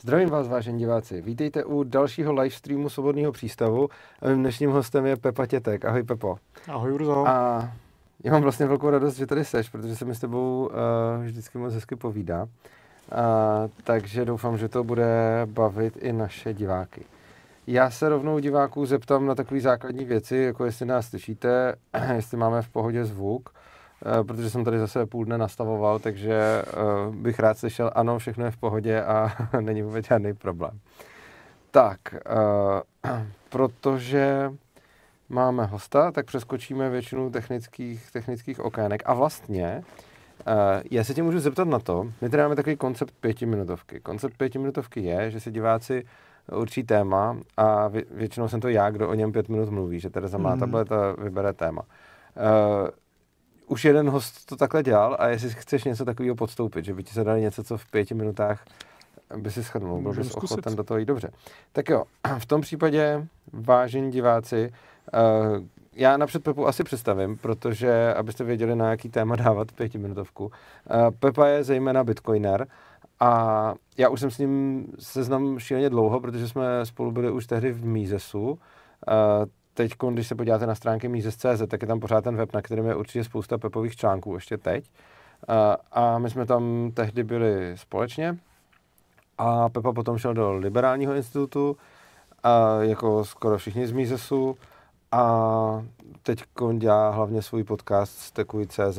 Zdravím vás, vážení diváci. Vítejte u dalšího live streamu Svobodného přístavu. A mým dnešním hostem je Pepa Tětek. Ahoj, Pepo. Ahoj, Urzo. A já mám vlastně velkou radost, že tady seš, protože se mi s tebou uh, vždycky moc hezky povídá. Uh, takže doufám, že to bude bavit i naše diváky. Já se rovnou diváků zeptám na takové základní věci, jako jestli nás slyšíte, jestli máme v pohodě zvuk, Eh, protože jsem tady zase půl dne nastavoval, takže eh, bych rád slyšel, ano, všechno je v pohodě a není vůbec žádný problém. Tak, eh, protože máme hosta, tak přeskočíme většinu technických, technických okének a vlastně já se tě můžu zeptat na to, my tady máme takový koncept pětiminutovky. Koncept pětiminutovky je, že si diváci určí téma a většinou jsem to já, kdo o něm pět minut mluví, že za má mm. tablet a vybere téma už jeden host to takhle dělal a jestli chceš něco takového podstoupit, že by ti se dali něco, co v pěti minutách by si shrnul, byl bys ochoten do toho jít dobře. Tak jo, v tom případě, vážení diváci, uh, já napřed Pepu asi představím, protože abyste věděli, na jaký téma dávat pětiminutovku. Eh, Pepa je zejména bitcoiner a já už jsem s ním seznam šíleně dlouho, protože jsme spolu byli už tehdy v Mízesu, eh, teď, když se podíváte na stránky Mízes.cz, tak je tam pořád ten web, na kterém je určitě spousta pepových článků, ještě teď. A, a my jsme tam tehdy byli společně a Pepa potom šel do Liberálního institutu, a jako skoro všichni z Mízesu a teď dělá hlavně svůj podcast z Tekuj.cz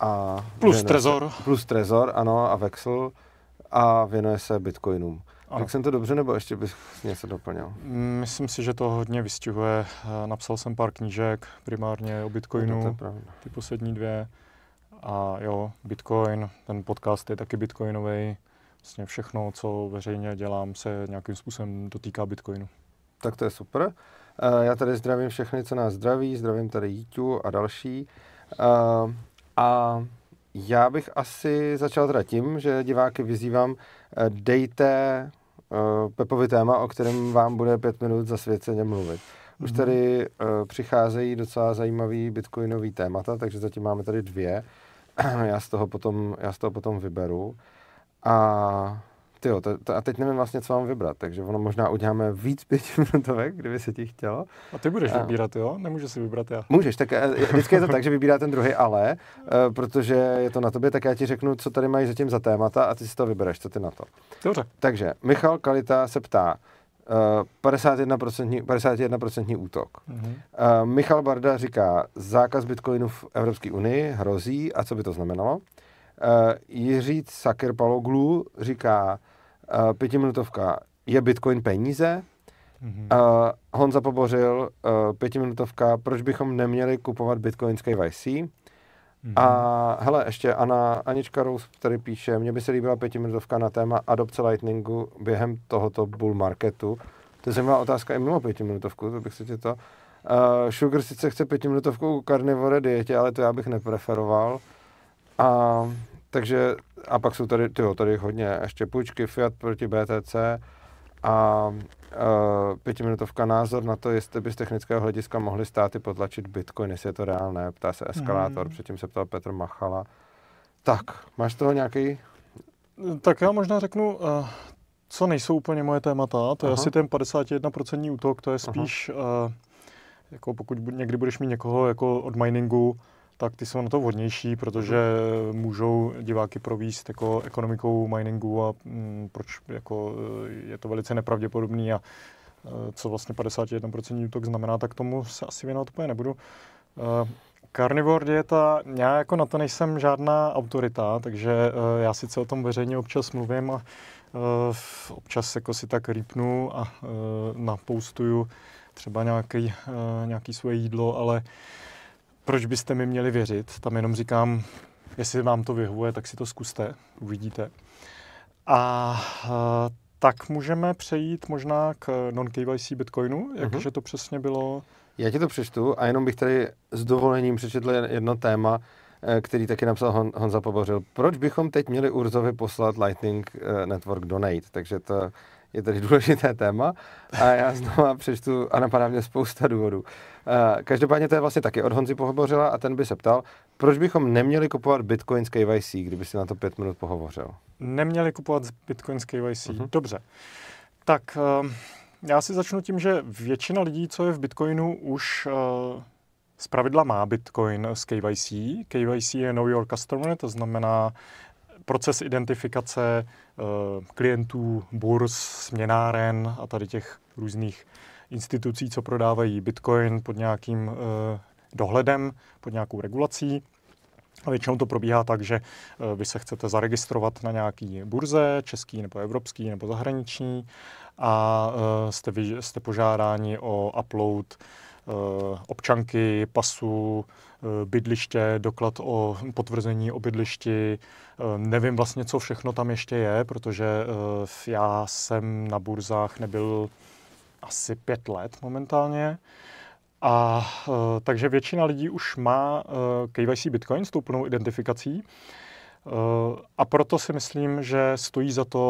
a plus věnuje, Trezor. Plus Trezor, ano, a Vexel a věnuje se Bitcoinům. Tak jsem to dobře, nebo ještě bys něco doplnil? Mm, myslím si, že to hodně vystihuje. Eh, napsal jsem pár knížek, primárně o Bitcoinu, no ty poslední dvě. A jo, Bitcoin, ten podcast je taky bitcoinový. Vlastně všechno, co veřejně dělám, se nějakým způsobem dotýká Bitcoinu. Tak to je super. Eh, já tady zdravím všechny, co nás zdraví, zdravím tady Jíťu a další. Eh, a já bych asi začal teda tím, že diváky vyzývám, dejte Eh, Pepovi téma, o kterém vám bude pět minut zasvěceně mluvit. Už mhm. tady uh, přicházejí docela zajímavý bitcoinový témata, takže zatím máme tady dvě. já, z toho potom, já z toho potom vyberu. A jo, to, to, a teď nevím vlastně, co mám vybrat, takže ono možná uděláme víc pětiminutovek, kdyby se ti chtělo. A ty budeš a... vybírat, jo? Nemůžu si vybrat já. Můžeš, tak eh, vždycky je to tak, že vybírá ten druhý ale, eh, protože je to na tobě, tak já ti řeknu, co tady mají zatím za témata a ty si to vybereš, co ty na to. Dobře. Takže Michal Kalita se ptá, 51%, eh, 51% útok. Mm-hmm. Michal Barda říká, zákaz bitcoinu v Evropské unii hrozí a co by to znamenalo? Uh, Jiří Sakerpaloglu říká, Uh, pětiminutovka. Je Bitcoin peníze? Mm-hmm. Uh, Honza pobořil uh, pětiminutovka, proč bychom neměli kupovat bitcoinské VC? Mm-hmm. A hele, ještě Anna, Anička Rous který píše, mně by se líbila pětiminutovka na téma adopce Lightningu během tohoto bull marketu. To je zajímavá otázka i mimo pětiminutovku, to bych se tě to... Uh, Sugar sice chce pětiminutovku karnivore dietě, ale to já bych nepreferoval. A uh, takže a pak jsou tady, tyjo, tady hodně ještě půjčky Fiat proti BTC a e, pětiminutovka názor na to, jestli by z technického hlediska mohli státy potlačit Bitcoin, jestli je to reálné, ptá se Eskalátor, hmm. předtím se ptal Petr Machala. Tak, máš toho nějaký? Tak já možná řeknu, e, co nejsou úplně moje témata, to je Aha. asi ten 51% útok, to je spíš, Aha. E, jako pokud někdy budeš mít někoho jako od miningu, tak ty jsou na to vhodnější, protože můžou diváky províst jako ekonomikou miningu a mm, proč jako eh, je to velice nepravděpodobný a eh, co vlastně 51% útok znamená, tak tomu se asi věnovat úplně nebudu. Eh, Carnivore dieta, já jako na to nejsem žádná autorita, takže já sice o tom veřejně občas mluvím a občas jako si tak rýpnu a napoustuju třeba nějaký, nějaký svoje jídlo, ale uh, proč byste mi měli věřit. Tam jenom říkám, jestli vám to vyhovuje, tak si to zkuste, uvidíte. A eh, tak můžeme přejít možná k eh, non-KYC Bitcoinu, jakže mhm. to přesně bylo. Já ti to přečtu a jenom bych tady s dovolením přečetl jedno téma, eh, který taky napsal Hon, Honza Pobořil. Proč bychom teď měli Urzovi poslat Lightning Network Donate? Takže to je tady důležité téma a já znovu přečtu a napadá mě spousta důvodů. Eh, každopádně to je vlastně taky od Honzi pohovořila a ten by se ptal, proč bychom neměli kupovat Bitcoin z KYC, kdyby si na to pět minut pohovořil? Neměli kupovat Bitcoin z KYC, uh-huh. Mhm. dobře. Tak ehm, já si začnu tím, že většina lidí, co je v Bitcoinu, už eh, z pravidla má Bitcoin z KYC. KYC je Know Your Customer, to znamená, proces identifikace eh, klientů, burz, směnáren a tady těch různých institucí, co prodávají bitcoin pod nějakým eh, dohledem, pod nějakou regulací. A většinou to probíhá tak, že eh, vy se chcete zaregistrovat na nějaký burze, český nebo evropský nebo zahraniční a jste, jste požádáni o upload Eh, občanky, pasu, eh, bydliště, doklad o potvrzení o bydlišti. Eh, nevím vlastně, co všechno tam ještě je, protože já jsem na burzách nebyl asi pět let momentálně. A takže většina lidí už má KYC Bitcoin s tou plnou identifikací. Eh, a proto si myslím, že stojí za to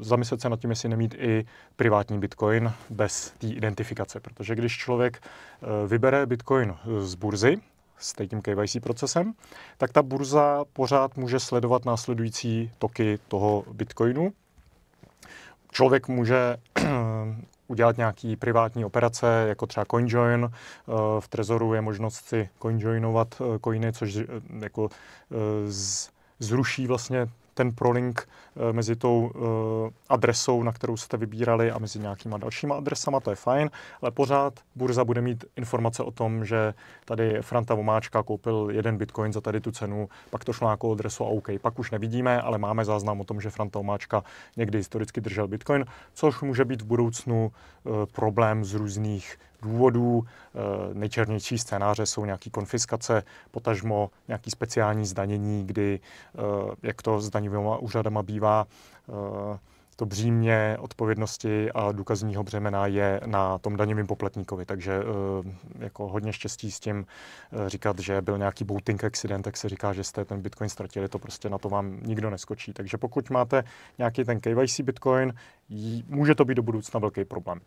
eh, zamyslet se nad tím, jestli nemít i privátní bitcoin bez té identifikace. Protože když člověk eh, vybere bitcoin z burzy, s tím KYC procesem, tak ta burza pořád může sledovat následující toky toho bitcoinu. Člověk může udělat nějaký privátní operace, jako třeba CoinJoin. Eh, v Trezoru je možnost si CoinJoinovat eh, coiny, což eh, jako zruší vlastně ten prolink eh, mezi tou eh, adresou, na kterou jste vybírali a mezi nějakýma dalšíma adresama, to je fajn, ale pořád burza bude mít informace o tom, že tady Franta Vomáčka koupil jeden bitcoin za tady tu cenu, pak to šlo na nějakou adresu a OK, pak už nevidíme, ale máme záznam o tom, že Franta Vomáčka někdy historicky držel bitcoin, což může být v budoucnu eh, problém z různých důvodů. Eh, nejčernější scénáře jsou nějaký konfiskace, potažmo nějaký speciální zdanění, kdy, eh, jak to s daňovými úřadama bývá, eh, to břímě odpovědnosti a důkazního břemena je na tom daňovém poplatníkovi. Takže jako hodně štěstí s tím říkat, že byl nějaký booting accident, tak se říká, že jste ten bitcoin ztratili, to prostě na to vám nikdo neskočí. Takže pokud máte nějaký ten KYC bitcoin, může to být do budoucna velký problém.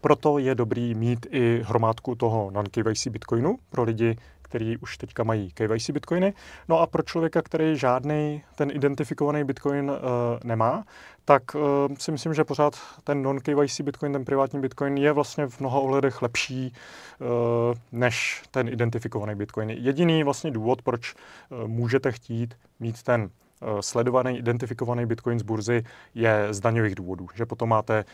Proto je dobrý mít i hromádku toho non-KYC bitcoinu pro lidi, kteří už teďka mají KYC bitcoiny. No a pro člověka, který žádný ten identifikovaný bitcoin uh, nemá, tak uh, si myslím, že pořád ten non-KYC bitcoin, ten privátní bitcoin je vlastně v mnoha ohledech lepší uh, než ten identifikovaný bitcoin. Jediný vlastně důvod, proč uh, můžete chtít mít ten Eh, sledovaný, identifikovaný bitcoin z burzy je z daňových důvodů, že potom máte eh,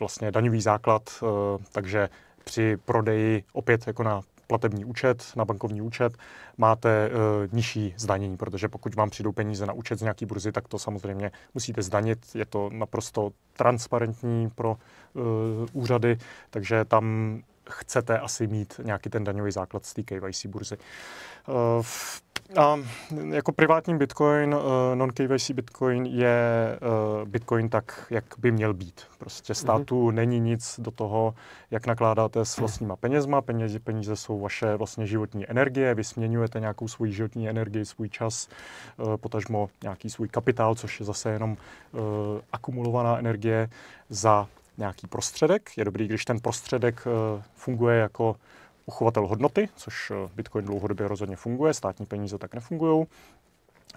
vlastně daňový základ, eh, takže při prodeji opět jako na platební účet, na bankovní účet, máte e, nižší zdanění, protože pokud vám přijdou peníze na účet z nějaký burzy, tak to samozřejmě musíte zdanit. Je to naprosto transparentní pro e, úřady, takže tam chcete asi mít nějaký ten daňový základ z té KYC burzy. e, a jako privátní Bitcoin, eh, non-KYC Bitcoin je eh, Bitcoin tak, jak by měl být. Prostě státu mm-hmm. není nic do toho, jak nakládáte s vlastníma penězma. Penězi, peníze jsou vaše vlastně životní energie, vy směňujete nějakou svoji životní energii, svůj čas, eh, potažmo nějaký svůj kapitál, což je zase jenom akumulovaná energie za nějaký prostředek. Je dobrý, když ten prostředek funguje jako uchovatel hodnoty, což eh, Bitcoin dlouhodobě rozhodně funguje, státní peníze tak nefungují.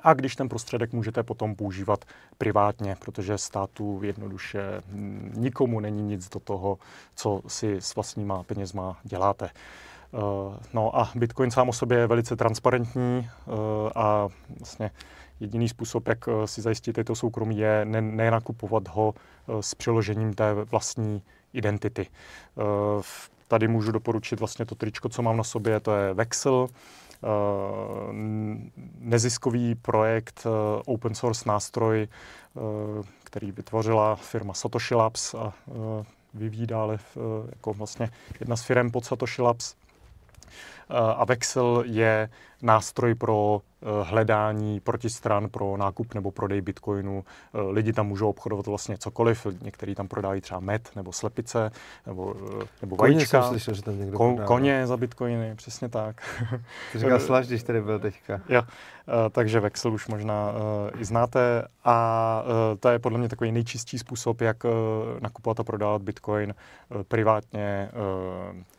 A když ten prostředek můžete potom používat privátně, protože státu jednoduše mm, nikomu není nic do toho, co si s vlastníma penězma děláte. Eh, no a Bitcoin sám o sobě je velice transparentní eh, a vlastně jediný způsob, jak si zajistit to soukromí, je nenakupovat ho s přiložením té vlastní identity. Tady můžu doporučit vlastně to tričko, co mám na sobě, to je Vexel, eh, neziskový projekt, eh, open source nástroj, eh, který vytvořila firma Satoshi Labs a vyvíjí dále jako vlastně jedna z firm pod Satoshi Labs. A Vexel je nástroj pro eh, hledání protistran pro nákup nebo prodej bitcoinu. Eh, lidi tam můžou obchodovat vlastně cokoliv. Někteří tam prodávají třeba med nebo slepice nebo, eh, nebo koně vajíčka. Koně slyšel, že tam někdo Ko, Koně za bitcoiny, přesně tak. Ty říkal Slaž, když tady byl teďka. Jo, takže Vexel už možná i znáte. A to je podle mě takový nejčistší způsob, jak nakupovat a prodávat bitcoin privátně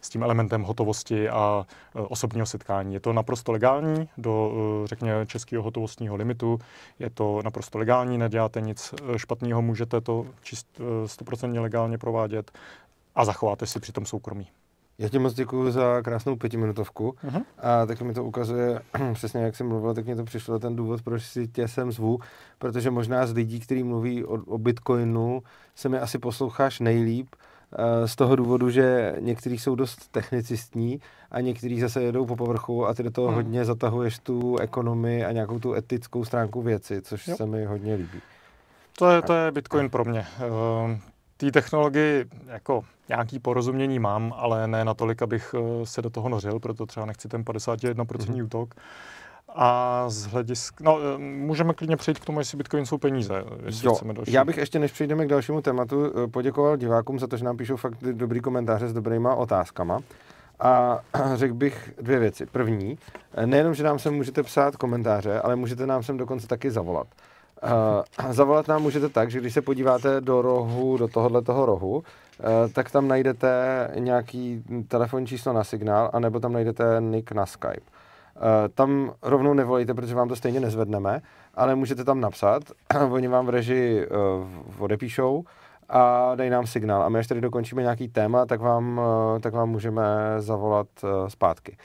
s tím elementem hotovosti a osobního setkání. Je to naprosto legální legální do, eh, řekněme, českého hotovostního limitu. Je to naprosto legální, neděláte nic eh, špatného, můžete to čist, 100% eh, legálně provádět a zachováte si přitom soukromí. Já ti moc děkuji za krásnou pětiminutovku uh-huh. a taky mi to ukazuje, přesně jak jsi mluvil, tak mi to přišlo ten důvod, proč si tě sem zvu, protože možná z lidí, kteří mluví o, o Bitcoinu, se mi asi posloucháš nejlíp, z toho důvodu, že některý jsou dost technicistní a některý zase jedou po povrchu a ty do toho hmm. hodně zatahuješ tu ekonomii a nějakou tu etickou stránku věci, což jo. se mi hodně líbí. To je, to je Bitcoin pro mě. Ehm, ty technologie jako nějaký porozumění mám, ale ne natolik, abych eh, se do toho nořil, proto třeba nechci ten 51% hmm útok. A z hlediska, no, eh, můžeme klidně přejít k tomu, jestli Bitcoin jsou peníze. Jestli jo, chceme další. Já bych ještě, než přejdeme k dalšímu tématu, eh, poděkoval divákům za to, že nám píšou fakt dobrý komentáře s dobrýma otázkama. A řekl bych dvě věci. První, eh, nejenom, že nám sem můžete psát komentáře, ale můžete nám sem dokonce taky zavolat. Uh, zavolat nám můžete tak, že když se podíváte do rohu, do tohohle toho rohu, uh, tak tam najdete nějaký mm, telefonní číslo na signál, anebo tam najdete nick na Skype. Eh, tam rovnou nevolejte, protože vám to stejně nezvedneme, ale můžete tam napsat, oni vám v režii eh, odepíšou a dají nám signál. A my, až tady dokončíme nějaký téma, tak vám, eh, tak vám můžeme zavolat zpátky.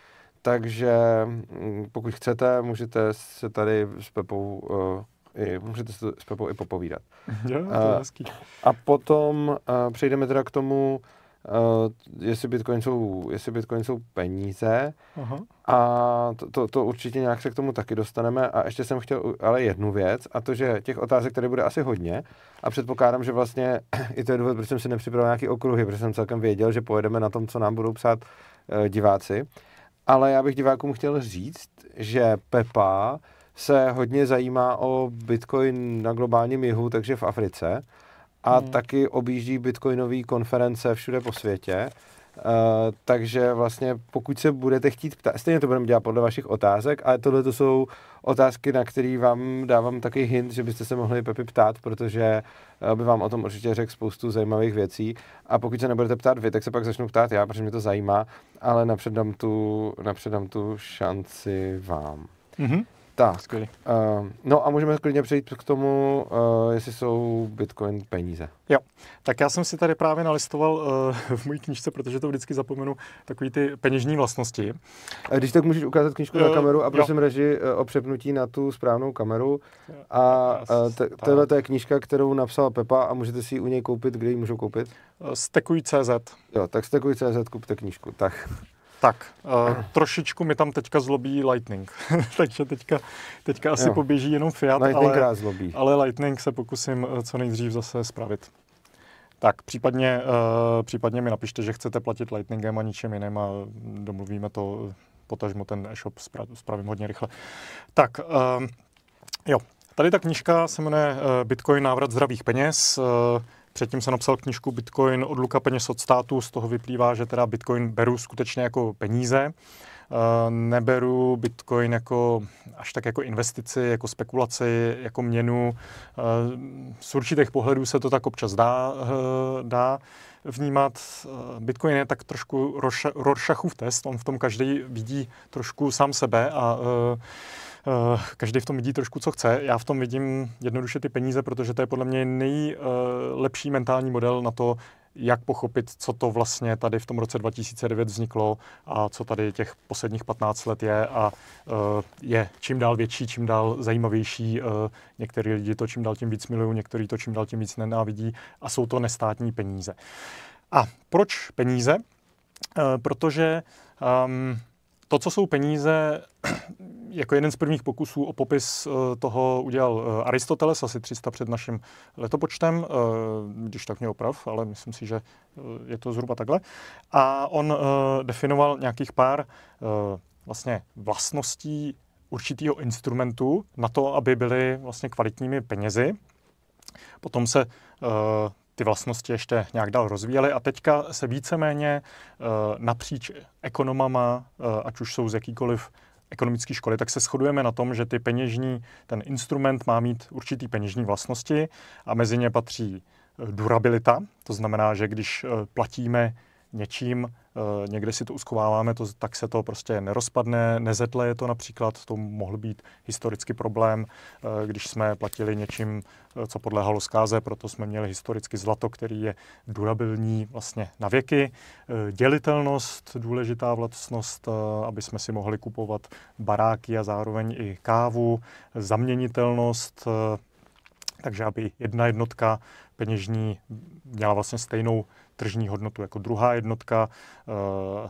Takže mm, pokud chcete, můžete se tady s Pepou i, můžete se s Pepou i popovídat. Jo, to je hezký. A potom přejdeme teda k tomu, Uh, jestli, Bitcoin jsou, jestli Bitcoin jsou peníze Aha. a to, to, to určitě nějak se k tomu taky dostaneme a ještě jsem chtěl ale jednu věc a to, že těch otázek tady bude asi hodně a předpokládám, že vlastně i to je důvod, proč jsem si nepřipravil nějaký okruhy, protože jsem celkem věděl, že pojedeme na tom, co nám budou psát uh, diváci, ale já bych divákům chtěl říct, že Pepa se hodně zajímá o Bitcoin na globálním jihu, takže v Africe a hmm. taky objíždí bitcoinové konference všude po světě. Uh, takže vlastně pokud se budete chtít ptát, stejně to budeme dělat podle vašich otázek, ale tohle to jsou otázky, na které vám dávám taky hint, že byste se mohli Pepi ptát, protože eh, by vám o tom určitě řekl spoustu zajímavých věcí. A pokud se nebudete ptát vy, tak se pak začnu ptát já, protože mě to zajímá, ale napředám tu, napředám tu šanci vám. Mm-hmm. Tak, Skvělý. Uh, no a můžeme klidně přejít k tomu, uh, jestli jsou Bitcoin peníze. Jo, tak já jsem si tady právě nalistoval uh, v mojí knižce, protože to vždycky zapomenu, takový ty peněžní vlastnosti. Eh, když tak můžeš ukázat knižku uh, na kameru a prosím jo. reži o přepnutí na tu správnou kameru. A uh, tohle je knižka, kterou napsal Pepa a můžete si ji u něj koupit, kde ji můžou koupit? Stekuj.cz. Jo, tak stekuj.cz, kupte knižku. Tak. Tak, uh, trošičku mi tam teďka zlobí Lightning, takže teďka, teďka asi jo. poběží jenom Fiat, Lightning ale, zlobí. ale Lightning se pokusím eh, co nejdřív zase spravit. Tak, případně, uh, případně mi napište, že chcete platit Lightningem a ničem jiným a domluvíme to, eh, potažmo ten e-shop spra- spravím hodně rychle. Tak, uh, jo, tady ta knižka se jmenuje Bitcoin návrat zdravých peněz. Uh, Předtím jsem napsal knižku Bitcoin od luka peněz od státu, z toho vyplývá, že teda Bitcoin beru skutečně jako peníze. Eh, neberu Bitcoin jako až tak jako investici, jako spekulaci, jako měnu. Eh, z určitých pohledů se to tak občas dá, eh, dá vnímat. Bitcoin je tak trošku Rorschachův test, on v tom každý vidí trošku sám sebe a uh, Eh, každý v tom vidí trošku, co chce. Já v tom vidím jednoduše ty peníze, protože to je podle mě nejlepší eh, mentální model na to, jak pochopit, co to vlastně tady v tom roce 2009 vzniklo a co tady těch posledních 15 let je a uh, je čím dál větší, čím dál zajímavější. Uh, některý lidi to čím dál tím víc milují, některý to čím dál tím víc nenávidí a jsou to nestátní peníze. A proč peníze? Uh, protože um, to, co jsou peníze, jako jeden z prvních pokusů o popis eh, toho udělal eh, Aristoteles asi 300 před naším letopočtem, eh, když tak mě oprav, ale myslím si, že je to zhruba takhle. A on definoval nějakých pár vlastně vlastností určitého instrumentu na to, aby byly vlastně kvalitními penězi. Potom se ty vlastnosti ještě nějak dál rozvíjely a teďka se víceméně eh, napříč ekonomama, eh, ať už jsou z jakýkoliv ekonomické školy, tak se shodujeme na tom, že ty peněžní, ten instrument má mít určitý peněžní vlastnosti a mezi ně patří eh, durabilita, to znamená, že když platíme něčím, Eh, někde si to uskováváme, to, tak se to prostě nerozpadne, nezetle je to například, to mohl být historický problém, eh, když jsme platili něčím, eh, co podléhalo zkáze, proto jsme měli historicky zlato, který je durabilní vlastně na věky. Dělitelnost, důležitá vlastnost, aby jsme si mohli kupovat baráky a zároveň i kávu, zaměnitelnost, takže aby jedna jednotka peněžní měla vlastně stejnou tržní hodnotu jako druhá jednotka, uh,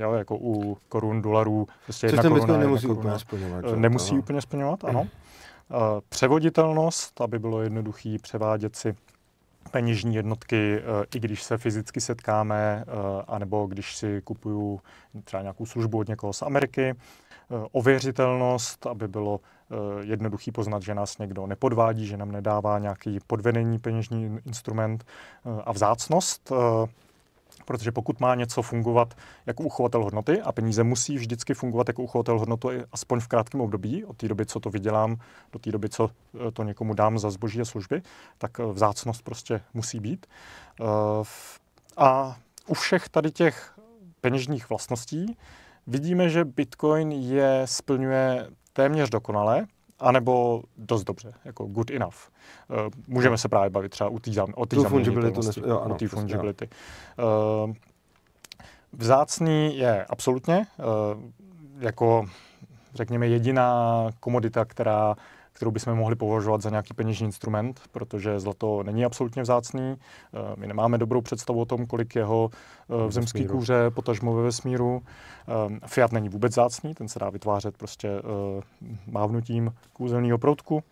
jo, jako u korun, dolarů. Prostě Což ten Bitcoin nemusí koruna, úplně splňovat. Uh, nemusí aha. úplně splňovat, mm. ano. Uh, převoditelnost, aby bylo jednoduchý převádět si peněžní jednotky, eh, i když se fyzicky setkáme, eh, anebo když si kupuju třeba nějakou službu od někoho z Ameriky, eh, ověřitelnost, aby bylo jednoduchý poznat, že nás někdo nepodvádí, že nám nedává nějaký podvedení peněžní instrument a vzácnost, Protože pokud má něco fungovat jako uchovatel hodnoty a peníze musí vždycky fungovat jako uchovatel hodnoty aspoň v krátkém období, od té doby, co to vydělám, do té doby, co eh, to někomu dám za zboží a služby, tak eh, vzácnost prostě musí být. Eh, a u všech tady těch peněžních vlastností vidíme, že Bitcoin je splňuje téměř dokonale anebo dost dobře, jako good enough. Eh, můžeme no. se právě bavit třeba o té zam, zaměnitelnosti, o té fungibility. Eh, vzácný je absolutně, eh, jako řekněme, jediná komodita, která kterou bychom mohli považovat za nějaký peněžní instrument, protože zlato není absolutně vzácný. Eh, my nemáme dobrou představu o tom, kolik jeho eh, v zemské kůře, potažmo ve vesmíru. Eh, Fiat není vůbec vzácný, ten se dá vytvářet prostě mávnutím kůzelního proutku.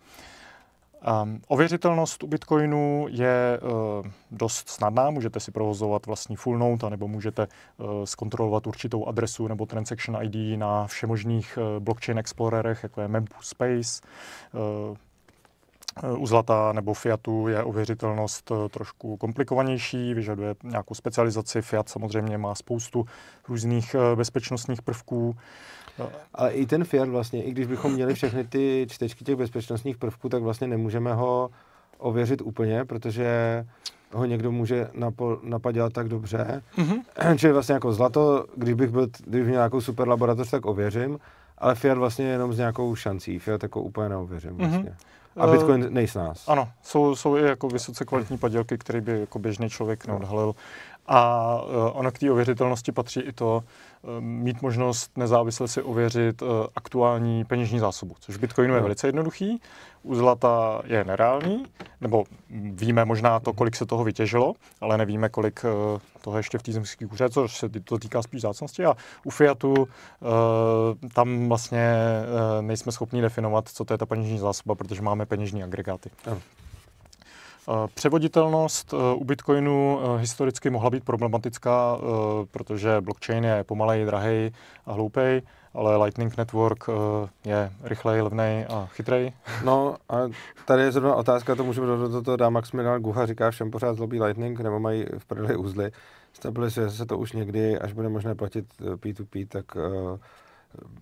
Um, ověřitelnost u Bitcoinu je uh, dost snadná, můžete si provozovat vlastní full note, nebo můžete uh, zkontrolovat určitou adresu nebo transaction ID na všemožných uh, blockchain explorerech, jako je MemSpace. Uh, u zlata nebo fiatu je ověřitelnost trošku komplikovanější, vyžaduje nějakou specializaci. Fiat samozřejmě má spoustu různých bezpečnostních prvků. No, ale i ten FIAT vlastně, i když bychom měli všechny ty čtečky těch bezpečnostních prvků, tak vlastně nemůžeme ho ověřit úplně, protože ho někdo může napo- napadělat tak dobře. Mm-hmm. Čili vlastně jako zlato, když bych byl, kdybych měl nějakou super laboratoř, tak ověřím, ale Fiat vlastně jenom s nějakou šancí. Fiat jako úplně neověřím mhm. vlastně. Mm-hmm. A eh, Bitcoin nejs nás. Ano, jsou, jsou i jako vysoce kvalitní padělky, které by jako běžný člověk neodhalil. A uh, ono k té ověřitelnosti patří i to, Eh, mít možnost nezávisle si ověřit eh, aktuální peněžní zásobu, což Bitcoinu je hmm. velice jednoduchý, u zlata je nereální, nebo víme možná to, kolik se toho vytěžilo, ale nevíme, kolik eh, toho ještě v té zemské kůře, což se to týká spíš zácnosti. A u Fiatu tam vlastně nejsme schopni definovat, co to je ta peněžní zásoba, protože máme peněžní agregáty. Ano. Eh, převoditelnost eh, u Bitcoinu eh, historicky mohla být problematická, protože blockchain je pomalej, drahej a hloupej, ale Lightning Network je rychlej, levnej a chytrej. No a tady je zrovna otázka, to můžeme do toto dá Maximilian Guha, říká všem pořád zlobí Lightning, nebo mají v prdeli uzly. Stabilizuje se to už někdy, až bude možné platit P2P, tak uh,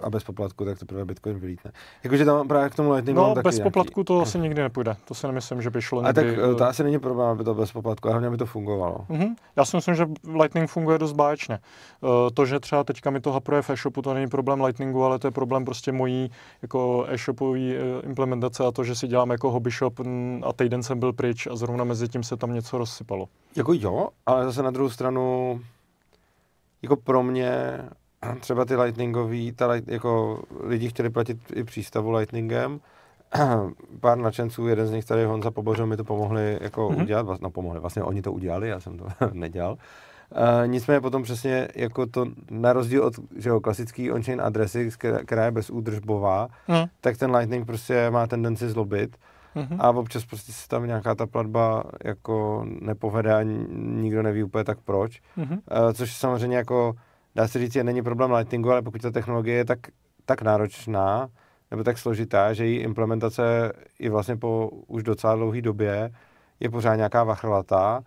a bez poplatku, tak teprve Bitcoin vylítne. Jakože tam právě k tomu Lightning No, bez taky poplatku nějaký... to asi hm. nikdy nepůjde. To si nemyslím, že by šlo A tak eh, to eh, asi není problém, aby to bez poplatku, A hlavně by to fungovalo. Mm-hmm. Já si myslím, že Lightning funguje dost báječně. Eh, to, že třeba teďka mi to hapruje v e-shopu, to není problém Lightningu, ale to je problém prostě mojí jako e shopové implementace a to, že si dělám jako hobby shop a týden jsem byl pryč a zrovna mezi tím se tam něco rozsypalo. Jako jo, ale zase na druhou stranu jako pro mě třeba ty lightningový, ta light, jako lidi chtěli platit i přístavu lightningem, pár nadšenců, jeden z nich tady Honza Pobořil, mi to pomohli jako mm-hmm. udělat, no pomohli, vlastně oni to udělali, já jsem to nedělal. Uh, nicméně potom přesně jako to, na rozdíl od že jo, klasický on-chain adresy, která je bezúdržbová, mm. tak ten Lightning prostě má tendenci zlobit mm-hmm. a občas prostě se tam nějaká ta platba jako nepovede a nikdo neví úplně tak proč. Mm-hmm. Uh, což samozřejmě jako dá se říct, že není problém Lightningu, ale pokud ta technologie je tak, tak náročná nebo tak složitá, že její implementace i vlastně po už docela dlouhé době je pořád nějaká vachrlatá,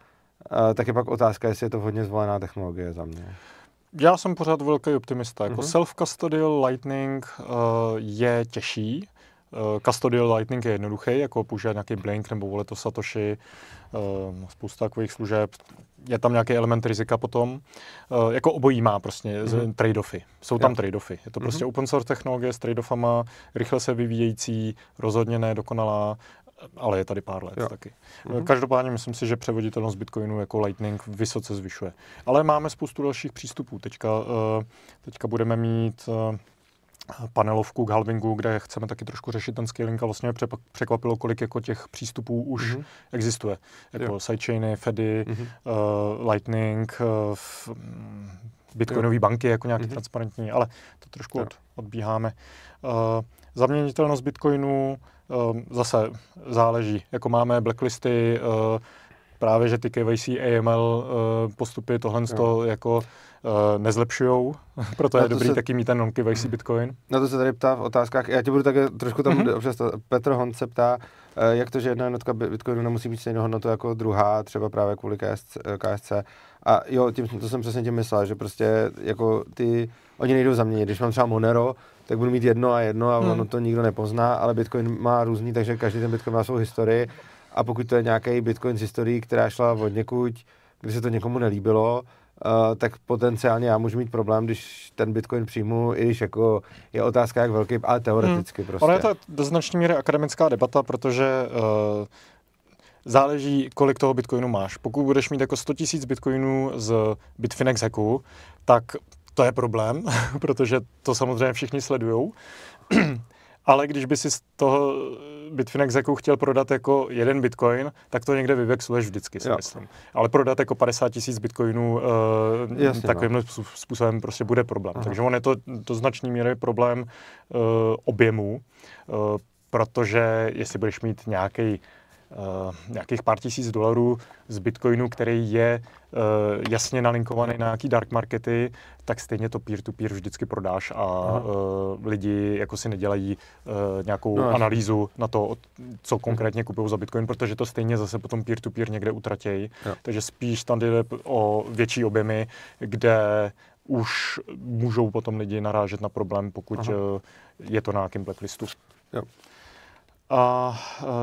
eh, tak je pak otázka, jestli je to hodně zvolená technologie za mě. Já jsem pořád velký optimista. Jako mm-hmm. self-custodial Lightning uh, je těžší, Eh, Custodial Lightning je jednoduchý, jako používat nějaký Blink nebo voleto Satoshi, eh, spousta takových služeb. Je tam nějaký element rizika potom. Eh, jako obojí má prostě mm-hmm. trade-offy. Jsou tam yeah. trade-offy. Je to mhm. prostě mm-hmm. open source technologie s trade-offama, rychle se vyvíjející, rozhodně dokonalá. ale je tady pár let jo. taky. Mm-hmm. Každopádně myslím si, že převoditelnost Bitcoinu jako Lightning vysoce zvyšuje. Ale máme spoustu dalších přístupů. Teďka, teďka budeme mít panelovku k halvingu, kde chceme taky trošku řešit ten scaling a vlastně překvapilo, kolik jako těch přístupů už mm-hmm. existuje. Jako jo. sidechainy, Fedy, mm-hmm. uh, Lightning, uh, v, mm, bitcoinové banky jako nějaký mm-hmm. transparentní, ale to trošku od, odbíháme. Uh, zaměnitelnost bitcoinu uh, zase záleží. Jako máme blacklisty, uh, právě, že ty KYC, AML eh, postupy tohle z toho jako eh, nezlepšujou, proto je dobrý se, taky mít ten non-KYC mhm. Bitcoin. Na to se tady ptá v otázkách, já tě budu také trošku tam mm-hmm. občas, Petr Honce se ptá, eh, jak to, že jedna jednotka Bitcoinu nemusí mít stejnou hodnotu jako druhá, třeba právě kvůli KSC, KSC. A jo, tím, to jsem přesně tím myslel, že prostě jako ty, oni nejdou mě. když mám třeba Monero, tak budu mít jedno a jedno a ono hmm. to nikdo nepozná, ale Bitcoin má různý, takže každý ten Bitcoin má svou historii a pokud to je nějaký Bitcoin z historii, která šla od někud, kdy se to někomu nelíbilo, Uh, tak potenciálně já můžu mít problém, když ten Bitcoin přijmu, i když jako je otázka, jak velký, ale teoreticky hmm. prostě. Ono je to do značné míry akademická debata, protože uh, záleží, kolik toho Bitcoinu máš. Pokud budeš mít jako 100 000 Bitcoinů z Bitfinex hacku, tak to je problém, protože to samozřejmě všichni sledují. Ale když by si z toho Bitfinex jako chtěl prodat jako jeden bitcoin, tak to někde vyvexuješ vždycky, si jo. myslím. Ale prodat jako 50 tisíc bitcoinů uh, Jasně, takovým no. způsobem prostě bude problém. Aha. Takže on je to do značné míry problém uh, objemu, uh, protože jestli budeš mít nějaký Eh, nějakých pár tisíc dolarů z Bitcoinu, který je eh, jasně nalinkovaný na nějaký dark markety, tak stejně to peer-to-peer -peer vždycky prodáš a Aha. Eh, lidi jako si nedělají nějakou no, analýzu na to, co mhm. konkrétně kupují za Bitcoin, protože to stejně zase potom peer-to-peer -peer někde utratějí. Takže spíš tam jde o větší objemy, kde už můžou potom lidi narážet na problém, pokud Aha. je to na nějakém blacklistu. Jo. A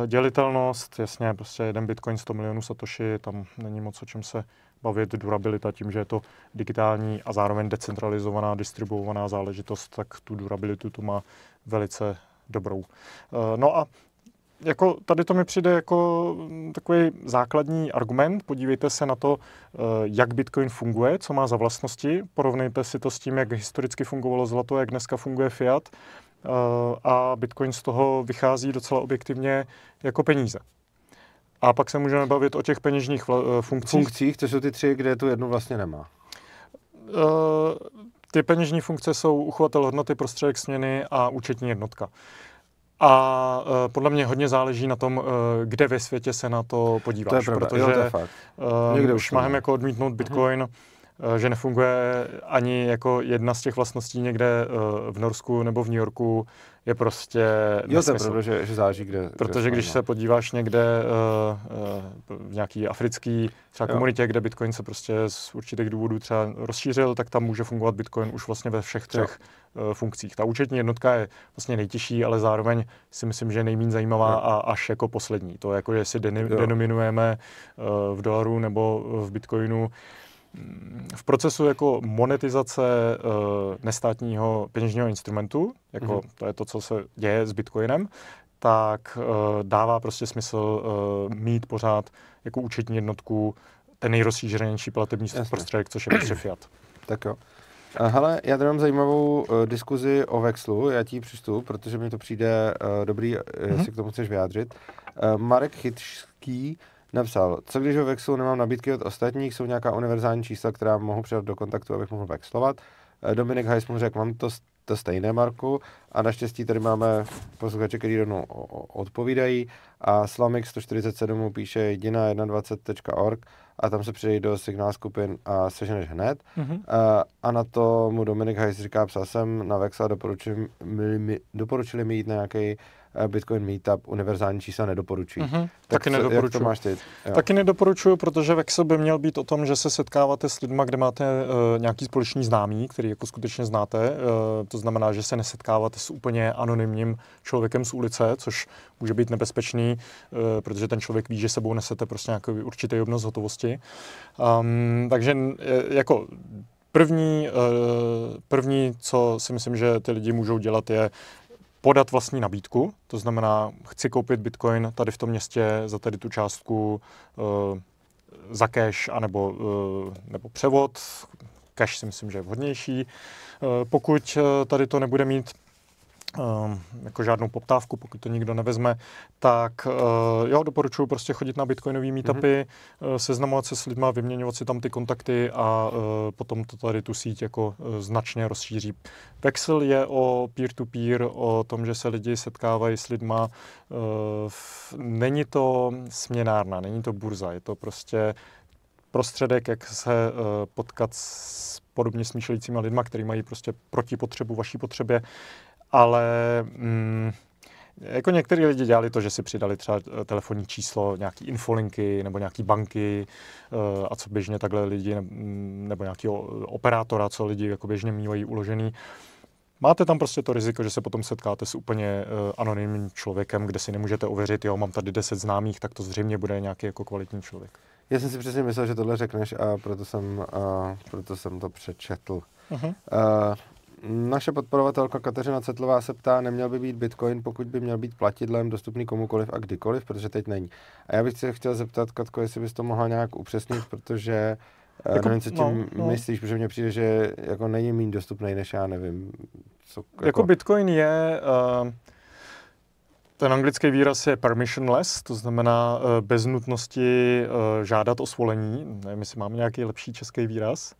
e, dělitelnost, jasně, prostě jeden bitcoin 100 milionů satoshi, tam není moc o čem se bavit. Durabilita tím, že je to digitální a zároveň decentralizovaná, distribuovaná záležitost, tak tu durabilitu to má velice dobrou. E, no a jako tady to mi přijde jako mm, takový základní argument. Podívejte se na to, e, jak Bitcoin funguje, co má za vlastnosti. Porovnejte si to s tím, jak historicky fungovalo zlato, jak dneska funguje fiat a Bitcoin z toho vychází docela objektivně jako peníze. A pak se můžeme bavit o těch peněžních eh, funkcích. Funkcích, to jsou ty tři, kde tu jednu vlastně nemá. Eh, ty peněžní funkce jsou uchovatel hodnoty, prostředek směny a účetní jednotka. A eh, podle mě hodně záleží na tom, kde ve světě se na to podíváš. To je pravda, protože jo, to je fakt. Někde už máme jako odmítnout mhm. Bitcoin, uh-huh. Eh, že nefunguje ani jako jedna z těch vlastností někde eh, v Norsku nebo v New Yorku, je prostě Jo, to je pravda, že, že záží kde. Protože kde když no. se podíváš někde uh, uh, v nějaký africký třeba jo. komunitě, kde Bitcoin se prostě z určitých důvodů třeba rozšířil, tak tam může fungovat Bitcoin už vlastně ve všech třech jo. funkcích. Ta účetní jednotka je vlastně nejtěžší, ale zároveň si myslím, že nejméně zajímavá jo. a až jako poslední. To jako, jestli deni- denominujeme uh, v dolaru nebo v Bitcoinu, v procesu jako monetizace uh, nestátního peněžního instrumentu, jako mm-hmm. to je to, co se děje s Bitcoinem, tak uh, dává prostě smysl uh, mít pořád jako účetní jednotku ten nejrozšířenější platební Jasně. prostředek, což je prostě fiat. Tak jo. Hele, já tady mám zajímavou uh, diskuzi o Vexlu, já ti přistup, protože mi to přijde uh, dobrý, mm-hmm. jestli k tomu chceš vyjádřit. Uh, Marek Chytřský Napsal, co když ho vexlu nemám nabídky od ostatních, jsou nějaká univerzální čísla, která mohu přidat do kontaktu, abych mohl vexlovat. Eh, Dominik Heiss mu řekl, mám to, to stejné, Marku, a naštěstí tady máme posluchače, který rovnou odpovídají a Slamix 147 mu píše jediná 21.org a tam se přidej do signál skupin a seženeš hned. Mm-hmm. a na to mu Dominik Heiss říká, psal jsem na Vexla, doporučili mi, mi, doporučili mi jít na nějaký Eh, Bitcoin Meetup univerzální čísla nedoporučují. Mm-hmm. Tak Taky co, nedoporučuji. Jak to máš ty? Taky nedoporučuju, protože Vexel by měl být o tom, že se setkáváte s lidmi, kde máte uh, nějaký společný známý, který jako skutečně znáte. Uh, to znamená, že se nesetkáváte s úplně anonymním člověkem z ulice, což může být nebezpečný, uh, protože ten člověk ví, že sebou nesete prostě nějaký určitý obnos hotovosti. Um, takže jako První, první, co si myslím, že ty lidi můžou dělat, je podat vlastní nabídku, to znamená, chci koupit bitcoin tady v tom městě za tady tu částku uh, za cash anebo, uh, nebo převod, cash si myslím, že je vhodnější. Eh, pokud tady to nebude mít Ehm, jako žádnou poptávku, pokud to nikdo nevezme, tak eh, jo, doporučuji prostě chodit na bitcoinové mhm. meetupy, mm-hmm. seznamovat se s lidmi, vyměňovat si tam ty kontakty a eh, potom to tady tu síť jako značně rozšíří. Vexel je o peer-to-peer, o tom, že se lidi setkávají s lidma. Není to směnárna, není to burza, je to prostě prostředek, jak se potkat s podobně smýšlejícíma lidma, který mají prostě proti potřebu vaší potřebě ale mm, jako některý lidi dělali to, že si přidali třeba eh, telefonní číslo, nějaký infolinky nebo nějaký banky eh, a co běžně takhle lidi mm, nebo nějakého eh, operátora, co lidi jako běžně mývají uložený. Máte tam prostě to riziko, že se potom setkáte s úplně anonymním člověkem, kde si nemůžete ověřit, jo, mám tady 10 známých, tak to zřejmě bude nějaký jako kvalitní člověk. Já jsem si přesně myslel, že tohle řekneš a proto jsem, a proto jsem to přečetl. Uh-huh. Uh, naše podporovatelka Kateřina Cetlová se ptá, neměl by být Bitcoin, pokud by měl být platidlem dostupný komukoliv a kdykoliv, protože teď není. A já bych se chtěl zeptat, Katko, jestli bys to mohla nějak upřesnit, protože eh, jako, nevím, co tím no, no. myslíš, protože mně přijde, že jako není méně dostupný, než já nevím. Co, jako... jako Bitcoin je... Uh... Ten anglický výraz je permissionless, to znamená eh, bez nutnosti žádat o svolení. Nevím, jestli mám nějaký lepší český výraz.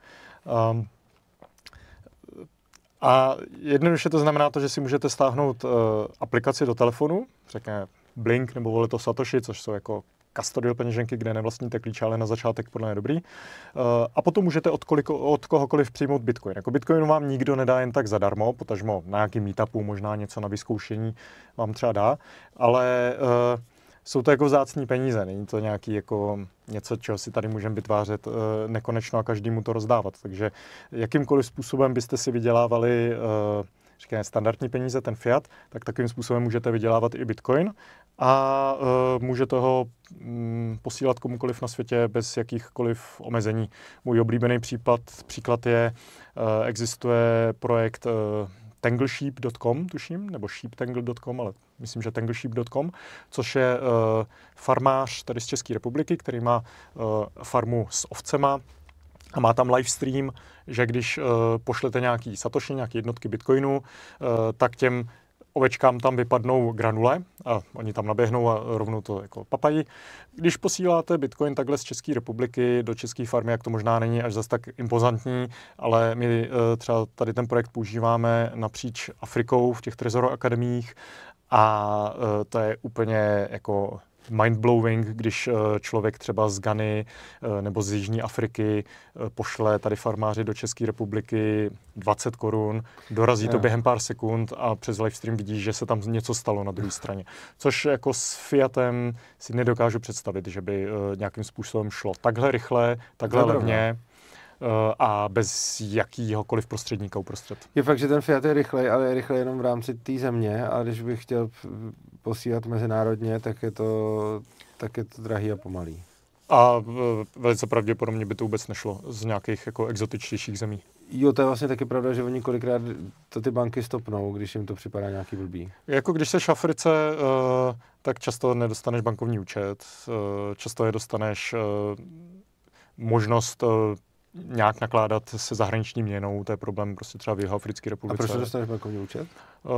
Ehm, a jednoduše to znamená to, že si můžete stáhnout uh, aplikaci do telefonu, řekněme Blink nebo Voleto Satoshi, což jsou jako custodial peněženky, kde nevlastníte klíče, ale na začátek podle mě dobrý. Uh, a potom můžete od, koliko, od kohokoliv přijmout Bitcoin. Jako Bitcoin vám nikdo nedá jen tak zadarmo, potažmo na nějaký meetupu, možná něco na vyzkoušení vám třeba dá, ale uh, jsou to jako vzácní peníze, není to nějaký jako něco, čeho si tady můžeme vytvářet e, nekonečno a každému to rozdávat. Takže jakýmkoliv způsobem byste si vydělávali e, standardní peníze, ten fiat, tak takovým způsobem můžete vydělávat i bitcoin a e, eh, můžete ho m, mm, posílat komukoliv na světě bez jakýchkoliv omezení. Můj oblíbený případ, příklad je, e, existuje projekt e, tanglesheep.com, tuším, nebo sheeptangle.com, ale myslím, že tanglesheep.com, což je uh, farmář tady z České republiky, který má uh, farmu s ovcema a má tam live stream, že když uh, pošlete nějaký satoshi, nějaké jednotky bitcoinu, uh, tak těm ovečkám tam vypadnou granule a oni tam naběhnou a rovnou to jako papají. Když posíláte bitcoin takhle z České republiky do české farmy, jak to možná není až zas tak impozantní, ale my eh, třeba tady ten projekt používáme napříč Afrikou v těch Trezor akademiích a eh, to je úplně jako mindblowing, když eh, člověk třeba z Gany eh, nebo z Jižní Afriky eh, pošle tady farmáři do České republiky 20 korun, dorazí to během pár sekund a přes livestream vidí, že se tam něco stalo na druhé straně. Což jako s Fiatem si nedokážu představit, že by nějakým způsobem šlo takhle rychle, takhle levně. No a bez jakýhokoliv prostředníka uprostřed. Je fakt, že ten Fiat je rychlej, ale je rychlej jenom v rámci té země a když bych chtěl posílat mezinárodně, tak je to, tak je to drahý a pomalý. A e, velice pravděpodobně by to vůbec nešlo z nějakých jako exotičtějších zemí. Jo, to je vlastně taky pravda, že oni kolikrát to ty banky stopnou, když jim to připadá nějaký blbý. Jako když se šafrice, e, tak často nedostaneš bankovní účet, e, často je dostaneš možnost nějak nakládat se zahraniční měnou, to je problém prostě třeba v Jihoafrické republice. A proč se dostaneš bankovní účet? Uh,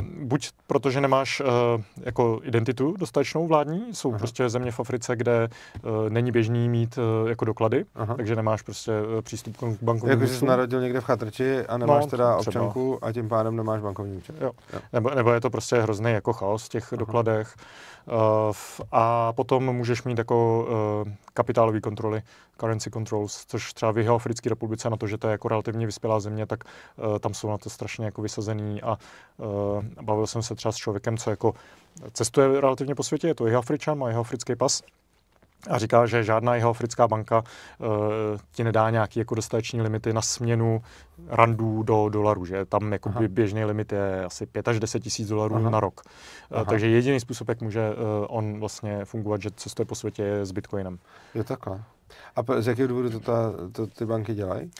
eh, buď protože nemáš uh, jako identitu dostatečnou vládní, jsou Aha. prostě země v Africe, kde uh, není běžný mít uh, jako doklady, Aha. takže nemáš prostě uh, přístup k bankovnímu Jako, jsi narodil někde v chatrči a nemáš no, teda třeba. občanku a tím pádem nemáš bankovní účet. Jo. Jo. Nebo, nebo je to prostě hrozný jako chaos v těch Aha. dokladech. Eh, a potom můžeš mít jako eh, kapitálové kontroly, currency controls, což třeba v jeho Africké republice na to, že to je jako relativně vyspělá země, tak eh, tam jsou na to strašně jako vysazený a bavil jsem se třeba s člověkem, co jako cestuje relativně po světě, je to jeho Afričan, má jeho africký pas, a říká, že žádná jeho africká banka uh, ti nedá nějaký jako dostateční limity na směnu randů do dolarů, že tam jako by běžný limit je asi 5 až 10 tisíc dolarů Aha. na rok. Eh, Aha. Uh, takže jediný způsob, jak může uh, on vlastně fungovat, že cestuje po světě, je s Bitcoinem. Je takhle. A z jakého důvodu to, ta, to ty banky dělají?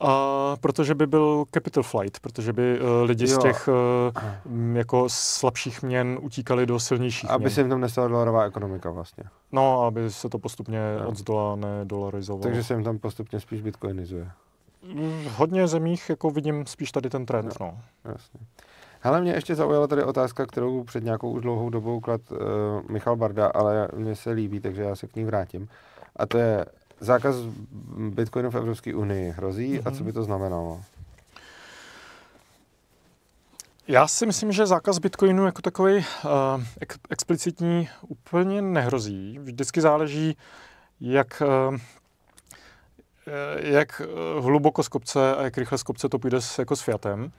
A protože by byl capital flight, protože by uh, lidi jo. z těch uh, jako slabších měn utíkali do silnějších Aby měn. se jim tam nestala dolarová ekonomika vlastně. No, aby se to postupně no. od zdola nedolarizovalo. Takže se jim tam postupně spíš bitcoinizuje. V hodně zemích jako vidím spíš tady ten trend, no. no. Jasně. Hele, mě ještě zaujala tady otázka, kterou před nějakou už dlouhou dobou klad uh, eh, Michal Barda, ale mně se líbí, takže já se k ní vrátím. A to je, zákaz bitcoinu v Evropské unii hrozí mm-hmm. a co mhm. by to znamenalo? Já si myslím, že zákaz bitcoinu jako takový uh, eh, ex- explicitní úplně nehrozí. Vždycky záleží, jak, uh, jak hluboko z kopce a jak rychle z kopce to půjde s, jako s fiatem.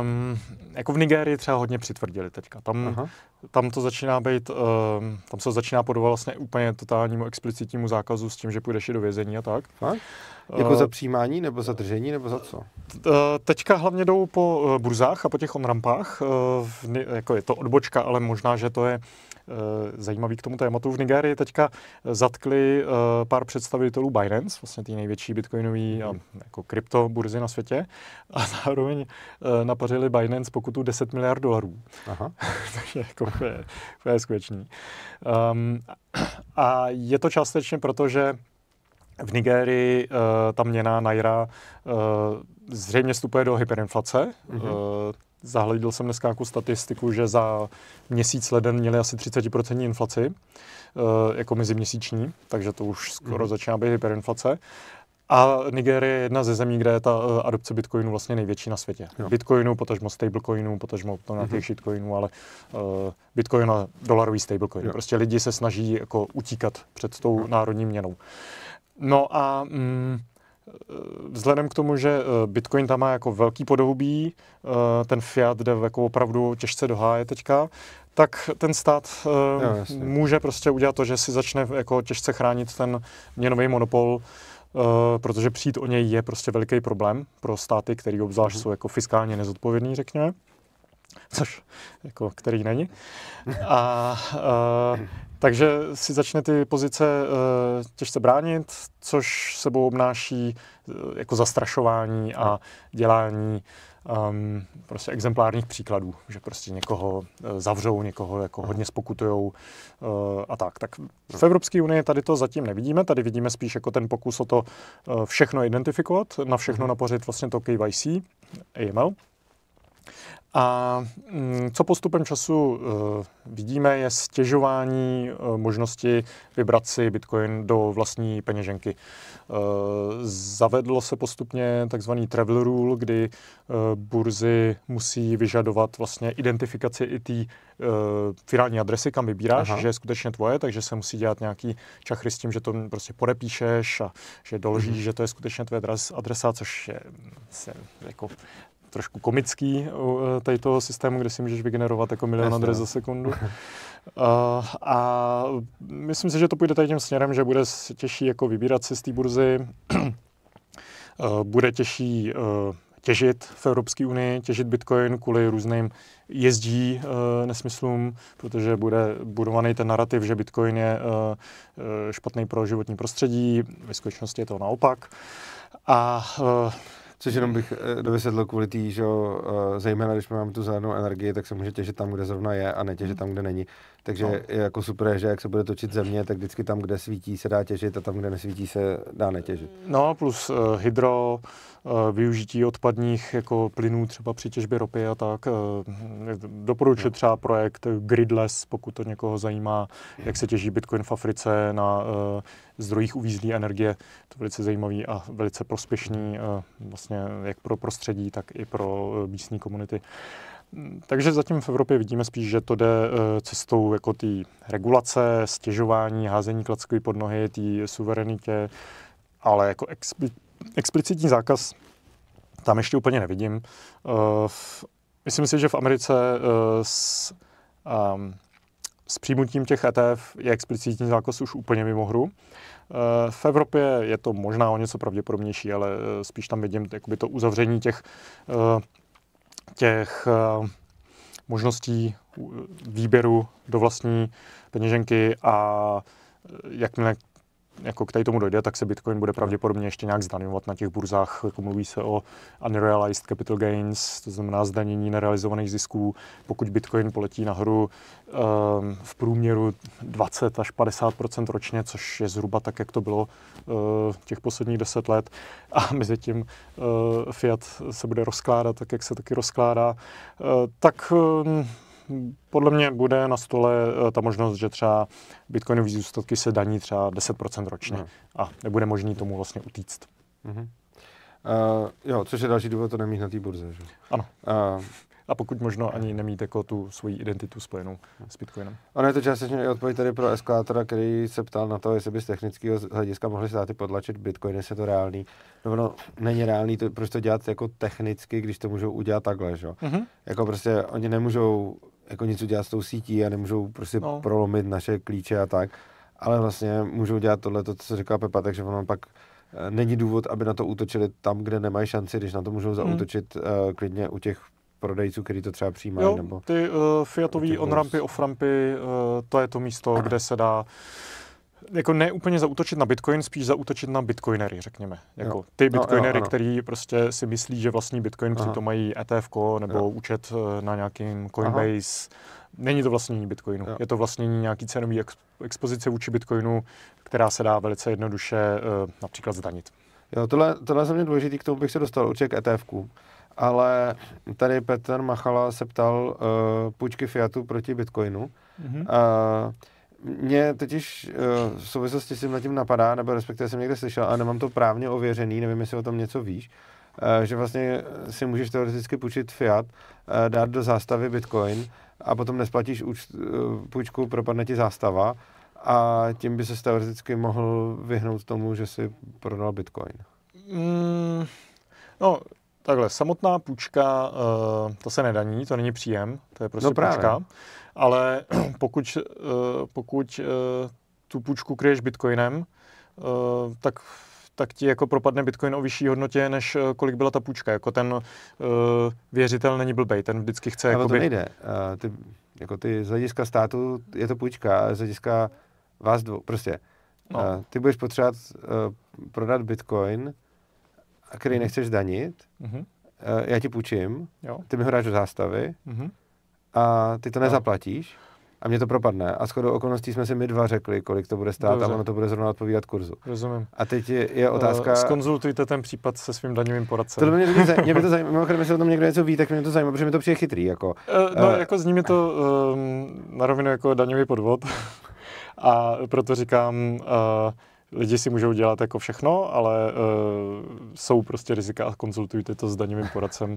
Um, jako v Nigérii třeba hodně přitvrdili teďka. Tam, tam to začíná být, um, tam se začíná podobat vlastně úplně totálnímu explicitnímu zákazu s tím, že půjdeš i do vězení a tak. Fakt? Ehm, jako uh, za přijímání, nebo za držení, nebo za co? Eh, teďka hlavně jdou po eh, burzách a po těch onrampách. Uh, jako je to odbočka, ale možná, že to je Eh, zajímavý k tomu tématu. V Nigérii teďka eh, zatkli eh, pár představitelů Binance, vlastně ty největší bitcoinový a mhm. jako burzy na světě a zároveň napařili Binance pokutu 10 miliard dolarů. Takže jako to je, to je skutečný. Um, a je to částečně proto, že v Nigérii uh, ta měna Naira uh, zřejmě vstupuje do hyperinflace. Mm-hmm. Uh, Zahledil jsem dneska nějakou statistiku, že za měsíc leden měli asi 30% inflaci, eh, jako meziměsíční, takže to už skoro mhm. začíná být hyperinflace. A Nigérie je jedna ze zemí, kde je ta eh, adopce bitcoinu vlastně největší na světě. Jo. Bitcoinu, potažmo stablecoinu, potažmo to mhm. na těch shitcoinu, ale uh, bitcoin a dolarový stablecoin. Jo. Prostě lidi se snaží jako utíkat před tou jo. Mhm. národní měnou. No a mm, Vzhledem k tomu, že eh, Bitcoin tam má jako velký podobí, eh, ten fiat jde jako opravdu těžce do háje teďka, tak ten stát no, může prostě udělat to, že si začne jako těžce chránit ten měnový monopol, protože přijít o něj je prostě veliký problém pro státy, který obzvlášť mhm. jsou jako fiskálně nezodpovědní, řekněme což jako který není. A, a takže si začne ty pozice eh, těžce bránit, což sebou obnáší eh, jako zastrašování a dělání um, prostě exemplárních příkladů, že prostě někoho eh, zavřou, někoho jako hodně spokutujou uh, a tak. Tak v Evropské unii tady to zatím nevidíme, tady vidíme spíš jako ten pokus o to všechno identifikovat, na všechno napořit vlastně to KYC, AML. A mm, co postupem času eh, vidíme, je stěžování eh, možnosti vybrat si Bitcoin do vlastní peněženky. Eh, zavedlo se postupně takzvaný travel rule, kdy burzy musí vyžadovat vlastně identifikaci i té finální adresy, kam vybíráš, Aha. že je skutečně tvoje, takže se musí dělat nějaký čachry s tím, že to prostě podepíšeš a že doložíš, mm-hmm. že to je skutečně tvoje adresa, což je, mm, se jako trošku komický eh, tady toho systému, kde si můžeš vygenerovat jako milion adres no. za sekundu. Uh, a myslím si, že to půjde tady tím směrem, že bude těžší jako vybírat si z té burzy, eh, bude těžší těžit v Evropské unii, těžit Bitcoin kvůli různým jezdí e, nesmyslům, protože bude budovaný ten narrativ, že Bitcoin je e, špatný pro životní prostředí, ve skutečnosti je to naopak. A Což jenom bych eh, dovysvětlil kvůli tý, že eh, zejména když máme tu zelenou energii, tak se může těžit tam, kde zrovna je a netěžit hmm. tam, kde není. Takže no. je jako super, že jak se bude točit země, tak vždycky tam, kde svítí, se dá těžit a tam, kde nesvítí, se dá netěžit. No plus uh, hydro, uh, využití odpadních jako plynů třeba při těžbě ropy a tak. Uh, doporučuji no. třeba projekt Gridless, pokud to někoho zajímá, jak se těží Bitcoin v Africe na uh, zdrojích uvízlí energie. To je velice zajímavý a velice prospěšný uh, vlastně jak pro prostředí, tak i pro uh, místní komunity. Uh, Mm, takže zatím v Evropě vidíme spíš, že to jde eh, cestou jako té regulace, stěžování, házení klackový pod nohy, té suverenitě, ale jako expli- explicitní zákaz tam ještě úplně nevidím. Eh, myslím si, že v Americe eh, s, ehm, s přijmutím těch ETF je explicitní zákaz už úplně mimo hru. V Evropě je to možná o něco pravděpodobnější, ale spíš tam vidím jakoby to uzavření těch těch eh, možností výběru do vlastní peněženky a eh, jakmile jako k tady tomu dojde, tak se Bitcoin bude pravděpodobně ještě nějak zdaňovat na těch burzách. Jako mluví se o unrealized capital gains, to znamená zdanění nerealizovaných zisků. Pokud Bitcoin poletí nahoru um, v průměru 20 až 50 ročně, což je zhruba tak, jak to bylo uh, těch posledních 10 let, a mezi tím uh, fiat se bude rozkládat tak, jak se taky rozkládá, uh, tak um, podle mě bude na stole eh, ta možnost, že třeba bitcoinový zůstatky se daní třeba 10% ročně no. a nebude možný tomu vlastně utíct. Mm-hmm. Uh, jo, což je další důvod to nemít na té burze, že? Ano. Uh, a pokud možno ani nemít jako tu svoji identitu spojenou s Bitcoinem. Ono je to částečně i odpověď tady pro eskalátora, který se ptal na to, jestli by z technického hlediska mohli státy podlačit Bitcoin, jestli je to reálný. No ono není reálný, to, proč to dělat jako technicky, když to můžou udělat takhle, že? Mm-hmm. Jako prostě oni nemůžou jako nic udělat s tou sítí a nemůžou prostě no. prolomit naše klíče a tak, ale vlastně můžou dělat tohle, to, co říká Pepa, takže ono pak eh, není důvod, aby na to útočili tam, kde nemají šanci, když na to můžou mhm. zautočit hmm. uh, eh, klidně u těch prodejců, který to třeba přijímají. Jo, nebo ty uh, Fiatový onrampy, offrampy, uh, to je to místo, kde se dá uh, jako ne úplně zautočit na Bitcoin, spíš zautočit na Bitcoinery, řekněme. Jako jo. ty no, Bitcoinery, no, který prostě si myslí, že vlastní Bitcoin, Aha. přitom mají ETF nebo jo. účet eh, na nějakým Coinbase. Aha. Není to vlastnění Bitcoinu, jo. je to vlastnění nějaký cenový ex- expozice vůči Bitcoinu, která se dá velice jednoduše uh, například zdanit. Jo, tohle, tohle je za mě důležitý, k tomu bych se dostal určitě k etf ale tady Petr Machala se ptal uh, půjčky Fiatu proti Bitcoinu. Mm-hmm. Uh, mě totiž eh, v souvislosti s tím tím napadá, nebo respektive jsem někde slyšel, ale nemám to právně ověřený, nevím, jestli o tom něco víš, eh, že vlastně si můžeš teoreticky půjčit fiat, eh, dát do zástavy bitcoin a potom nesplatíš úč, půjčku, propadne ti zástava a tím by se teoreticky mohl vyhnout tomu, že si prodal bitcoin. Mm, no, takhle, samotná půjčka, uh, to se nedaní, to není příjem, to je prostě no právě. půjčka ale pokud, eh, pokud eh, tu půjčku kryješ bitcoinem, eh, tak tak ti jako propadne bitcoin o vyšší hodnotě, než kolik byla ta půjčka. Jako ten věřitel není blbej, ten vždycky chce... Ale jakoby... to nejde. ty, jako ty z hlediska státu je to půjčka, z hlediska vás dvou, prostě. No. ty budeš potřebovat prodat bitcoin, který mhm. nechceš danit, mm-hmm. já ti půjčím, jo. ty mi ho dáš do zástavy, mm-hmm a ty to no. nezaplatíš a mě to propadne. A shodou okolností jsme si my dva řekli, kolik to bude stát Dobře. a ono to bude zrovna odpovídat kurzu. Rozumím. A teď je, je otázka... Uh, skonzultujte ten případ se svým daňovým poradcem. To mě, mě, by to zajímalo, mimochodem, jestli o tom někdo něco ví, tak mě to zajímá, protože mi to přijde chytrý. Jako, uh, no, uh, jako zní mi to uh, na rovinu jako daňový podvod. a proto říkám, uh, lidi si můžou dělat jako všechno, ale uh, jsou prostě rizika a konzultujte to s daňovým poradcem.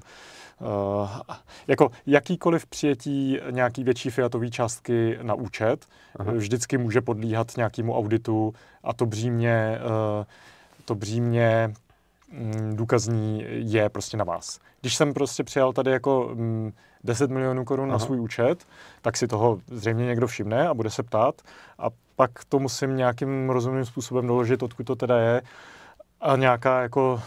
Uh, jako jakýkoliv přijetí nějaký větší fiatové částky na účet Aha. vždycky může podlíhat nějakému auditu a to břímně, uh, eh, to břímně mm, důkazní je prostě na vás. Když jsem prostě přijal tady jako mm, 10 milionů korun Aha. na svůj účet, tak si toho zřejmě někdo všimne a bude se ptát a pak to musím nějakým rozumným způsobem doložit, odkud to teda je a nějaká jako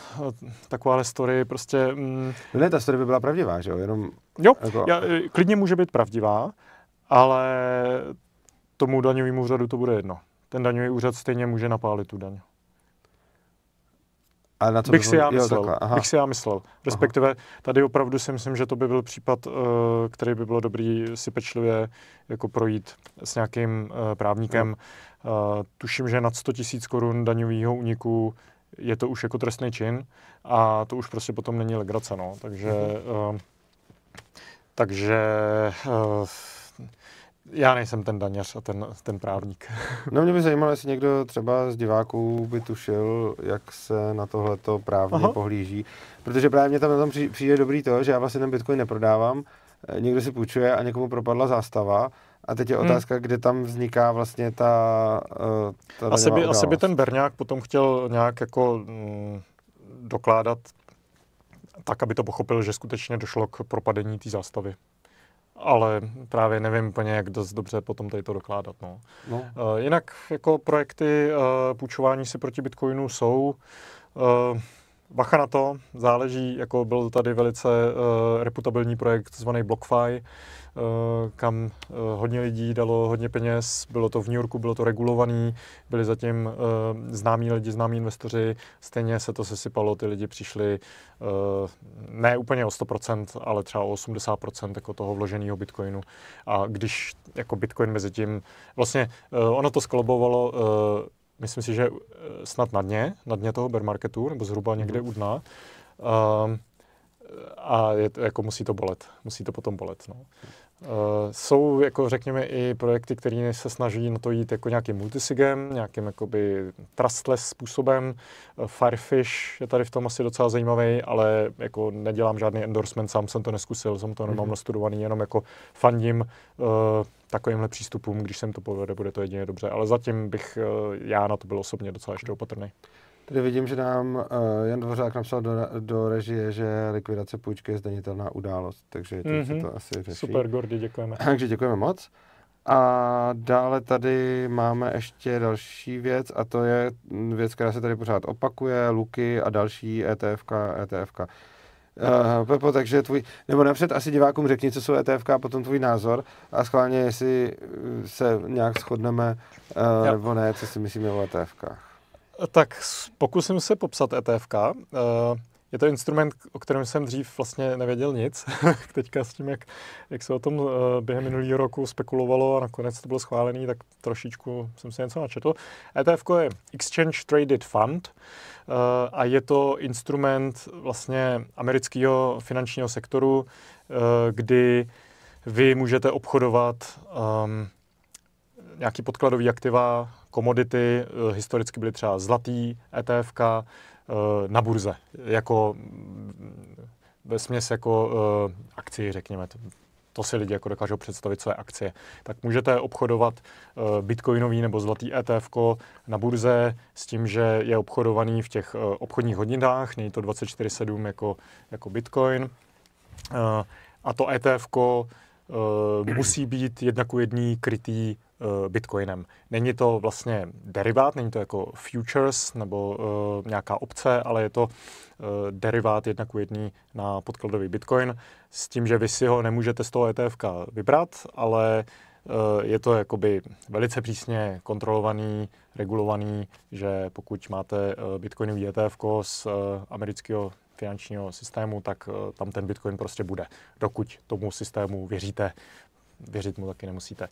takováhle story prostě... Mm, ne, ta story by byla pravdivá, že jo? Jenom, jo, jako... já, e, klidně může být pravdivá, ale tomu daňovému úřadu to bude jedno. Ten daňový úřad stejně může napálit tu daň. A na to bych, si já myslel, jo, takhle, bych si já myslel. Respektive aha. tady opravdu si myslím, že to by byl případ, eh, který by bylo dobrý si pečlivě jako projít s nějakým eh, právníkem. No. Tuším, že nad 100 tisíc korun daňového úniku je to už jako trestný čin a to už prostě potom není legrace, no. Takže, mhm. takže já nejsem ten daňař a ten, ten právník. No mě by zajímalo, jestli někdo třeba z diváků by tušil, jak se na tohleto právně Aha. pohlíží. Protože právě mě tam na tom přijde dobrý to, že já vlastně ten bitcoin neprodávám, eh, někdo si půjčuje a někomu propadla zástava, a teď je hmm. otázka, hmm. kde tam vzniká vlastně ta, eh, ta asi, by, asi by ten Berňák potom chtěl nějak jako mm, dokládat tak, aby to pochopil, že skutečně došlo k propadení té zástavy ale právě nevím úplně, jak dost dobře potom tady to dokládat. No. No. Uh, jinak jako projekty uh, půjčování si proti Bitcoinu jsou. Uh, Bacha na to, záleží, jako byl tady velice uh, reputabilní projekt zvaný BlockFi, Eh, kam eh, hodně lidí dalo hodně peněz. Bylo to v New Yorku, bylo to regulovaný, byli zatím eh, známí lidi, známí investoři. Stejně se to sesypalo, ty lidi přišli ne úplně o 100%, ale třeba o 80% jako toho vloženého bitcoinu. A když jako bitcoin mezi tím, vlastně ono to sklobovalo, myslím si, že snad na dně, na dně toho bear marketu, nebo zhruba někde mhm. u dna. a je, jako musí to bolet, musí to potom bolet. No. Eh, jsou, jako řekněme, i projekty, které se snaží na to jít jako nějakým multisigem, nějakým jakoby trustless způsobem. Eh, Firefish je tady v tom asi docela zajímavý, ale jako nedělám žádný endorsement, sám jsem to neskusil, jsem to nemám mhm. nastudovaný, jenom jako fandím uh, takovýmhle přístupům, když se to povede, bude to jedině dobře, ale zatím bych uh, já na to byl osobně docela ještě opatrný. Tady vidím, že nám eh, Jan Dvořák napsal do, do režie, že likvidace půjčky je zdanitelná událost, takže tím mm-hmm. se to asi řeší. Super, Gordy, děkujeme. Takže děkujeme moc. A dále tady máme ještě další věc a to je věc, která se tady pořád opakuje, Luky a další ETFka, ETFka. Uh, eh, Pepo, takže tvůj, nebo napřed asi divákům řekni, co jsou ETF a potom tvůj názor a schválně, jestli se nějak shodneme uh, nebo ne, co si myslíme o ETF. -kách. Tak pokusím se popsat ETF. Eh, je to instrument, o kterém jsem dřív vlastně nevěděl nic. Teďka s tím, jak, jak se o tom eh, během minulého roku spekulovalo a nakonec to bylo schválené, tak trošičku jsem se něco načetl. ETF je Exchange Traded Fund eh, a je to instrument vlastně amerického finančního sektoru, kdy vy můžete obchodovat um, nějaký podkladový aktiva, komodity, eh, historicky byly třeba zlatý, ETF eh, na burze, jako mm, ve směs jako eh, akci, řekněme. To si lidi jako dokážou představit, co je akcie. Tak můžete obchodovat bitcoinový nebo zlatý ETF na burze s tím, že je obchodovaný v těch obchodních hodinách, není to 24-7 jako, jako bitcoin. A to ETF musí být jednak u jedný krytý Eh, Bitcoinem. Není to vlastně derivát, není to jako futures nebo uh, nějaká obce, ale je to uh, derivát jedna ku jedný na podkladový Bitcoin s tím, že vy si ho nemůžete z toho ETF vybrat, ale je to jakoby velice přísně kontrolovaný, regulovaný, že pokud máte bitcoinový ETF z amerického finančního systému, tak tam ten Bitcoin prostě bude, dokud tomu systému věříte, věřit mu taky nemusíte.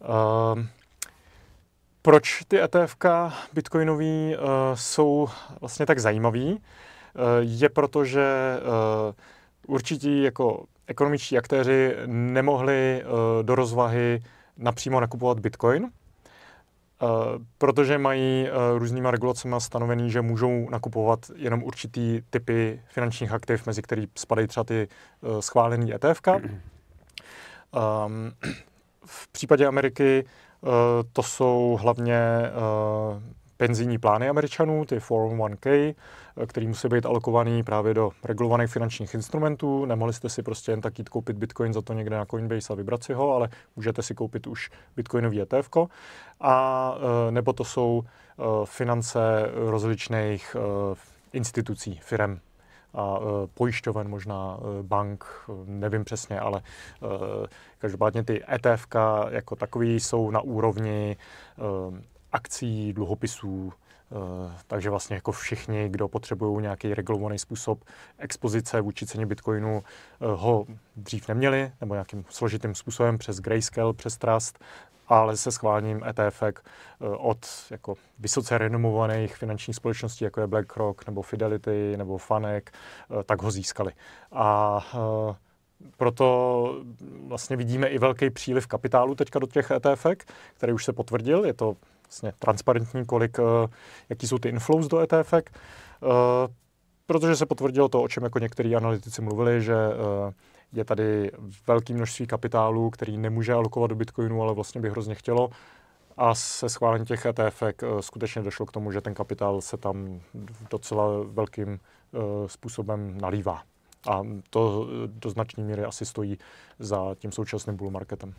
Uh, proč ty ETF bitcoinový uh, jsou vlastně tak zajímavý? Uh, je proto, že uh, určití jako ekonomičtí aktéři nemohli uh, do rozvahy napřímo nakupovat bitcoin, protože mají různýma regulacemi stanovený, že můžou nakupovat jenom určitý typy finančních aktiv, mezi který spadají třeba ty schválené ETF. Um, v případě Ameriky uh, to jsou hlavně uh, penzijní plány američanů, ty 401k, eh, který musí být alokovaný právě do regulovaných finančních instrumentů. Nemohli jste si prostě jen tak jít koupit bitcoin za to někde na Coinbase a vybrat si ho, ale můžete si koupit už bitcoinový ETF. -ko. A nebo to jsou finance rozličných institucí, firm a e, pojišťoven, možná e, bank, e, nevím přesně, ale každopádně ty ETF jako takový jsou na úrovni akcí, dluhopisů, takže vlastně jako všichni, kdo potřebují nějaký regulovaný způsob expozice vůči ceně Bitcoinu, ho dřív neměli, nebo nějakým složitým způsobem přes Grayscale, přes Trust, ale se schválením ETF e, od jako vysoce renomovaných finančních společností, jako je BlackRock nebo Fidelity nebo Fanek, e, tak ho získali. A e, proto vlastně vidíme i velký příliv kapitálu teďka do těch ETF, který už se potvrdil. Je to vlastně transparentní, kolik, jaký jsou ty inflows do ETF. Protože se potvrdilo to, o čem jako někteří analytici mluvili, že je tady velké množství kapitálu, který nemůže alokovat do Bitcoinu, ale vlastně by hrozně chtělo. A se schválením těch ETF eh, skutečně došlo k tomu, že ten kapitál se tam docela velkým eh, způsobem nalívá. A to do značné míry asi stojí za tím současným bull marketem.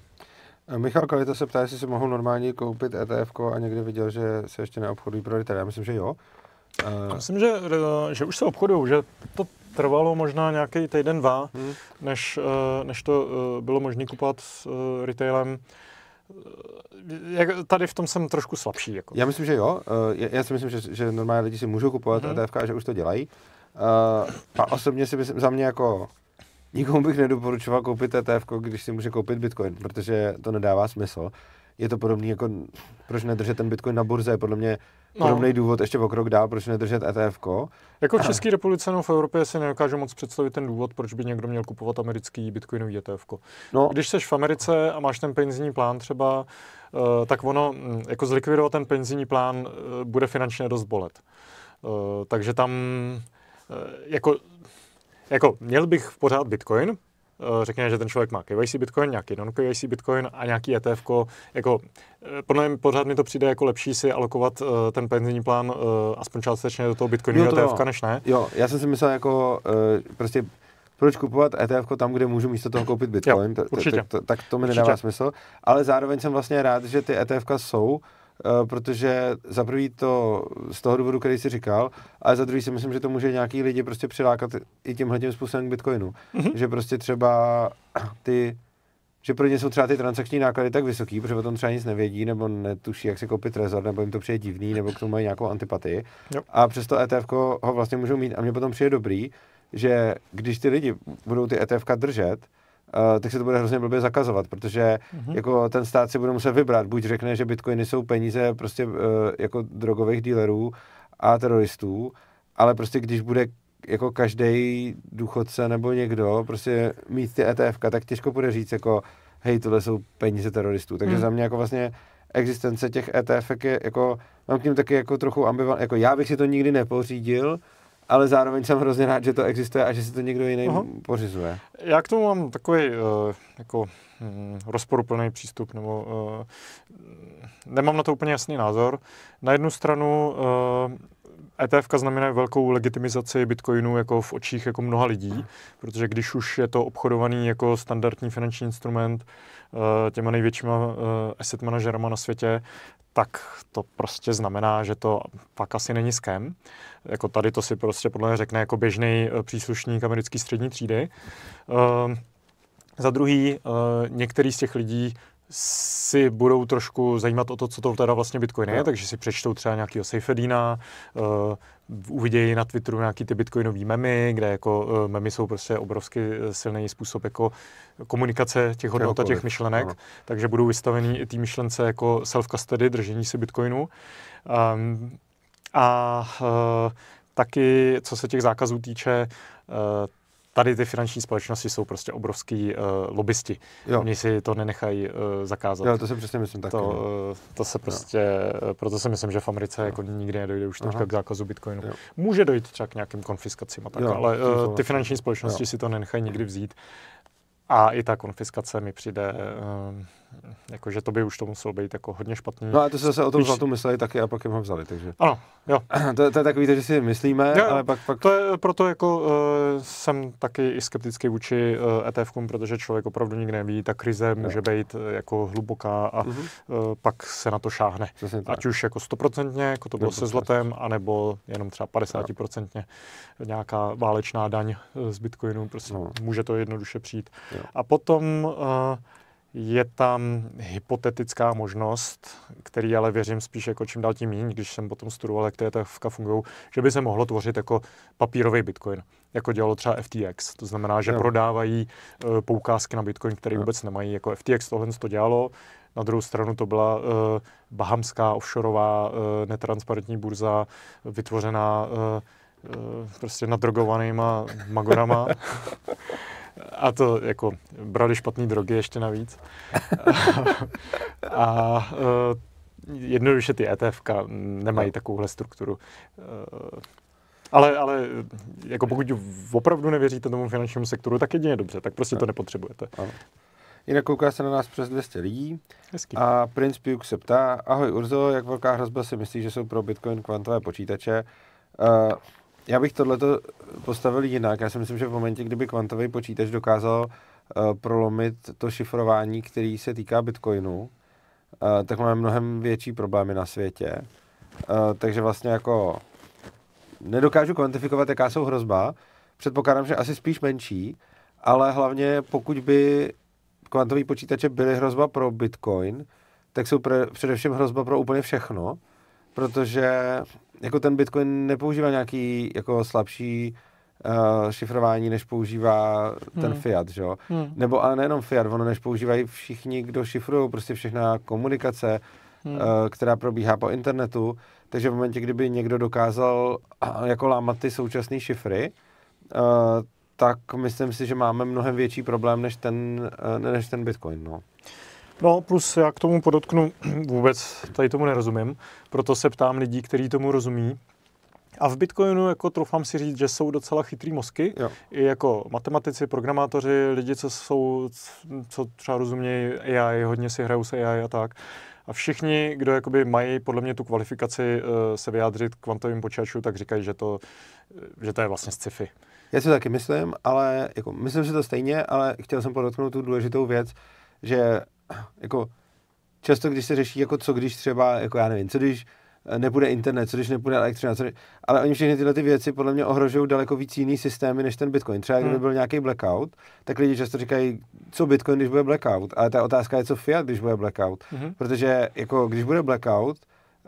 Eh, Michal Kalita se ptá, jestli si mohu normálně koupit ETF a někde viděl, že se ještě neobchodují pro Já myslím, že jo. Já myslím, že, že už se obchodují, že to trvalo možná nějaký týden, dva, hmm. než, eh, než to eh, bylo možné kupovat s eh, retailem. Jak, tady v tom jsem trošku slabší. Jako. Já myslím, že jo. Já, já si myslím, že, že normálně lidi si můžou kupovat hmm. ATF, e že už to dělají. A osobně si myslím, za mě jako nikomu bych nedoporučoval koupit ETF, když si může koupit Bitcoin, protože to nedává smysl. Je to podobný jako, proč nedržet ten Bitcoin na burze, podle mě No. Podobný důvod ještě o krok dál, proč nedržet ETF. -ko. Jako v České republice nebo v Evropě si nedokážu moc představit ten důvod, proč by někdo měl kupovat americký bitcoinový ETF. -ko. No. Když jsi v Americe a máš ten penzijní plán třeba, eh, tak ono, hm, jako zlikvidovat ten penzijní plán eh, bude finančně dost bolet. Eh, takže tam, jako, jako měl bych pořád bitcoin, Eh, řekněme, že ten člověk má KYC Bitcoin, nějaký non-KYC Bitcoin a nějaký ETF, jako eh, podle mě pořád mi to přijde jako lepší si alokovat eh, ten penzijní plán aspoň částečně do toho Bitcoinu to ETF, než ne. Jo, já jsem si myslel jako prostě proč kupovat ETF tam, kde můžu místo toho koupit Bitcoin, jo, to, to, to, to, tak to mi určitě. nedává smysl, ale zároveň jsem vlastně rád, že ty ETF jsou, uh, Eh, protože za prvý to z toho důvodu, který jsi říkal, ale za druhý si myslím, že to může nějaký lidi prostě přilákat i tímhle tím způsobem k Bitcoinu. Mm-hmm. Že prostě třeba ty že pro ně jsou třeba ty transakční náklady tak vysoký, protože o tom třeba nic nevědí, nebo netuší, jak si koupit trezor, nebo jim to přijde divný, nebo k tomu mají nějakou antipatii. Jo. A přesto ETF ho vlastně můžou mít. A mně potom přijde dobrý, že když ty lidi budou ty ETF držet, Uh, tak se to bude hrozně blbě zakazovat, protože mm-hmm. jako ten stát si bude muset vybrat, buď řekne, že bitcoiny jsou peníze prostě uh, jako drogových dílerů a teroristů, ale prostě když bude jako každý důchodce nebo někdo prostě mít ty ETF, tak těžko bude říct jako hej, tohle jsou peníze teroristů. Takže mm. za mě jako vlastně existence těch ETF je jako, mám k ním taky jako trochu ambivalent, jako já bych si to nikdy nepořídil, ale zároveň jsem hrozně rád, že to existuje a že se to někdo jiný Aha. pořizuje. Já k tomu mám takový uh, eh, jako um, rozporuplný přístup, nebo uh, nemám na to úplně jasný názor. Na jednu stranu uh, eh, ETF znamená velkou legitimizaci Bitcoinu jako v očích jako mnoha lidí, protože když už je to obchodovaný jako standardní finanční instrument, těma největšíma asset manažerama na světě, tak to prostě znamená, že to pak asi není skem. Jako tady to si prostě podle mě řekne jako běžný eh, příslušník americké střední třídy. Uh, za druhý, uh, některý z těch lidí si budou trošku zajímat o to, co to teda vlastně Bitcoin je, no. takže si přečtou třeba nějakého Seyfedina, uh, eh, uvidějí na Twitteru nějaký ty bitcoinové memy, kde jako uh, memy jsou prostě obrovsky eh, silný způsob jako komunikace těch hodnot a těch myšlenek, no. takže budou vystavený i ty myšlence jako self-custody, držení si Bitcoinu. Um, a uh, taky, co se těch zákazů týče, uh, Tady ty finanční společnosti jsou prostě obrovský uh, lobbysti. Jo. Oni si to nenechají uh, zakázat. Jo, to si přesně myslím taky. To, no. eh, to se prostě, jo. proto si myslím, že v Americe jo. jako nikdy nedojde už teďka Aha. k zákazu bitcoinu. Jo. Může dojít třeba k nějakým konfiskacím a tak, jo, ale uh, ty vlastně- finanční společnosti jo. si to nenechají nikdy vzít. A i ta konfiskace mi přijde... Uh, jakože to by už to muselo být jako hodně špatný. No a to se zase o tom zlatu mysleli taky a pak jim ho vzali, takže. Ano, jo. to, to, je takový, že si myslíme, jo, ale pak, pak... To je proto jako uh, jsem taky i skeptický vůči uh, eh, etf protože člověk opravdu nikdy neví, ta krize jo. může být uh, jako hluboká a mm-hmm. uh, pak se na to šáhne. Přesně tak. Ať už jako stoprocentně, jako to bylo se zlatem, anebo jenom třeba 50% nějaká válečná daň z bitcoinu, prostě no. může to jednoduše přijít. Jo. A potom uh, je tam hypotetická možnost, který ale věřím spíš jako čím dál tím méně, když jsem potom studoval, jak ty ETFka fungují, že by se mohlo tvořit jako papírový bitcoin, jako dělalo třeba FTX. To znamená, že no. prodávají uh, poukázky na bitcoin, které no. vůbec nemají. Jako FTX tohle to dělalo, na druhou stranu to byla uh, bahamská offshoreová uh, netransparentní burza vytvořená uh, uh, prostě nadrogovanýma magorama. A to jako brali špatné drogy ještě navíc. a, a eh, jednoduše ty ETF nemají takovouhle strukturu. Eh, ale, ale jako pokud opravdu nevěříte tomu finančnímu sektoru, tak jedině dobře, tak prostě to nepotřebujete. Ano. Jinak kouká se na nás přes 200 lidí. Hezky. A Prince Piuk se ptá, ahoj Urzo, jak velká hrozba si myslíš, že jsou pro Bitcoin kvantové počítače? Uh, já bych tohleto postavil jinak. Já si myslím, že v momentě, kdyby kvantový počítač dokázal uh, prolomit to šifrování, který se týká Bitcoinu, uh, tak máme mnohem větší problémy na světě. Uh, takže vlastně jako nedokážu kvantifikovat, jaká jsou hrozba. Předpokládám, že asi spíš menší, ale hlavně pokud by kvantový počítače byly hrozba pro Bitcoin, tak jsou pre, především hrozba pro úplně všechno protože jako ten Bitcoin nepoužívá nějaký jako slabší uh, šifrování, než používá ten hmm. fiat, že Hmm. Nebo ale nejenom fiat, ono než používají všichni, kdo šifrují, prostě všechna komunikace, hmm. uh, která probíhá po internetu, takže v momentě, kdyby někdo dokázal uh, jako lámat ty současné šifry, uh, tak myslím si, že máme mnohem větší problém než ten, uh, než ten Bitcoin, no. No, plus já k tomu podotknu, vůbec tady tomu nerozumím, proto se ptám lidí, kteří tomu rozumí. A v Bitcoinu jako troufám si říct, že jsou docela chytrý mozky, jo. i jako matematici, programátoři, lidi, co jsou, co třeba rozumějí AI, hodně si hrajou se AI a tak. A všichni, kdo jakoby mají podle mě tu kvalifikaci eh, se vyjádřit k kvantovým počítačům, tak říkají, že to, že to je vlastně sci-fi. Já si to taky myslím, ale jako, myslím si to stejně, ale chtěl jsem podotknout tu důležitou věc, že jako často, když se řeší, jako co když třeba, jako já nevím, co když eh, nepůjde internet, co když nepůjde elektřina, co když, ale oni všechny tyhle ty věci podle mě ohrožují daleko víc jiný systémy než ten Bitcoin. Třeba kdyby hmm. byl nějaký blackout, tak lidi často říkají, co Bitcoin, když bude blackout, ale ta otázka je, co fiat, když bude blackout, mm-hmm. protože jako když bude blackout,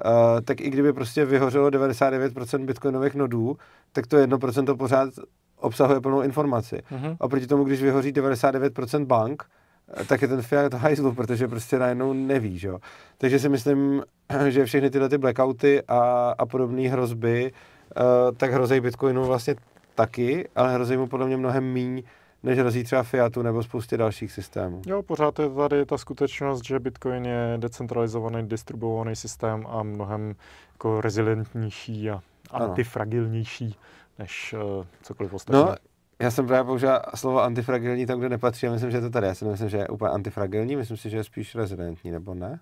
Uh, tak i kdyby prostě vyhořelo 99% bitcoinových nodů, tak to 1% pořád obsahuje plnou informaci. Mm-hmm. Oproti tomu, když vyhoří 99% bank, tak je ten Fiat hajzlu, protože prostě najednou neví, že jo. Takže si myslím, že všechny tyhle ty blackouty a, a podobné hrozby, uh, tak hrozí Bitcoinu vlastně taky, ale hrozí mu podle mě mnohem míň, než hrozí třeba Fiatu nebo spoustě dalších systémů. Jo, pořád je tady ta skutečnost, že Bitcoin je decentralizovaný, distribuovaný systém a mnohem jako rezilientnější a antifragilnější než uh, cokoliv no, ostatní. No, já jsem právě použil slovo antifragilní tam, kde nepatří a myslím, že je to tady. Já si myslím, že je úplně antifragilní, myslím si, že je spíš rezidentní, nebo ne?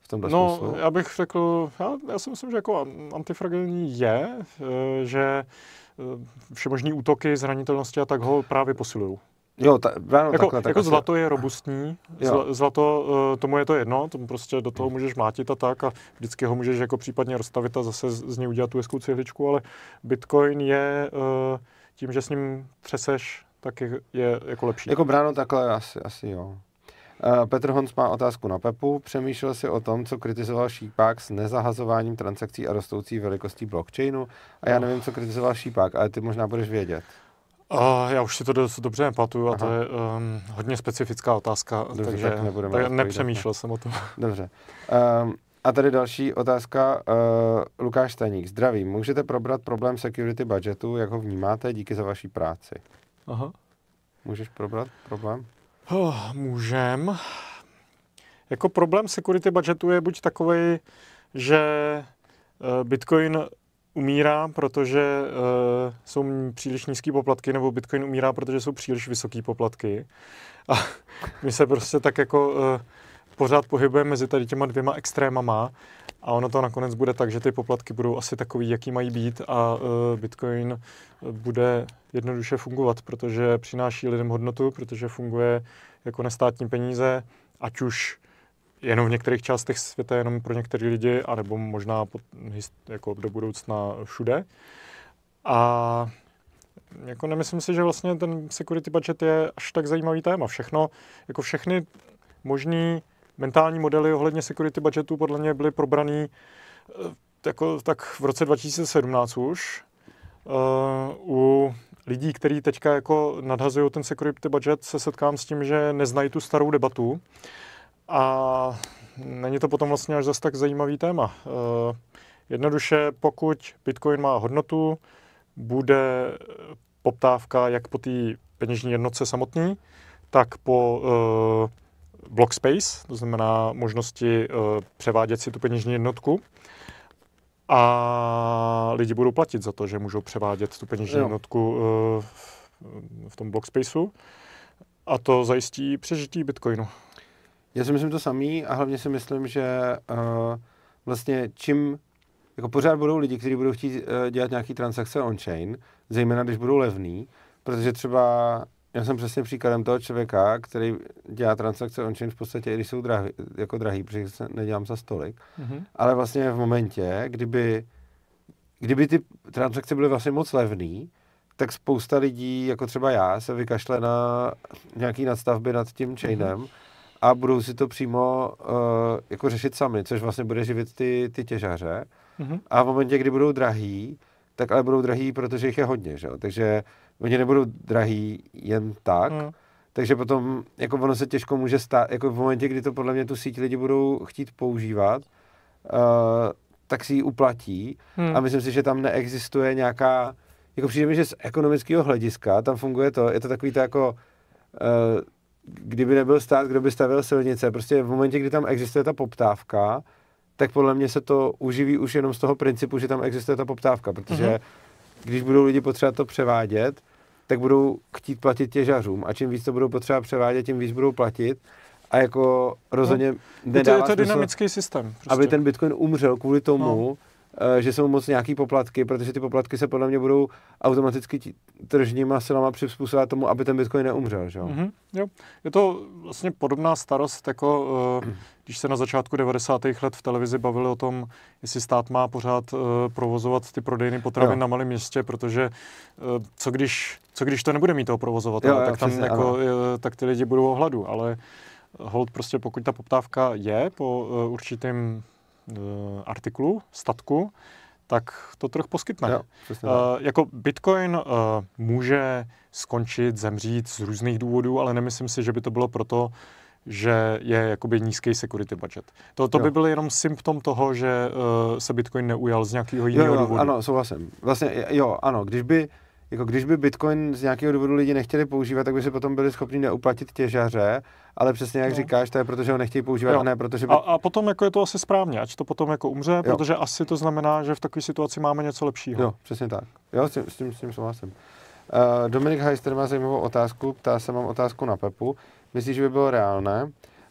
V tomto no, smyslu. já bych řekl, já, já si myslím, že jako antifragilní je, eh, že eh, všemožní útoky, zranitelnosti a tak ho právě posilují. Jo, ta, bráno, jako, takhle, tak jako zlato je robustní, jo. zlato, eh, tomu je to jedno, tomu prostě do toho můžeš mátit a tak a vždycky ho můžeš jako případně rozstavit a zase z něj udělat tu hezkou cihličku, ale Bitcoin je uh, tím, že s ním třeseš, tak je, je jako lepší. Jako bráno takhle asi, asi jo. Eh, Petr Honc má otázku na Pepu. Přemýšlel si o tom, co kritizoval Šípák s nezahazováním transakcí a rostoucí velikostí blockchainu. A já no. nevím, co kritizoval Šípák, ale ty možná budeš vědět. Uh, já už si to dost dobře nepatuju a to je um, hodně specifická otázka, Dobře, takže tak tak nepřemýšlel jsem o tom. Dobře. Um, a tady další otázka. Uh, Lukáš Staník, zdraví. Můžete probrat problém security budgetu, jak ho vnímáte? Díky za vaší práci. Aha. Můžeš probrat problém? Oh, můžem. Jako problém security budgetu je buď takový, že eh, Bitcoin umírá, protože uh, jsou příliš nízké poplatky, nebo Bitcoin umírá, protože jsou příliš vysoké poplatky. A my se prostě tak jako uh, pořád pohybuje mezi tady těma dvěma extrémama a ono to nakonec bude tak, že ty poplatky budou asi takový, jaký mají být a uh, Bitcoin bude jednoduše fungovat, protože přináší lidem hodnotu, protože funguje jako nestátní peníze, ať už jenom v některých částech světa, jenom pro některé lidi, anebo možná pod, jako do budoucna všude. A jako nemyslím si, že vlastně ten security budget je až tak zajímavý téma. Všechno, jako všechny možný mentální modely ohledně security budgetu podle mě byly probraný eh, jako, tak v roce 2017 už uh, u lidí, kteří teďka jako nadhazují ten security budget, se setkám s tím, že neznají tu starou debatu a není to potom vlastně až zase tak zajímavý téma. Uh, jednoduše, pokud Bitcoin má hodnotu, bude poptávka jak po té peněžní jednotce samotný, tak po uh, block space, to znamená možnosti eh, převádět si tu peněžní jednotku a lidi budou platit za to, že můžou převádět tu peněžní jo. jednotku eh, v tom block spaceu a to zajistí přežití Bitcoinu. Já si myslím to samý a hlavně si myslím, že uh, vlastně čím, jako pořád budou lidi, kteří budou chtít uh, dělat nějaký transakce on-chain, zejména když budou levný, protože třeba já jsem přesně příkladem toho člověka, který dělá transakce on-chain v podstatě, i když jsou drahý, jako drahý, protože se nedělám za stolik, mm-hmm. ale vlastně v momentě, kdyby, kdyby ty transakce byly vlastně moc levný, tak spousta lidí, jako třeba já, se vykašle na nějaký nadstavby nad tím mhm. chainem mm-hmm. a budou si to přímo uh, jako řešit sami, což vlastně bude živit ty, ty těžaře. Mm-hmm. A v momentě, kdy budou drahý, tak ale budou drahý, protože jich je hodně, že jo? Takže oni nebudou drahý jen tak, hmm. takže potom, jako ono se těžko může stát, jako v momentě, kdy to podle mě tu síť lidi budou chtít používat, uh, tak si ji uplatí hmm. a myslím si, že tam neexistuje nějaká, jako přijde mi, že z ekonomického hlediska tam funguje to, je to takový to jako, uh, kdyby nebyl stát, kdo by stavil silnice, prostě v momentě, kdy tam existuje ta poptávka, tak podle mě se to uživí už jenom z toho principu, že tam existuje ta poptávka, protože mm-hmm. když budou lidi potřebovat to převádět, tak budou chtít platit těžařům a čím víc to budou potřeba převádět, tím víc budou platit a jako rozhodně no, nedává to je to dynamický systém. Prostě. Aby ten Bitcoin umřel kvůli tomu, no. Eh, že jsou moc nějaký poplatky, protože ty poplatky se podle mě budou automaticky tržníma silama přizpůsobovat tomu, aby ten Bitcoin neumřel. Že? Mm-hmm, jo. Je to vlastně podobná starost, jako eh, když se na začátku 90. let v televizi bavili o tom, jestli stát má pořád eh, provozovat ty prodejny potravin na malém městě, protože co, když, co když to nebude mít toho provozovat, jo, jo, tak, tam přesně, jako, tak ty lidi budou ohladu, ale hold prostě pokud ta poptávka je po určitým Eh, artiklu, statku, tak to trh poskytne. Jo, uh, jako Bitcoin uh, může skončit, zemřít z různých důvodů, ale nemyslím si, že by to bylo proto, že je jakoby nízký security budget. To, to by byl jenom symptom toho, že uh, se Bitcoin neujal z nějakého jiného jo, jo, důvodu. Ano, souhlasím. Vlastně, jo, ano, když by uh, jako když by Bitcoin z nějakého důvodu lidi nechtěli používat, tak by si potom byli schopni neuplatit těžaře, ale přesně jak no. říkáš, to je proto, že ho nechtějí používat, jo. a ne protože by... a, a potom jako je to asi správně, ať to potom jako umře, jo. protože asi to znamená, že v takové situaci máme něco lepšího. Jo, přesně tak. Jo, s tím, s tím, s tím souhlasím. Uh, Dominik Heister má zajímavou otázku, ptá se, mám otázku na Pepu. Myslíš, že by bylo reálné,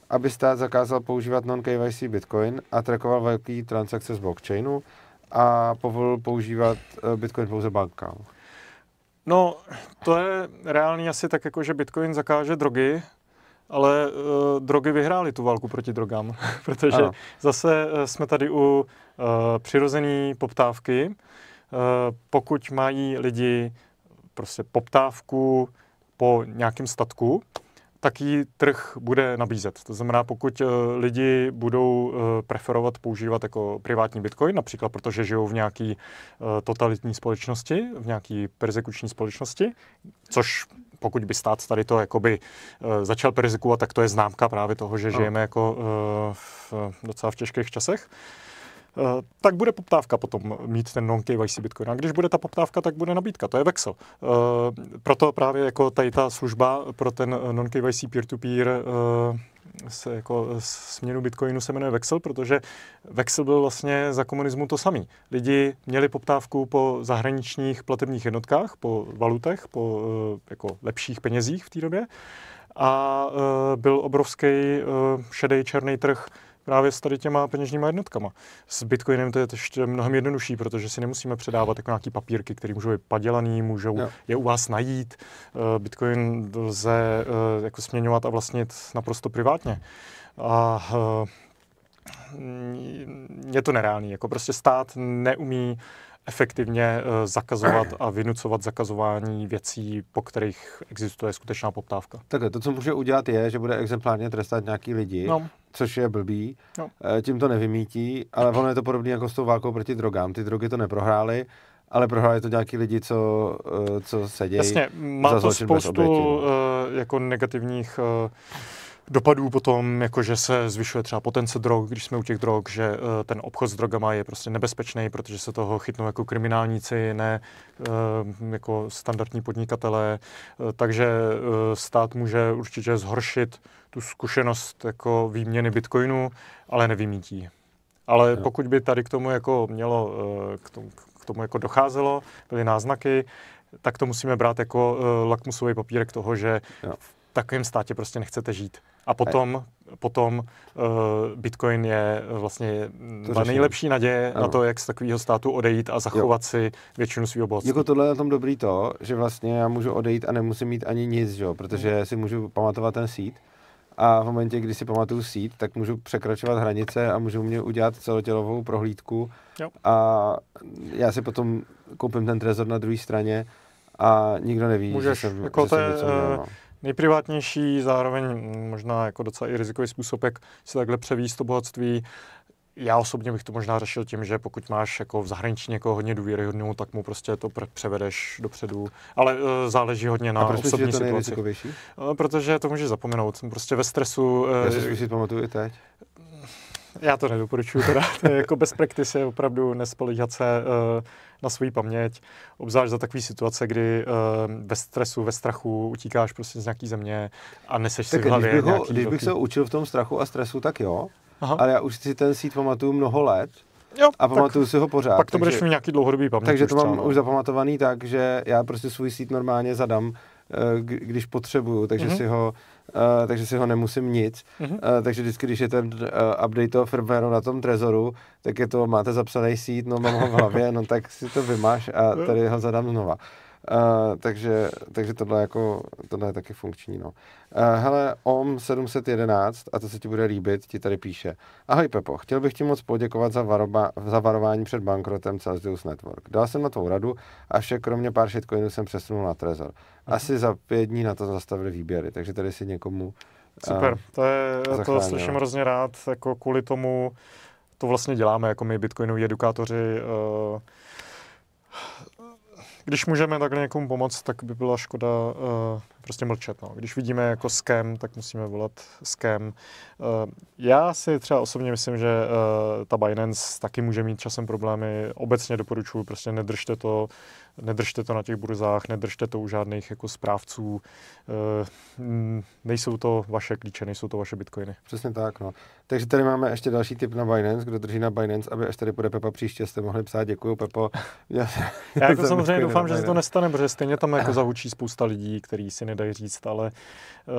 aby stát zakázal používat non-KYC Bitcoin a trackoval velký transakce z blockchainu a povolil používat eh, Bitcoin pouze bankám? No, to je reálně asi tak, jako že Bitcoin zakáže drogy, ale uh, drogy vyhrály tu válku proti drogám, protože ano. zase uh, jsme tady u uh, eh, přirozené poptávky. Uh, pokud mají lidi prostě poptávku po nějakém statku, Taký trh bude nabízet. To znamená, pokud eh, lidi budou eh, preferovat používat jako privátní bitcoin, například protože žijou v nějaké eh, totalitní společnosti, v nějaké persekuční společnosti, což pokud by stát tady to jakoby začal perzekovat, tak to je známka právě toho, že no. žijeme jako v, docela v těžkých časech, Eh, tak bude poptávka potom mít ten non-KYC Bitcoin. A když bude ta poptávka, tak bude nabídka. To je vexel. Eh, proto právě jako tady ta služba pro ten eh, non-KYC peer-to-peer se jako směnu Bitcoinu se jmenuje Vexel, protože Vexel byl vlastně za komunismu to samý. Lidi měli poptávku po zahraničních platebních jednotkách, po valutech, po jako lepších penězích v té době a byl obrovský šedý černý trh právě s tady těma peněžníma jednotkama. S Bitcoinem to je ještě mnohem jednodušší, protože si nemusíme předávat jako nějaký papírky, které můžou být padělaný, můžou jo. je u vás najít. Eh, Bitcoin lze eh, jako směňovat a vlastnit naprosto privátně. A eh, je to nereálný, jako prostě stát neumí efektivně eh, zakazovat a vynucovat zakazování věcí, po kterých existuje skutečná poptávka. Takhle, to, co může udělat, je, že bude exemplárně trestat nějaký lidi, no. což je blbý, no. Eh, tím to nevymítí, ale ono je to podobné jako s tou válkou proti drogám. Ty drogy to neprohrály, ale prohráli to nějaký lidi, co, eh, co dějí. Jasně, má to spoustu uh, jako negativních uh, dopadů potom, jako že se zvyšuje třeba potence drog, když jsme u těch drog, že uh, ten obchod s drogama je prostě nebezpečný, protože se toho chytnou jako kriminálníci, ne uh, jako standardní podnikatelé. Uh, takže uh, stát může určitě zhoršit tu zkušenost jako výměny bitcoinu, ale nevymítí. Ale pokud by tady k tomu jako mělo, uh, k tomu, k tomu jako docházelo, byly náznaky, tak to musíme brát jako uh, lakmusový papírek toho, že jo takovém státě prostě nechcete žít. A potom, a... potom uh, Bitcoin je eh, vlastně ta nejlepší naděje ano. na to, jak z takového státu odejít a zachovat jo. si většinu svého bohatství. Jako tohle je na tom dobrý to, že vlastně já můžu odejít a nemusím mít ani nic, že? protože hmm. si můžu pamatovat ten sít a v momentě, kdy si pamatuju sít, tak můžu překračovat hranice a můžu mě udělat celotělovou prohlídku jo. a já si potom koupím ten trezor na druhé straně a nikdo neví, Můžeš, že jsem, jako že jsem něco měl. Eh, no nejprivátnější, zároveň možná jako docela i rizikový způsob, jak si takhle převíst to bohatství. Já osobně bych to možná řešil tím, že pokud máš jako v zahraničí někoho hodně důvěryhodnou, tak mu prostě to převedeš dopředu. Ale e, záleží hodně na A proč osobní myslíš, situaci. to e, protože to můžeš zapomenout. Prostě ve stresu. E, Já si, si pamatuju i teď. Já to nedoporučuju, teda to je jako bez praktice opravdu nespolíhat se. E, na svoji paměť, obzvlášť za takové situace, kdy uh, ve stresu, ve strachu utíkáš prostě z nějaký země a neseš tak si v hlavě když bych, ho, když bych se učil v tom strachu a stresu, tak jo, Aha. ale já už si ten sít pamatuju mnoho let, Jo, a pamatuju si ho pořád. Pak to budeš mít nějaký dlouhodobý paměť. Takže to mám třeba, no. už zapamatovaný tak, že já prostě svůj sít normálně zadám, eh, když potřebuju, takže mm-hmm. si ho Uh, takže si ho nemusím nic. Mm-hmm. Uh, takže vždycky, když je ten uh, update toho firmware na tom trezoru, tak je to, máte zapsaný seed, no mám ho v hlavě, no tak si to vymáš a tady ho zadám znova. Uh, takže, takže tohle, jako, tohle je taky funkční. No. Uh, hele, OM711, a to se ti bude líbit, ti tady píše. Ahoj Pepo, chtěl bych ti moc poděkovat za, varoba, za varování před bankrotem Celsius Network. Dal jsem na tvou radu a vše kromě pár shitcoinů jsem přesunul na Trezor. Mhm. Asi za pět dní na to zastavili výběry, takže tady si někomu uh, Super, to, je, to slyším hrozně rád, jako kvůli tomu to vlastně děláme, jako my bitcoinoví edukátoři uh, když můžeme takhle někomu pomoct, tak by byla škoda uh, prostě mlčet. No. Když vidíme jako skem, tak musíme volat skem. Uh, eh, já si třeba osobně myslím, že uh, ta Binance taky může mít časem problémy. Obecně doporučuji, prostě nedržte to nedržte to na těch burzách, nedržte to u žádných jako správců, eh, nejsou to vaše klíče, nejsou to vaše bitcoiny. Přesně tak, no. Takže tady máme ještě další tip na Binance, kdo drží na Binance, aby až tady bude Pepa příště, jste mohli psát děkuju Pepo. Já, Já jako samozřejmě doufám, že se to nestane, protože stejně tam jako zahučí spousta lidí, který si nedají říct, ale uh,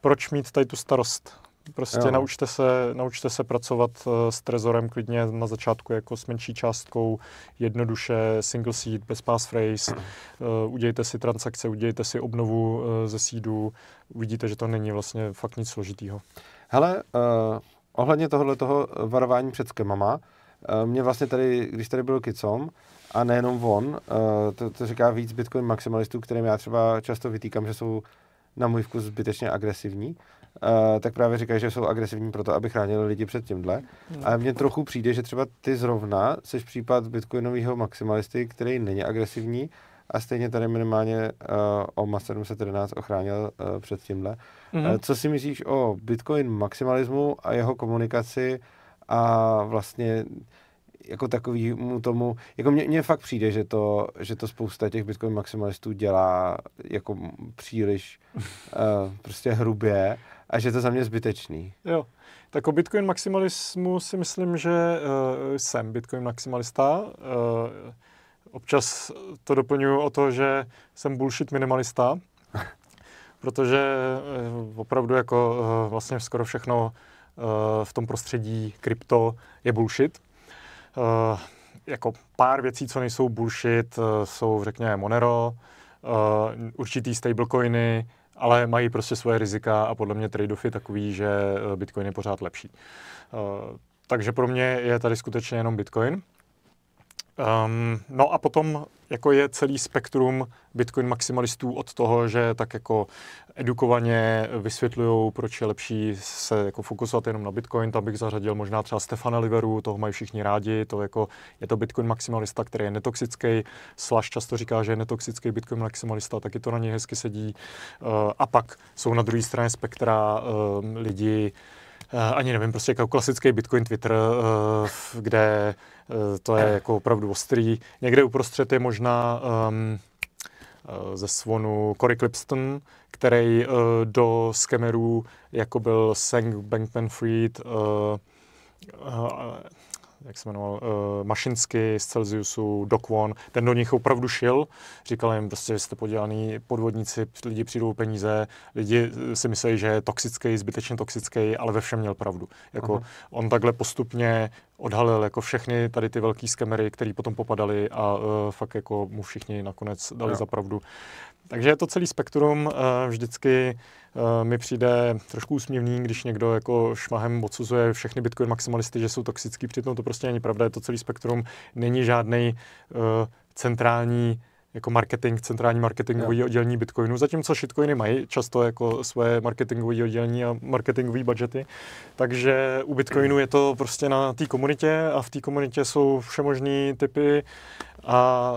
proč mít tady tu starost? Prostě jo. naučte se, naučte se pracovat eh, s trezorem klidně na začátku jako s menší částkou, jednoduše, single seed, bez passphrase, mm. eh, udějte si transakce, udějte si obnovu eh, ze seedu, uvidíte, že to není vlastně fakt nic složitýho. Hele, uh, ohledně tohohle toho varování před skemama, uh, mě vlastně tady, když tady byl Kicom, a nejenom on, uh, to, to říká víc bitcoin maximalistů, kterým já třeba často vytýkám, že jsou na můj vkus zbytečně agresivní, Uh, tak právě říkají, že jsou agresivní proto, aby chránili lidi před tímhle. A Ale mně trochu přijde, že třeba ty zrovna jsi případ bitcoinového maximalisty, který není agresivní a stejně tady minimálně uh, OMA 711 ochránil uh, před tímhle. Hmm. Uh, co si myslíš o bitcoin maximalismu a jeho komunikaci a vlastně jako takovýmu tomu, jako mně, mně fakt přijde, že to, že to spousta těch bitcoin maximalistů dělá jako příliš uh, prostě hrubě a že to za mě zbytečný. Jo, tak o bitcoin maximalismu si myslím, že uh, jsem bitcoin maximalista. Uh, občas to doplňuji o to, že jsem bullshit minimalista, protože uh, opravdu jako uh, vlastně skoro všechno uh, v tom prostředí krypto je bullshit. Uh, jako pár věcí, co nejsou bullshit, uh, jsou řekněme Monero, uh, určitý stablecoiny, ale mají prostě svoje rizika a podle mě trade-off je takový, že eh, Bitcoin je pořád lepší. Eh, takže pro mě je tady skutečně jenom Bitcoin. Um, no a potom jako je celý spektrum bitcoin maximalistů od toho, že tak jako edukovaně vysvětlují, proč je lepší se jako fokusovat jenom na bitcoin, tam bych zařadil možná třeba Stefana Liveru, toho mají všichni rádi, to jako je to bitcoin maximalista, který je netoxický, Slash často říká, že je netoxický bitcoin maximalista, taky to na něj hezky sedí. Uh, a pak jsou na druhé straně spektra uh, lidi, uh, ani nevím, prostě jako klasický bitcoin Twitter, uh, kde Eh, to je jako opravdu ostrý. Někde uprostřed je možná um, ze Svonu Cory Clipston, který uh, do skemerů, jako byl Sang Bankman-Fried, uh, uh, jak se jmenoval, uh, Mašinsky z Celsiusu, Dokvon, ten do nich opravdu šil. Říkal jim prostě, že jste podělaný podvodníci, lidi přijdou peníze, lidi eh, si myslí, že je toxický, zbytečně toxický, ale ve všem měl pravdu. Jako uh-huh. on takhle postupně odhalil jako všechny tady ty velký skemery, které potom popadaly a uh, fakt jako mu všichni nakonec dali no. za pravdu. Takže je to celý spektrum, uh, vždycky uh, Eh, mi přijde trošku úsměvný, když někdo jako šmahem odsuzuje všechny bitcoin maximalisty, že jsou toxický, přitom to prostě není pravda, je to celý spektrum, není žádný uh, eh, centrální jako marketing, centrální marketingový yeah. oddělení Bitcoinu, zatímco shitcoiny mají často jako své marketingové oddělení a marketingové budgety, takže u Bitcoinu je to prostě na té komunitě a v té komunitě jsou všemožní typy a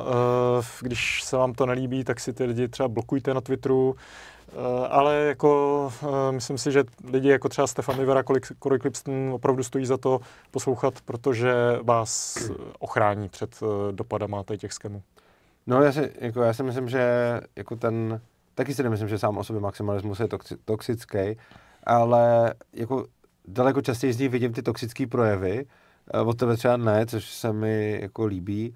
uh, když se vám to nelíbí, tak si ty lidi třeba blokujte na Twitteru, Eh, ale jako eh, myslím si, že lidi jako třeba Stefan Ivera, kolik Clipston opravdu stojí za to poslouchat, protože vás eh, ochrání před dopadama těch skemů. No já si, jako, já si myslím, že jako ten, taky si nemyslím, že sám o sobě maximalismus je toxi, toxický, ale jako daleko častěji z nich vidím ty toxické projevy, od tebe třeba ne, což se mi jako líbí,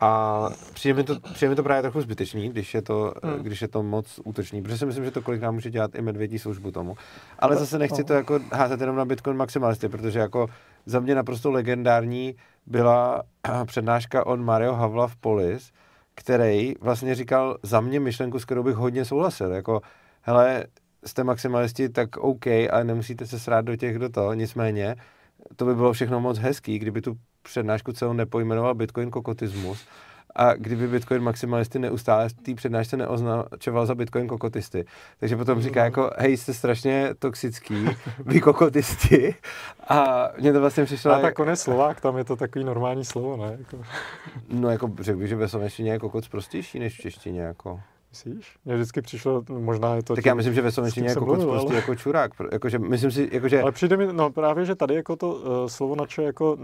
a přijde mi, to, přijde mi to právě trochu zbytečný, když je, to, hmm. Eh, když je to moc útočný, protože si myslím, že to kolikrát může dělat i medvědí službu tomu. Ale zase nechci no. to jako házet jenom na Bitcoin maximalisty, protože jako za mě naprosto legendární byla přednáška od Mario Havla v Polis, který vlastně říkal za mě myšlenku, s kterou bych hodně souhlasil. Jako, hele, jste maximalisti, tak OK, ale nemusíte se srát do těch, do toho. Nicméně, to by bylo všechno moc hezký, kdyby tu přednášku celou nepojmenoval Bitcoin kokotismus, a kdyby Bitcoin maximalisty neustále v té přednášce neoznačoval za Bitcoin kokotisty. Takže potom říká jako, hej, jste strašně toxický, vy kokotisti. A mě to vlastně přišlo... A tak jak... on je Slovák, tam je to takový normální slovo, ne? Jako... No jako řekl bych, že ve slovenštině je kokot prostější než v češtině, jako. Myslíš? Mně vždycky přišlo, no, možná je to... Tak tím, já myslím, že ve slovenštině jako mluvil, prostě ale... jako čurák. Jako, myslím si, jako, že... Ale přijde mi, no právě, že tady jako to uh, slovo na če jako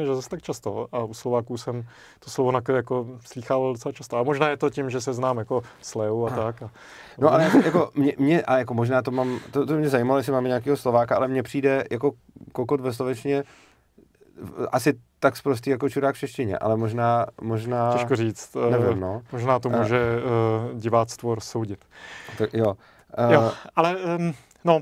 že zase tak často a u Slováků jsem to slovo na jako slýchával docela často. A možná je to tím, že se znám jako sleu a, a. tak. A... No ale jako mě, mě, a jako možná to mám, to, to mě zajímalo, jestli máme nějakého Slováka, ale mně přijde jako kokot ve slovenštině asi tak zprostý jako čurák v češtině, ale možná... možná Těžko říct. Eh, nevím, no. Možná to eh. může uh, diváctvo soudit. To, jo. Uh, jo, ale um, no,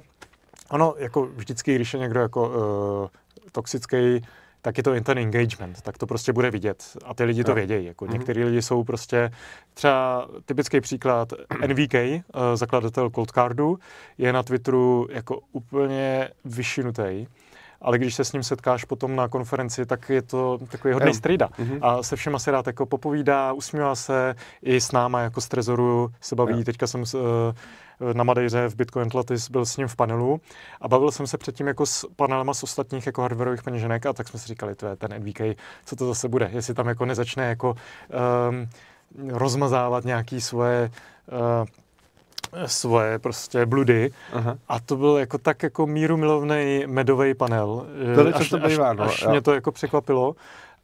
ono jako vždycky, když je někdo jako uh, toxický, tak je to ten engagement, tak to prostě bude vidět a ty lidi to vědějí. Jako mm lidi jsou prostě, třeba typický příklad mhm. NVK, zakladatel Coldcardu, je na Twitteru jako úplně vyšinutý ale když se s ním setkáš potom na konferenci, tak je to takový hodný strýda. Mm-hmm. A se všema se rád jako popovídá, usmívá se, i s náma jako s Trezoru se baví. Yeah. Teďka jsem s, uh, na Madejře v Bitcoin Atlantis byl s ním v panelu a bavil jsem se předtím jako s panelama z ostatních jako hardwareových peněženek a tak jsme si říkali, to je ten NVK, co to zase bude, jestli tam jako nezačne jako um, rozmazávat nějaký svoje uh, svoje prostě bludy Aha. a to byl jako tak jako míru milovný medový panel. Eh, až, to bývá, až, no, až mě to jako překvapilo.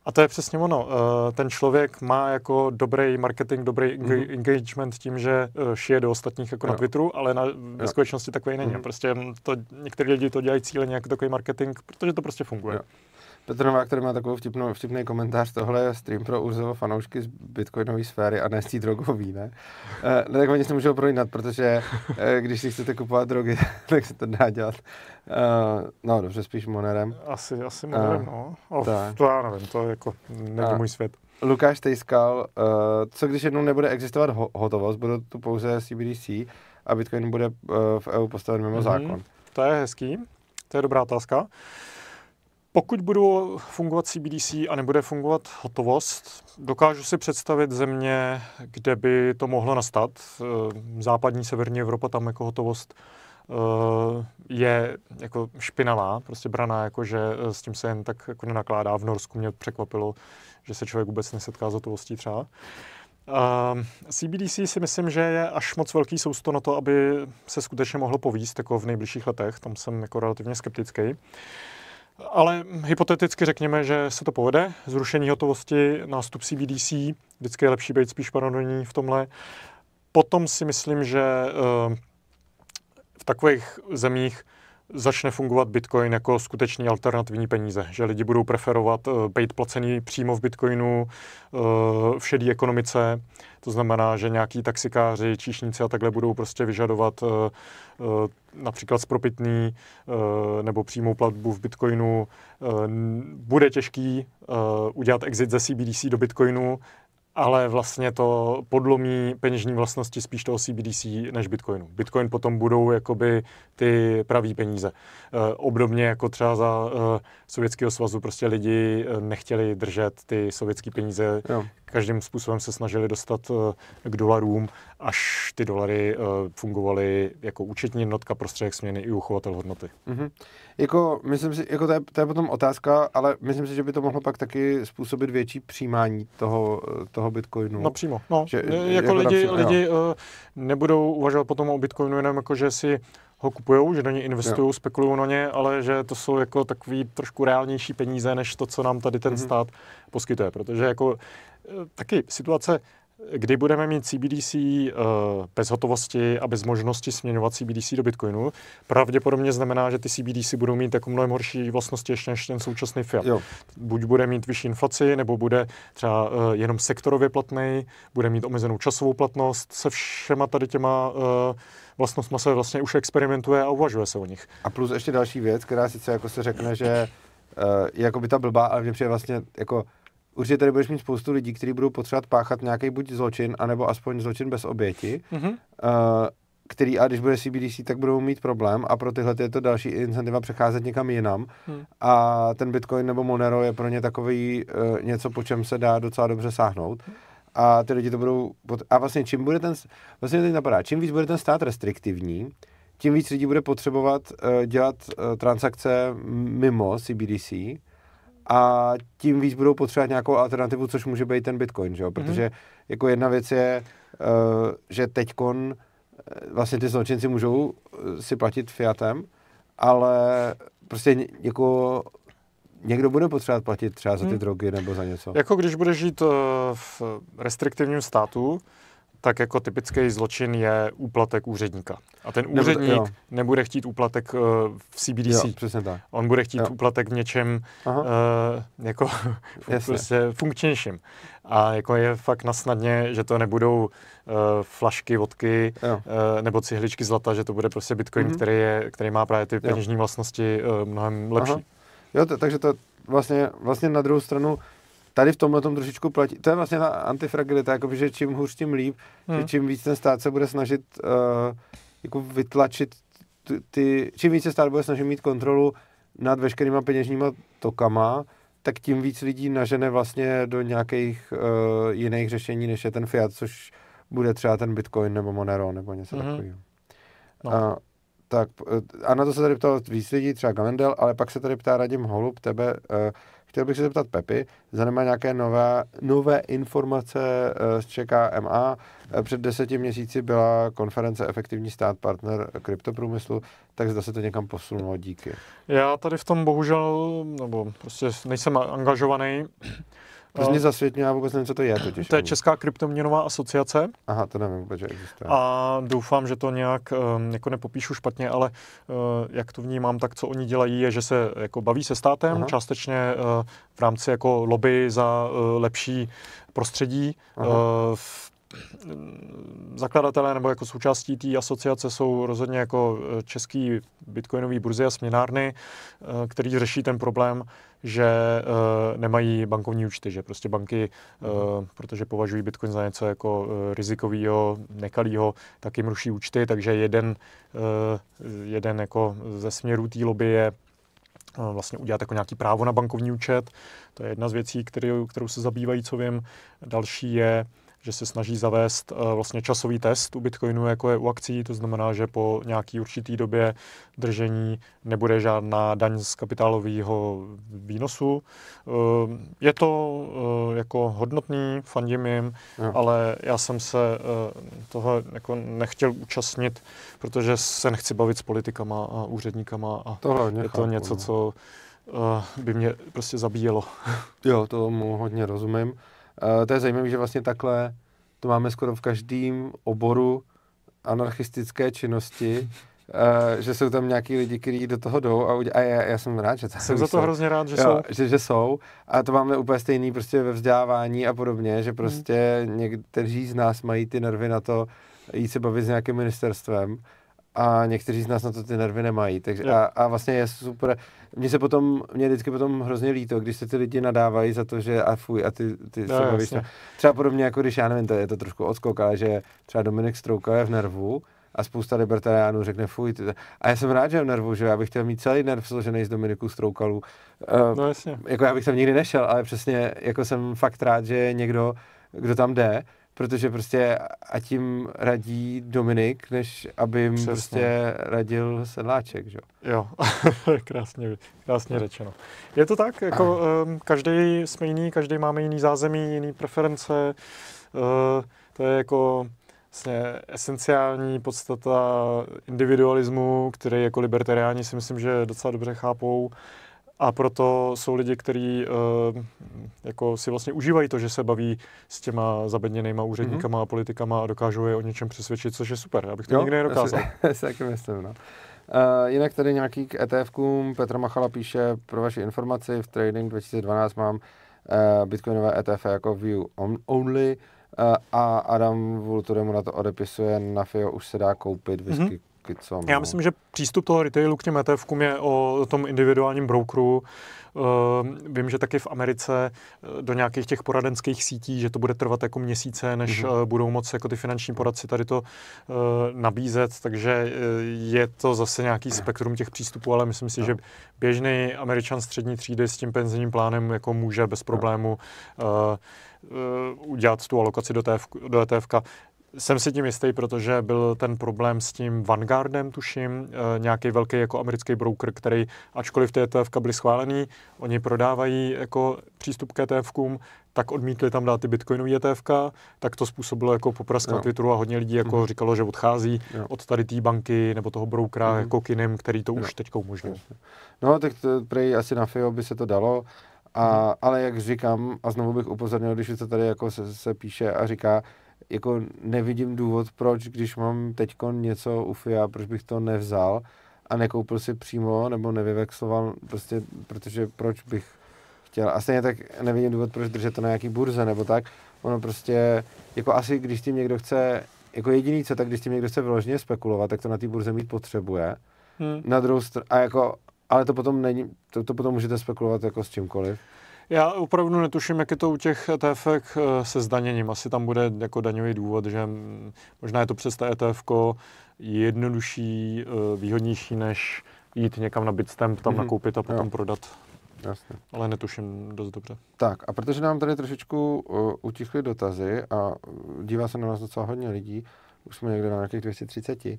A to je přesně ono. Eh, ten člověk má jako dobrý marketing, dobrý mm-hmm. engagement tím, že eh, šije do ostatních jako jo. na Twitteru, ale na, ve skutečnosti takový není. Mm-hmm. Prostě to, některý lidi to dělají cíleně jako takový marketing, protože to prostě funguje. Jo. Petr Novák, který má takový vtipný vtipný komentář, tohle je stream pro Urzovo fanoušky z bitcoinové sféry a ne z té drogový, ne? E, no, tak oni se můžou projít, protože e, když si chcete kupovat drogy, tak se to dá dělat. E, no, dobře, spíš monerem. Asi, asi monerem, no. Of, to já nevím, to je jako není můj svět. Lukáš Tejskal, e, co když jednou nebude existovat ho- hotovost, budou tu pouze CBDC a Bitcoin bude e, v EU postaven mimo mm-hmm. zákon? To je hezký, to je dobrá otázka. Pokud budou fungovat CBDC a nebude fungovat hotovost, dokážu si představit země, kde by to mohlo nastat. Eh, západní, severní Evropa, tam jako hotovost eh, je jako špinavá, prostě braná, jako že eh, s tím se jen tak jako nenakládá. V Norsku mě překvapilo, že se člověk vůbec nesetká s hotovostí třeba. CBDC si myslím, že je až moc velký sousto na to, aby se skutečně mohlo povíst jako v nejbližších letech. Tam jsem jako relativně skeptický. Ale hypoteticky řekněme, že se to povede. Zrušení hotovosti, nástup CBDC, vždycky je lepší být spíš paranoidní v tomhle. Potom si myslím, že eh, v takových zemích začne fungovat Bitcoin jako skutečný alternativní peníze, že lidi budou preferovat eh, být placený přímo v Bitcoinu, eh, v šedé ekonomice, to znamená, že nějaký taxikáři, číšníci a takhle budou prostě vyžadovat eh, například spropitný nebo přímou platbu v Bitcoinu. Bude těžký udělat exit ze CBDC do Bitcoinu, ale vlastně to podlomí peněžní vlastnosti spíš toho CBDC než Bitcoinu. Bitcoin potom budou jakoby ty pravý peníze. E, obdobně jako třeba za e, Sovětského svazu prostě lidi eh, nechtěli držet ty sovětské peníze, jo. každým způsobem se snažili dostat e, k dolarům až ty dolary eh, fungovaly jako účetní jednotka prostředek směny i uchovatel hodnoty. Mm-hmm. Jako, myslím si, jako to je, to je potom otázka, ale myslím si, že by to mohlo pak taky způsobit větší přijímání toho, eh, toho bitcoinu. Napřímo, no, no. Že, jako, jako lidi, napřímo, lidi jo. Eh, nebudou uvažovat potom o bitcoinu jenom jako, že si ho kupují, že do něj investují, spekulují na ně, ale že to jsou jako takový trošku reálnější peníze, než to, co nám tady ten mm-hmm. stát poskytuje. Protože jako taky situace kdy budeme mít CBDC eh, bez hotovosti a bez možnosti směňovat CBDC do Bitcoinu, pravděpodobně znamená, že ty CBDC budou mít jako mnohem horší vlastnosti ještě než ten současný fiat. Jo. Buď bude mít vyšší inflaci, nebo bude třeba eh, jenom sektorově platný, bude mít omezenou časovou platnost, se všema tady těma eh, vlastnostmi se vlastně už experimentuje a uvažuje se o nich. A plus ještě další věc, která sice jako se řekne, že je jako by ta blbá, ale mě přijde vlastně jako určitě tady budeš mít spoustu lidí, kteří budou potřebovat páchat nějaký buď zločin, anebo aspoň zločin bez oběti, mm-hmm. uh, který, a když bude CBDC, tak budou mít problém a pro tyhle je to další incentiva přecházet někam jinam. Mm. A ten Bitcoin nebo Monero je pro ně takový uh, eh, něco, po čem se dá docela dobře sáhnout. A ty lidi to budou... Pot- a vlastně čím bude ten... Vlastně teď napadá, čím víc bude ten stát restriktivní, tím víc lidí bude potřebovat uh, dělat uh, transakce mimo CBDC, a tím víc budou potřebovat nějakou alternativu, což může být ten Bitcoin, že jo? Mhm. protože mm-hmm. jako jedna věc je, uh, že teďkon eh, vlastně ty zločinci můžou eh, si platit fiatem, ale prostě jako někdo bude potřebovat platit třeba za ty hmm. drogy nebo za něco. Jako když bude žít v restriktivním státu, tak jako typický zločin je úplatek úředníka. A ten úředník Nebude, nebude chtít úplatek uh, v CBDC. Jo, přesně tak. On bude chtít jo. úplatek v něčem uh, jako prostě funkčnějším. A jako je fakt nasnadně, že to nebudou uh, flašky, vodky uh, nebo cihličky zlata, že to bude prostě Bitcoin, mm-hmm. který, je, který má právě ty peněžní vlastnosti uh, mnohem lepší. Aha. Jo, t- takže to vlastně, vlastně na druhou stranu tady v tomhle tom trošičku platí. To je vlastně ta antifragilita, jakoby, že čím hůř, tím líp, hmm. že čím víc ten stát se bude snažit uh, jako vytlačit ty, ty, čím víc se stát bude snažit mít kontrolu nad veškerýma peněžníma tokama, tak tím víc lidí nažene vlastně do nějakých uh, jiných řešení, než je ten fiat, což bude třeba ten Bitcoin nebo Monero nebo něco mm-hmm. takového. No. A, tak, eh, a na to se tady ptal víc lidí, třeba Galendel, ale pak se tady ptá Radim Holub, tebe, uh, Chtěl bych se zeptat Pepy, zajímá nějaké nové, nové informace eh, z ČKMA. Eh, před deseti měsíci byla konference Efektivní stát partner kryptoprůmyslu, tak zda se to někam posunulo, díky. Já tady v tom bohužel, nebo prostě nejsem angažovaný, Prostě mě zasvětňuje, já vůbec nevím, co to je totiž. To je Česká kryptoměnová asociace. Aha, to nevím vůbec, že existuje. A doufám, že to nějak ehm, jako nepopíšu špatně, ale eh, jak to vnímám, tak co oni dělají, je, že se jako baví se státem, Aha. částečně eh, v rámci jako lobby za eh, lepší prostředí. Aha. Mm, zakladatelé nebo jako součástí té asociace jsou rozhodně jako český bitcoinový burzy a směnárny, který řeší ten problém že uh, nemají bankovní účty, že prostě banky, uh, protože považují Bitcoin za něco jako uh, eh, rizikového, nekalýho, tak jim ruší účty, takže jeden, uh, jeden jako ze směrů té lobby je vlastně udělat jako nějaký právo na bankovní účet. To je jedna z věcí, kterou, kterou se zabývají, co vím. Další je že se snaží zavést eh, vlastně časový test u Bitcoinu, jako je u akcí, to znamená, že po nějaký určitý době držení nebude žádná daň z kapitálového výnosu. Eh, je to eh, jako hodnotný, fandím jim, no. ale já jsem se toho jako nechtěl účastnit, protože se nechci bavit s politikama a úředníkama a Tohle je to něco, no. co by mě prostě zabíjelo. Jo, tomu hodně rozumím. Eh, to je zajímavé, že vlastně takhle to máme skoro v každém oboru anarchistické činnosti, Uh, že jsou tam nějaký lidi, kteří do toho jdou a, udě- a já, já jsem rád, že to Jsem za to hrozně rád, že jo, jsou. Že, že jsou. A to máme úplně stejný prostě ve vzdělávání a podobně, že hmm. prostě hmm. někteří z nás mají ty nervy na to jít se bavit s nějakým ministerstvem a někteří z nás na to ty nervy nemají. Takže a, a vlastně je super, mně se potom, mě vždycky potom hrozně líto, když se ty lidi nadávají za to, že a fuj, a ty, ty no, se bavíš. Třeba podobně jako když, já nevím, to je to trošku odskok, ale že třeba Dominik Strouka je v nervu, a spousta libertariánů řekne fuj. Ty... A já jsem rád, že v nervu, že já bych chtěl mít celý nerv složený z Dominiku Stroukalů. Uh, eh, no jasně. Jako já bych tam nikdy nešel, ale přesně jako jsem fakt rád, že někdo, kdo tam jde protože prostě a tím radí Dominik, než aby jim Přesně. prostě radil sedláček, že? Jo, krásně, krásně řečeno. Je to tak, jako um, každý jsme jiný, každý máme jiný zázemí, jiný preference, uh, to je jako vlastně esenciální podstata individualismu, který jako libertariáni si myslím, že docela dobře chápou. Uh, a proto jsou lidi, kteří uh, jako si vlastně užívají to, že se baví s těma zabedněnýma mhm. úředníkama mm-hmm. a politikama a dokážou je o něčem přesvědčit, což je super. Já bych to jo, nikdy nedokázal. Asi, taky myslím, no. Uh, jinak tady nějaký k ETF-kům. Petr Machala píše, pro vaši informaci, v Trading 2012 mám uh, bitcoinové ETF jako View on, Only uh, a Adam Vulturemu na to odepisuje, na FIO už se dá koupit mhm. whisky mm-hmm kecám. Já myslím, že přístup toho retailu k těm etf je o tom individuálním brokeru. Eh, vím, že taky v Americe eh, do nějakých těch poradenských sítí, že to bude trvat jako měsíce, než mm-hmm. budou moc jako ty finanční poradci tady to nabízet, takže je to zase nějaký spektrum těch přístupů, ale myslím si, no. že běžný američan střední třídy s tím penzijním plánem jako může bez problému no. udělat tu alokaci do, ETF. do e jsem si tím jistý, protože byl ten problém s tím Vanguardem, tuším, eh, nějaký velký jako americký broker, který, ačkoliv ty ETF byly schválený, oni prodávají jako přístup k ETF, tak odmítli tam dát ty bitcoinový ETF, tak to způsobilo jako poprask no. na Twitteru a hodně lidí jako mm. říkalo, že odchází no. od tady té banky nebo toho brokera mm. jako kinem, který to no. už teďka umožňuje. No, tak to, prej asi na FIO by se to dalo, a, mhm. ale jak říkám, a znovu bych upozornil, když se tady jako se, se píše a říká, jako nevidím důvod, proč, když mám teď něco u FIA, proč bych to nevzal a nekoupil si přímo nebo nevyvexloval, prostě, protože proč bych chtěl. A stejně tak nevidím důvod, proč držet to na nějaký burze nebo tak. Ono prostě, jako asi, když tím někdo chce, jako jediný co, tak když tím někdo chce vyloženě spekulovat, tak to na té burze mít potřebuje. Hmm. Na druhou stranu, a jako, ale to potom není, to, to potom můžete spekulovat jako s čímkoliv. Já opravdu netuším, jak je to u těch ETF eh, se zdaněním. Asi tam bude jako daňový důvod, že možná je to přes ta ETF jednodušší, eh, výhodnější, než jít někam na Bitstamp, tam mm-hmm. nakoupit a potom jo. prodat. Jasně. Ale netuším dost dobře. Tak a protože nám tady trošičku uh, utichly dotazy a dívá se na nás docela hodně lidí, už jsme někde na nějakých 230, uh,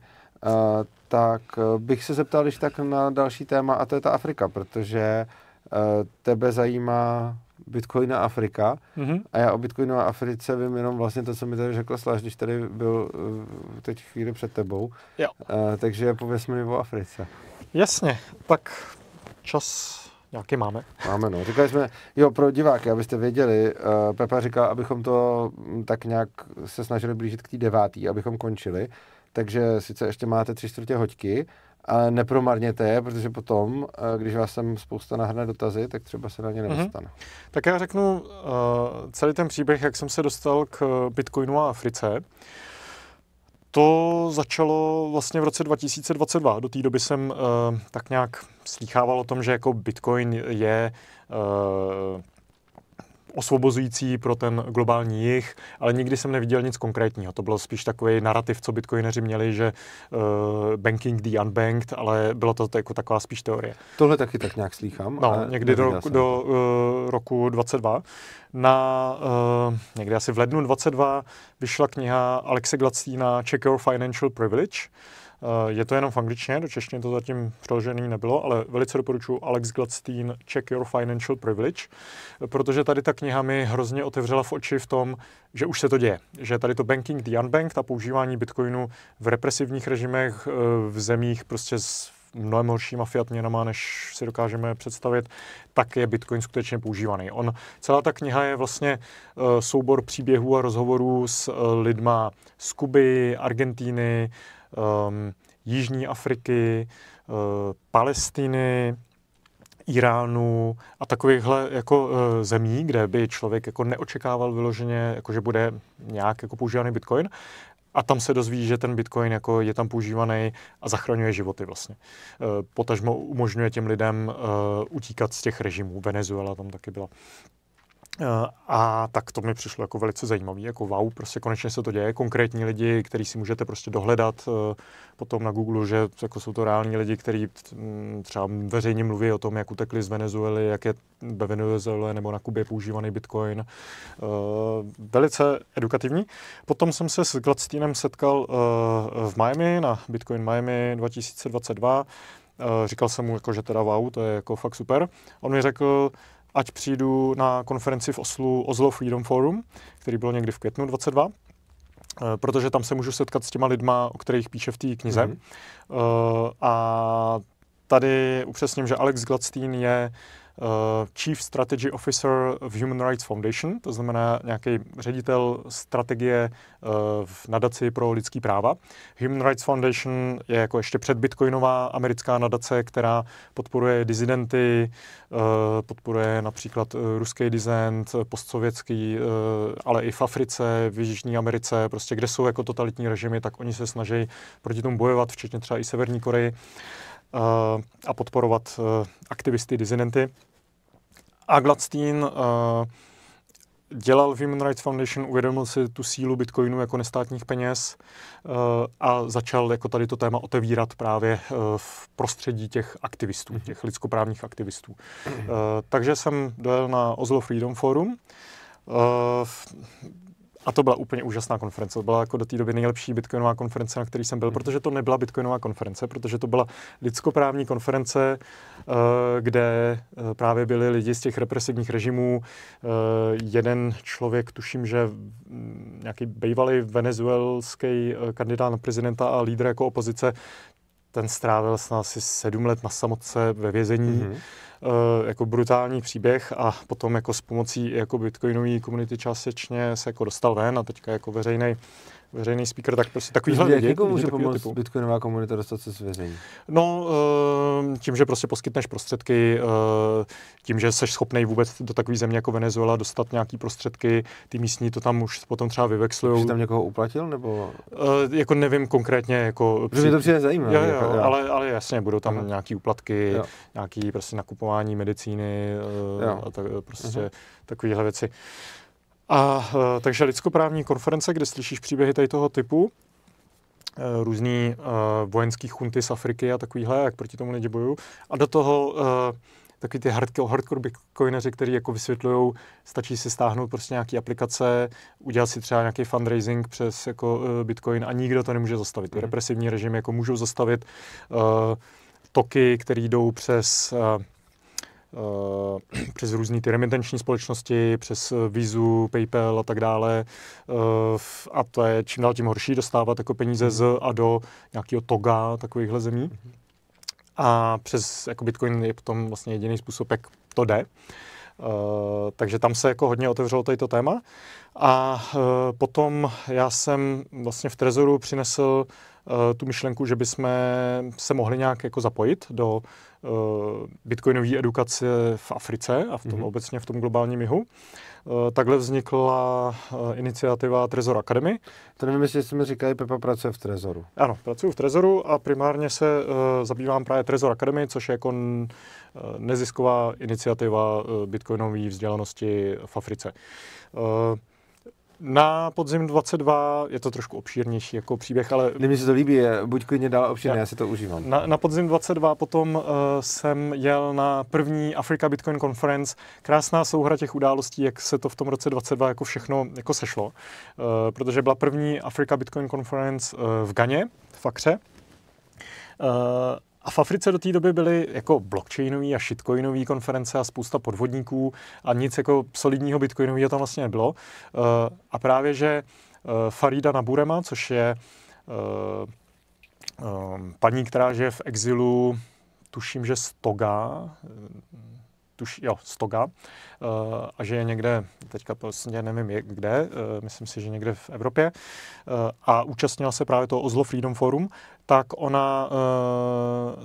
tak bych se zeptal, když tak na další téma a to je ta Afrika, protože uh, Eh, tebe zajímá Bitcoin a Afrika mm-hmm. a já o Bitcoinu a Africe vím jenom vlastně to, co mi tady řekl Sláš, když tady byl eh, teď chvíli před tebou. Jo. Uh, takže pověs mi o Africe. Jasně, tak čas nějaký máme. Máme, no. Říkali jsme, jo, pro diváky, abyste věděli, uh, Pepa říká, abychom to hm, tak nějak se snažili blížit k té devátý, abychom končili. Takže sice ještě máte tři čtvrtě hoďky, a nepromarněte je, protože potom, eh, když vás tam spousta nahrne dotazy, tak třeba se na ně mhm. nedostane. Mm-hmm. Tak já řeknu uh, celý ten příběh, jak jsem se dostal k Bitcoinu a Africe. To začalo vlastně v roce 2022. Do té doby jsem uh, tak nějak slýchával o tom, že jako Bitcoin je uh, osvobozující pro ten globální jich, ale nikdy jsem neviděl nic konkrétního. To byl spíš takový narrativ, co bitcoineři měli, že uh, banking the unbanked, ale bylo to jako taková spíš teorie. Tohle taky tak nějak slýchám. No, někdy do, roku, do uh, roku 22. Na uh, někdy asi v lednu 22 vyšla kniha Alexe Gladsteina Check Your Financial Privilege, uh, Eh, je to jenom v angličtině, do češtiny to zatím přeložený nebylo, ale velice doporučuji Alex Gladstein Check Your Financial Privilege, protože tady ta kniha mi hrozně otevřela v oči v tom, že už se to děje. Že tady to banking the unbanked a používání bitcoinu v represivních režimech, eh, v zemích prostě s mnohem horšíma fiat měnama, než si dokážeme představit, tak je Bitcoin skutečně používaný. On, celá ta kniha je vlastně eh, soubor příběhů a rozhovorů s lidma z Kuby, Argentíny, um, Jižní Afriky, uh, Palestiny, Iránu a takovýchhle jako uh, zemí, kde by člověk jako neočekával vyloženě, jako že bude nějak jako používaný Bitcoin. A tam se dozví, že ten Bitcoin jako je tam používaný a zachraňuje životy vlastně. Eh, potažmo umožňuje těm lidem utíkat z těch režimů. Venezuela tam taky byla. Eh, a tak to mi přišlo jako velice zajímavý, jako wow, prostě konečně se to děje, konkrétní lidi, který si můžete prostě dohledat eh, potom na Google, že jako jsou to reální lidi, kteří mm, třeba veřejně mluví o tom, jak utekli z Venezuely, jak je ve Venezuele nebo na Kubě používaný Bitcoin. Eh, velice edukativní. Potom jsem se s Gladsteinem setkal v Miami na Bitcoin Miami 2022. Říkal jsem mu, jako, že teda wow, to je jako fakt super. On mi řekl, ať přijdu na konferenci v Oslu Oslo Freedom Forum, který byl někdy v květnu 22, eh, protože tam se můžu setkat s těma lidma, o kterých píše v té knize. Mm-hmm. A tady upřesním, že Alex Gladstein je Eh, Chief Strategy Officer v Human Rights Foundation, to znamená nějaký ředitel strategie eh, v nadaci pro lidský práva. Human Rights Foundation je jako ještě předbitcoinová americká nadace, která podporuje dizidenty, eh, podporuje například ruský dizent, postsovětský, ale i v Africe, v Jižní Americe, prostě kde jsou jako totalitní režimy, tak oni se snaží proti tomu bojovat, včetně třeba i Severní Koreji a podporovat aktivisty, dizidenty. A Gladstein uh, eh, dělal v Human Rights Foundation, uvědomil si tu sílu bitcoinu jako nestátních peněz uh, a začal jako tady to téma otevírat právě uh, v prostředí těch aktivistů, mhm. těch lidskoprávních aktivistů. Uh, takže jsem dojel na Oslo Freedom Forum. Uh, a to byla úplně úžasná konference. To byla jako do té doby nejlepší bitcoinová konference, na který jsem byl, hmm. protože to nebyla bitcoinová konference, protože to byla lidskoprávní konference, eh, kde eh, právě byli lidi z těch represivních režimů. Eh, jeden člověk, tuším, že mm, nějaký bývalý venezuelský kandidát na prezidenta a lídr jako opozice, ten strávil snad asi sedm let na samotce ve vězení. Mm-hmm Eh, jako brutální příběh a potom jako s pomocí jako bitcoinové komunity částečně se jako dostal ven a teďka jako veřejný veřejný speaker, tak prostě takovýhle lidi. Jak může pomoct typu. bitcoinová komunita dostat se z vězení? No, ehm, tím, že prostě poskytneš prostředky, ehm, tím, že jsi schopný vůbec do takové země jako Venezuela dostat nějaký prostředky, ty místní to tam už potom třeba vyvexlují. Jsi tam někoho uplatil, nebo? Ehm, jako nevím konkrétně, jako... Protože při... to přijde zajímavé. Jo, jo, jako, jo. Ale, ale jasně, budou tam Aha. nějaký uplatky, jo. nějaký prostě nakupování medicíny jo. a tak prostě uh mhm. takovéhle věci. A eh, takže lidskoprávní konference, kde slyšíš příběhy tady toho typu, eh, různý uh, vojenský chunty z Afriky a takovýhle, jak proti tomu lidi bojují. A do toho uh, takový ty hardcore, hardcore bitcoineři, který jako vysvětlují, stačí si stáhnout prostě nějaký aplikace, udělat si třeba nějaký fundraising přes jako uh, bitcoin a nikdo to nemůže zastavit. Mm. Represivní režim jako můžou zastavit uh, toky, které jdou přes uh, Eh, přes různé ty remitenční společnosti, přes eh, Vizu, PayPal a tak dále. Eh, a to je čím dál tím horší dostávat jako peníze z mhm. a do nějakého toga takovýchhle zemí. Mhm. A přes jako Bitcoin je potom vlastně jediný způsob, jak to jde. Uh, takže tam se jako hodně otevřelo tady to téma. A uh, potom já jsem vlastně v Trezoru přinesl uh, Eh, tu myšlenku, že bychom se mohli nějak jako zapojit do eh, bitcoinové edukace v Africe a v tom mm-hmm. obecně v tom globálním jihu. Eh, takhle vznikla iniciativa Trezor Academy. To nevím, jestli jsme říkali, Pepa pracuje v Trezoru. Ano, pracuji v Trezoru a primárně se zabývám právě Trezor Academy, což je jako nezisková iniciativa bitcoinové vzdělanosti v Africe. Na podzim 22 je to trošku obšírnější jako příběh, ale... Mně se to líbí, je, buď klidně dál obšírně, já, já si to užívám. Na, na podzim 22 potom uh, jsem jel na první Africa Bitcoin Conference. Krásná souhra těch událostí, jak se to v tom roce 22 jako všechno jako sešlo, uh, protože byla první Africa Bitcoin Conference uh, v Ganě, v Akře. Uh, a v Africe do té doby byly jako blockchainový a shitcoinový konference a spousta podvodníků a nic jako solidního bitcoinového tam vlastně nebylo. Eh, a právě, že eh, Farida Naburema, což je eh, paní, která žije v exilu, tuším, že Stoga, tuš, jo, Stoga, a že je někde, teďka prostě nevím je, kde, myslím si, že někde v Evropě, a účastnila se právě toho Oslo Freedom Forum, tak ona uh,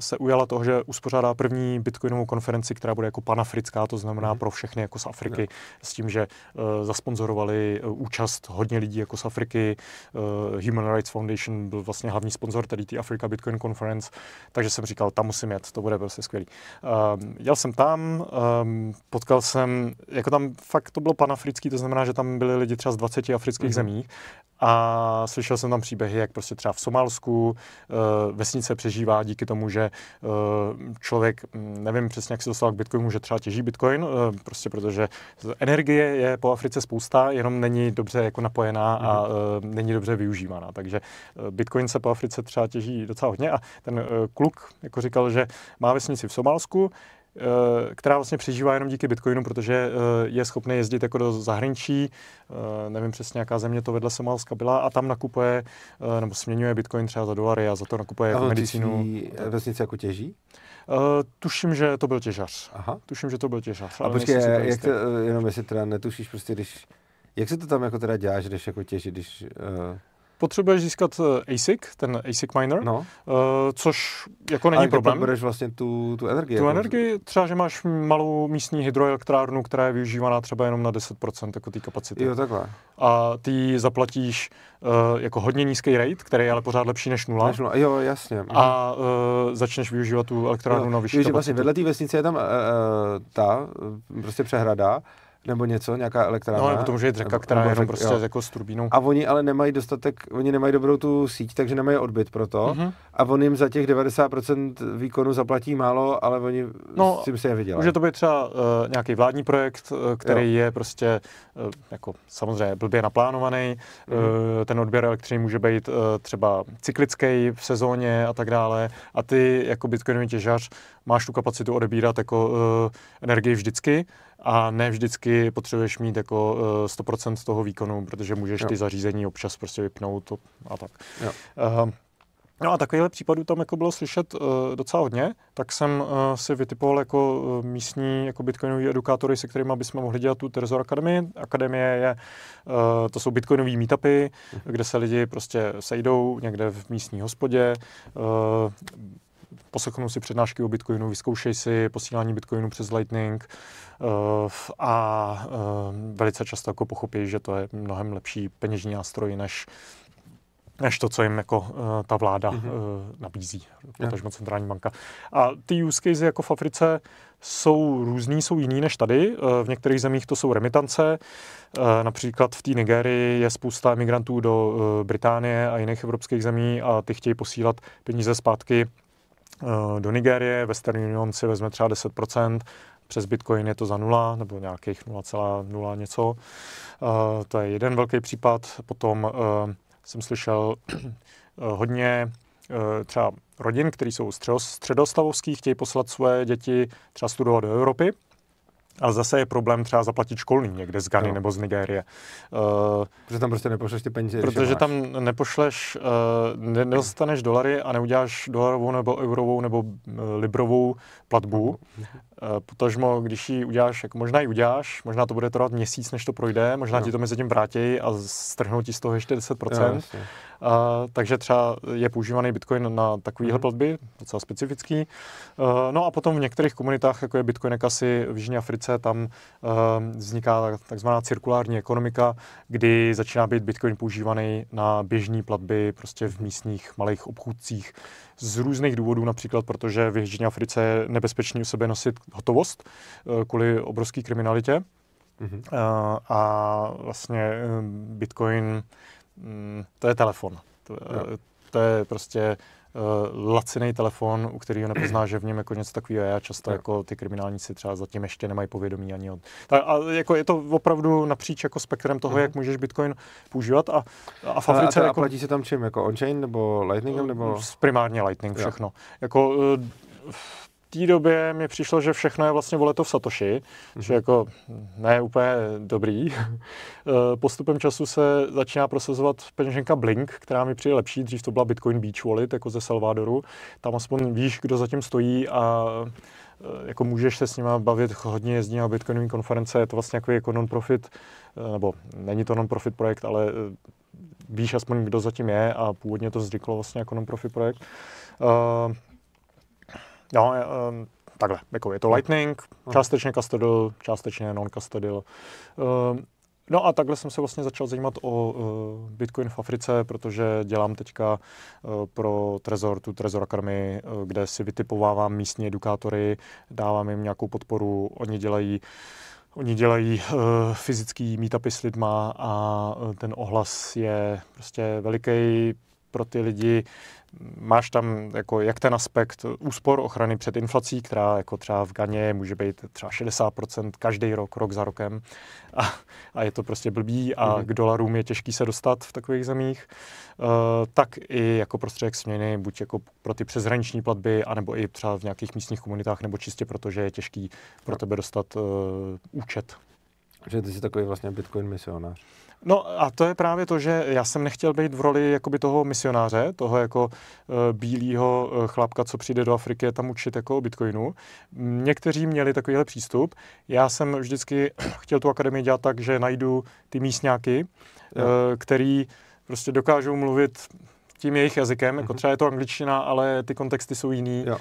se ujala toho, že uspořádá první bitcoinovou konferenci, která bude jako panafrická, to znamená mhm. pro všechny jako z Afriky, no. s tím, že uh, zasponzorovali eh, účast hodně lidí jako z Afriky. Uh, Human Rights Foundation byl vlastně hlavní sponzor tady ty Africa Bitcoin Conference, takže jsem říkal, tam musím jet, to bude prostě skvělý. Um, jel jsem tam, um, potkal jsem, jako tam fakt to bylo panafrický, to znamená, že tam byli lidi třeba z 20 afrických mm-hmm. zemí a slyšel jsem tam příběhy, jak prostě třeba v Somálsku eh, vesnice přežívá díky tomu, že eh, člověk, hm, nevím přesně, jak se dostal k bitcoinu, že třeba těží bitcoin, eh, prostě protože energie je po Africe spousta, jenom není dobře jako napojená a mhm. není dobře využívaná. Takže bitcoin se po Africe třeba těží docela hodně a ten kluk jako říkal, že má vesnici v Somálsku, Eh, která vlastně přežívá jenom díky Bitcoinu, protože eh, je schopný jezdit jako do zahraničí, eh, nevím přesně, jaká země to vedle Somálska byla, a tam nakupuje, nebo směňuje Bitcoin třeba za dolary a za to nakupuje jako medicínu. vesnice jako těží? Uh, tuším, že to byl těžař. Aha. Tuším, že to byl těžař. A počkej, jak to, jenom jestli teda netušíš, prostě když, jak se to tam jako teda dělá, že jdeš jako těžit, když... Uh potřebuješ získat eh, ASIC, ten ASIC miner, no. Eh, což jako není a jako problém. A vlastně tu, tu energii. Tu jako- energii, třeba, že máš malou místní hydroelektrárnu, která je využívaná třeba jenom na 10% jako té kapacity. Jo, takhle. A ty zaplatíš uh, jako hodně nízký rate, který je ale pořád lepší než nula. Než nula. Jo, jasně. A uh, začneš využívat tu elektrárnu jo, na vyšší vlastně kapacitu. vlastně vedle té vesnice je tam uh, ta prostě přehrada nebo něco, nějaká elektrárna. No, nebo to může jít řeka, která je jenom řek, prostě jo. jako s turbínou. A oni ale nemají dostatek, oni nemají dobrou tu síť, takže nemají odbyt pro to. Mm-hmm. A on jim za těch 90% výkonu zaplatí málo, ale oni no, s tím se je vydělají. Může to být třeba uh, nějaký vládní projekt, eh, který jo. je prostě uh, jako samozřejmě blbě naplánovaný. Mm-hmm. Uh, ten odběr elektřiny může být uh, třeba cyklický v sezóně a tak dále. A ty jako bitcoinový těžař máš tu kapacitu odebírat jako uh, energii vždycky a ne vždycky potřebuješ mít jako 100% eh, toho výkonu, protože můžeš jo. ty zařízení občas prostě vypnout a tak. Jo. Uh, No a takovýhle případů tam jako bylo slyšet uh, docela hodně, tak jsem uh, si vytipoval jako uh, místní jako bitcoinoví edukátory, se kterými bychom mohli dělat tu Teresor Academy. Akademie je, uh, to jsou bitcoinové meetupy, mhm. kde se lidi prostě sejdou někde v místní hospodě, uh, poslechnou si přednášky o Bitcoinu, vyzkoušej si posílání Bitcoinu přes Lightning eh, a eh, velice často jako pochopí, že to je mnohem lepší peněžní nástroj, než než to, co jim jako uh, ta vláda mm-hmm. uh, nabízí, protože yeah. centrální banka. A ty use cases jako v Africe jsou různý, jsou jiný než tady. Uh, v některých zemích to jsou remitance, například v té Nigerii je spousta emigrantů do Británie a jiných evropských zemí a ty chtějí posílat peníze zpátky Eh, do Nigérie, Western Union si vezme třeba 10%, přes Bitcoin je to za nula, nebo nějakých 0,0 něco. Eh, to je jeden velký případ. Potom eh, jsem slyšel hodně třeba rodin, které jsou středostavovský, chtějí poslat své děti třeba studovat do Evropy, ale zase je problém třeba zaplatit školní někde z Gany no. nebo z Nigérie. Uh, protože tam prostě nepošleš ty peníze. Protože tam nepošleš, uh, ne, nedostaneš dolary a neuděláš dolarovou nebo eurovou nebo uh, librovou platbu. Uh, potažmo, když ji uděláš, jako možná ji uděláš, možná to bude trvat měsíc, než to projde, možná no. ti to mezi tím vrátí a strhnou ti z toho ještě 10%. No, a, takže třeba je používaný Bitcoin na takovýhle mm-hmm. platby, docela specifický. A, e, no a potom v některých komunitách, jako je Bitcoin kasy v Jižní Africe, tam a, e, vzniká takzvaná cirkulární ekonomika, kdy začíná být Bitcoin používaný na běžné platby prostě v místních malých obchůdcích z různých důvodů, například protože v Jižní Africe je nebezpečný u sebe nosit hotovost e, kvůli obrovské kriminalitě. Mm-hmm. A vlastně Bitcoin Mm, to je telefon. To, eh, to je prostě uh, eh, laciný telefon, u kterého nepozná, že v něm jako něco takového je. Často jako ty kriminálníci třeba zatím ještě nemají povědomí ani od. Tak a jako je to opravdu napříč jako spektrem toho, jak mhm. můžeš Bitcoin používat a, a v Africe... A, a, jako, a platí se tam čím? Jako on-chain nebo Lightningem? Eh, nebo... Primárně Lightning všechno. Jo. Jako uh, té době mi přišlo, že všechno je vlastně voleto v Satoshi, mm-hmm. že jako ne úplně dobrý. Eh, postupem času se začíná prosazovat peněženka Blink, která mi přijde lepší. Dřív to byla Bitcoin Beach Wallet, jako ze Salvadoru. Tam aspoň víš, kdo zatím stojí a eh, jako můžeš se s nima bavit, hodně jezdí na bitcoinové konference, je to vlastně jako, jako non-profit, eh, nebo není to non-profit projekt, ale víš aspoň, kdo zatím je a původně to vzniklo vlastně jako non-profit projekt. Uh, No, um, takhle, jako je to Lightning, částečně custodial, částečně non-custodial. Um, No a takhle jsem se vlastně začal zajímat o uh, Bitcoin v Africe, protože dělám teďka uh, pro Trezor, tu Trezor Akademy, uh, kde si vytipovávám místní edukátory, dávám jim nějakou podporu, oni dělají Oni dělají uh, fyzický meetupy s lidma a uh, ten ohlas je prostě veliký pro ty lidi máš tam jako jak ten aspekt úspor ochrany před inflací, která jako třeba v Ganě může být třeba 60% každý rok, rok za rokem a, a je to prostě blbý a mm-hmm. k dolarům je těžký se dostat v takových zemích, uh, tak i jako prostředek směny, buď jako pro ty přeshraniční platby, anebo i třeba v nějakých místních komunitách, nebo čistě proto, že je těžký pro tebe dostat uh, účet. Že ty jsi takový vlastně bitcoin misionář. No a to je právě to, že já jsem nechtěl být v roli jakoby toho misionáře, toho jako eh, bílého eh, chlapka, co přijde do Afriky tam učit jako o bitcoinu. Někteří měli takovýhle přístup. Já jsem vždycky chtěl tu akademii dělat tak, že najdu ty místňáky, jo. Eh, který prostě dokážou mluvit tím jejich jazykem, mm-hmm. jako mhm. třeba je to angličtina, ale ty kontexty jsou jiný. Uh,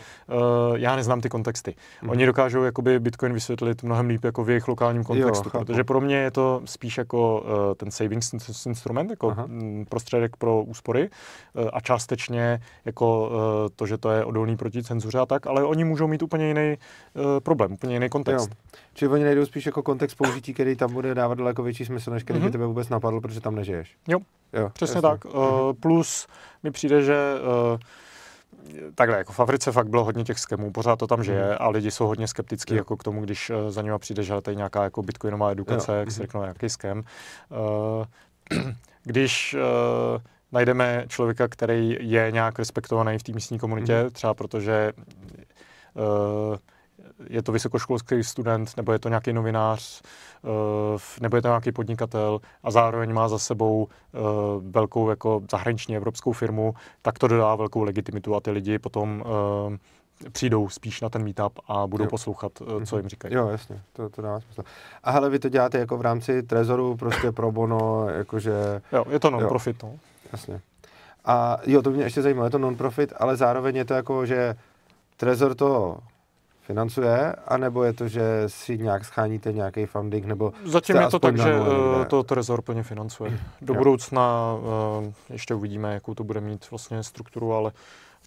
já neznám ty kontexty. Mm-hmm. Oni dokážou jakoby Bitcoin vysvětlit mnohem líp jako v jejich lokálním kontextu, jo, protože pro mě je to spíš jako uh, ten savings instrument, jako Aha. Mm, prostředek pro úspory uh, a částečně jako uh, to, že to je odolný proti cenzuře a tak, ale oni můžou mít úplně jiný uh, problém, úplně jiný kontext. Jo. Čili oni najdou spíš jako kontext použití, který tam bude dávat daleko větší smysl, než který mm-hmm. by mhm. tebe vůbec napadl, protože tam nežiješ. Jo. Jo, Přesně jasný. tak. Uh, plus mi přijde, že uh, takhle, jako v Africe fakt bylo hodně těch skemů, pořád to tam hmm. žije a lidi jsou hodně skeptický jako k tomu, když eh, za nima přijde, že tady nějaká jako bitcoinová edukace, jo. jak se řeknu, nějaký skem. Uh, když uh, najdeme člověka, který je nějak respektovaný v té místní komunitě, mm. třeba protože uh, je to vysokoškolský student, nebo je to nějaký novinář, eh, nebo je to nějaký podnikatel a zároveň má za sebou eh, velkou jako zahraniční evropskou firmu, tak to dodá velkou legitimitu a ty lidi potom eh, přijdou spíš na ten meetup a budou jo. poslouchat, co mhm. jim říkají. Jo, jasně, to, to dává smysl. A hele, vy to děláte jako v rámci Trezoru, prostě pro bono, jakože... Jo, je to non-profit, no. Jasně. A jo, to mě ještě zajímalo, je to non-profit, ale zároveň je to jako, že Trezor to financuje, anebo je to, že si nějak scháníte nějaký funding, nebo... Zatím je to tak, že eh, to Trezor plně financuje. Mhm. Do budoucna eh, ještě uvidíme, jakou to bude mít vlastně strukturu, ale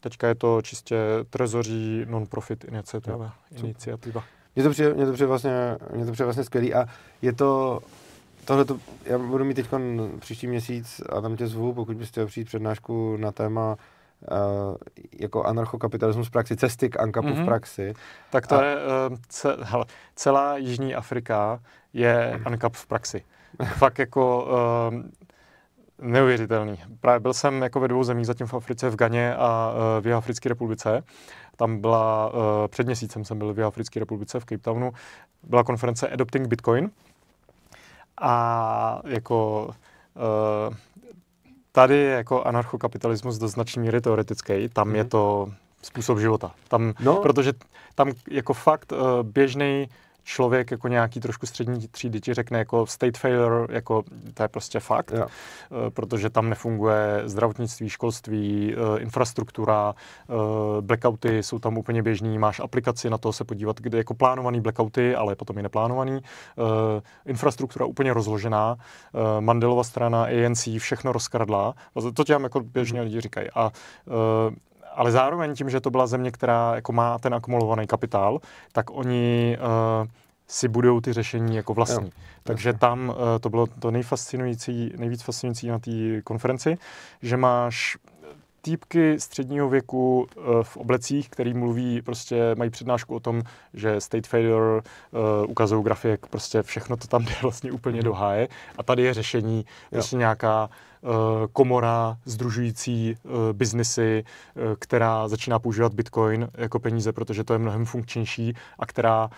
teďka je to čistě trezoří non-profit iniciativa. iniciativa. Mně to, přijde, mě to, přijde vlastně, mě to přijde vlastně skvělý a je to tohle to, já budu mít teď příští měsíc a tam tě zvu, pokud byste chtěl přijít přednášku na téma Eh, jako anarchokapitalismus v praxi, cesty k ANKAPu mm-hmm. v mhm. praxi. Tak to a... je, uh, ce, hele, celá Jižní Afrika je ANKAP v praxi. Fakt jako uh, neuvěřitelný. Právě byl jsem jako ve dvou zemích, zatím v Africe, v Ganě a uh, v Jihoafrické republice. Tam byla, uh, před měsícem jsem byl v Jihoafrické republice, v Cape Townu, byla konference Adopting Bitcoin a jako Tady je jako anarchokapitalismus do značné míry teoretický, tam mm-hmm. je mhm. to způsob života. Tam, no. Protože tam jako fakt uh, běžný člověk jako nějaký trošku střední třídy ti řekne jako state failure, jako to je prostě fakt, yeah. protože tam nefunguje zdravotnictví, školství, eh, infrastruktura, eh, blackouty jsou tam úplně běžný, máš aplikaci na to se podívat, kde jako plánovaný blackouty, ale potom i neplánovaný, eh, infrastruktura úplně rozložená, Mandelova strana, ANC, všechno rozkradla, to těm jako běžně mhm. lidi říkají a ale zároveň tím, že to byla země, která jako má ten akumulovaný kapitál, tak oni uh, si budou ty řešení jako vlastní. Jo, Takže jasně. tam uh, to bylo to nejfascinující, nejvíc fascinující na té konferenci, že máš týpky středního věku eh, v oblecích, který mluví, prostě mají přednášku o tom, že State Failure uh, ukazují grafik, prostě všechno to tam jde vlastně úplně do háje a tady je řešení, prostě nějaká Eh, komora združující eh, biznesy, eh, která začíná používat Bitcoin jako peníze, protože to je mnohem funkčnější a která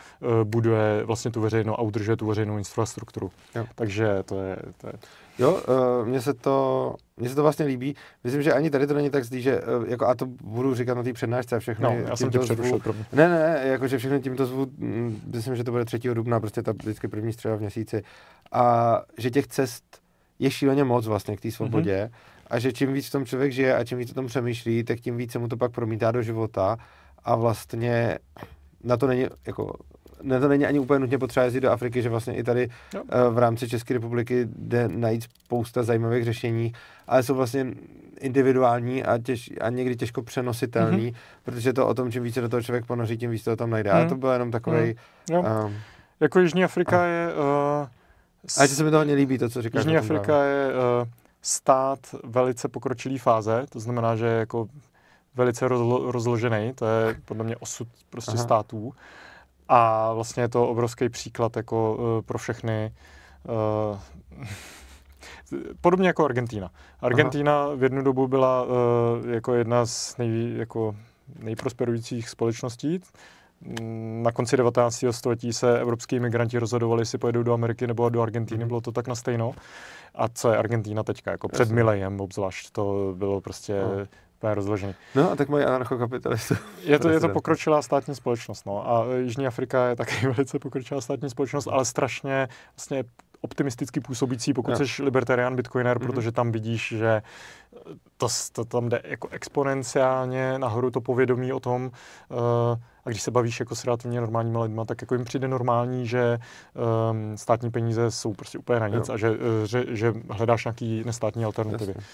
buduje vlastně tu veřejnou a udržuje tu veřejnou infrastrukturu. Jo. Takže to je... To je... Jo, mně se to mně se to vlastně líbí. Myslím, že ani tady to není tak zdý, že jako, a to budu říkat na té přednášce a všechno. No, já jsem tě přerušil, zvu, Ne, ne, jakože všechno tímto zvu, mm, myslím, že to bude 3. dubna, prostě ta vždycky první středa v měsíci. A že těch cest je šíleně moc vlastně k té mhm. svobodě mm-hmm. a že čím víc v tom člověk žije a čím víc o tom přemýšlí, tak tím více mu to pak promítá do života a vlastně na to není jako ne, to není ani úplně nutně potřeba jezdit do Afriky, že vlastně i tady no. v rámci České republiky jde najít spousta zajímavých řešení, ale jsou vlastně individuální a, těž, a někdy těžko přenositelný, mm-hmm. protože to o tom, čím více do toho člověk ponoří, tím víc to tam najde. Mm-hmm. A to bylo jenom takový. Mm-hmm. Ehm, um, jako Jižní Afrika a... je uh, a že se mi to hodně líbí, to, co říkáš. Jižní Afrika právě. je uh, stát velice pokročilý fáze, to znamená, že je jako velice rozlo, rozložený, to je podle mě osud prostě Aha. států. A vlastně je to obrovský příklad jako uh, pro všechny. Uh, podobně jako Argentina. Argentina Aha. v jednu dobu byla uh, jako jedna z nej, jako nejprosperujících společností, Mm, na konci 19. století se evropský imigranti rozhodovali, jestli pojedou do Ameriky nebo do Argentíny, mhm. bylo to tak na stejno. A co je Argentína teďka, jako před milejem obzvlášť, to bylo prostě no. úplně No a tak mají anarchokapitalisty. Je to, je to pokročilá státní společnost, no. A Jižní Afrika je také velice pokročilá státní společnost, ale strašně vlastně optimisticky působící, pokud no. jsi libertarián bitcoiner, mm-hmm. protože tam vidíš, že to, to tam jde jako exponenciálně nahoru to povědomí o tom. Uh, a když se bavíš jako s relativně normálními lidmi, tak jako jim přijde normální, že um, státní peníze jsou prostě úplně na nic no. a že, eh, že, že hledáš nějaký nestátní alternativy. Jasně.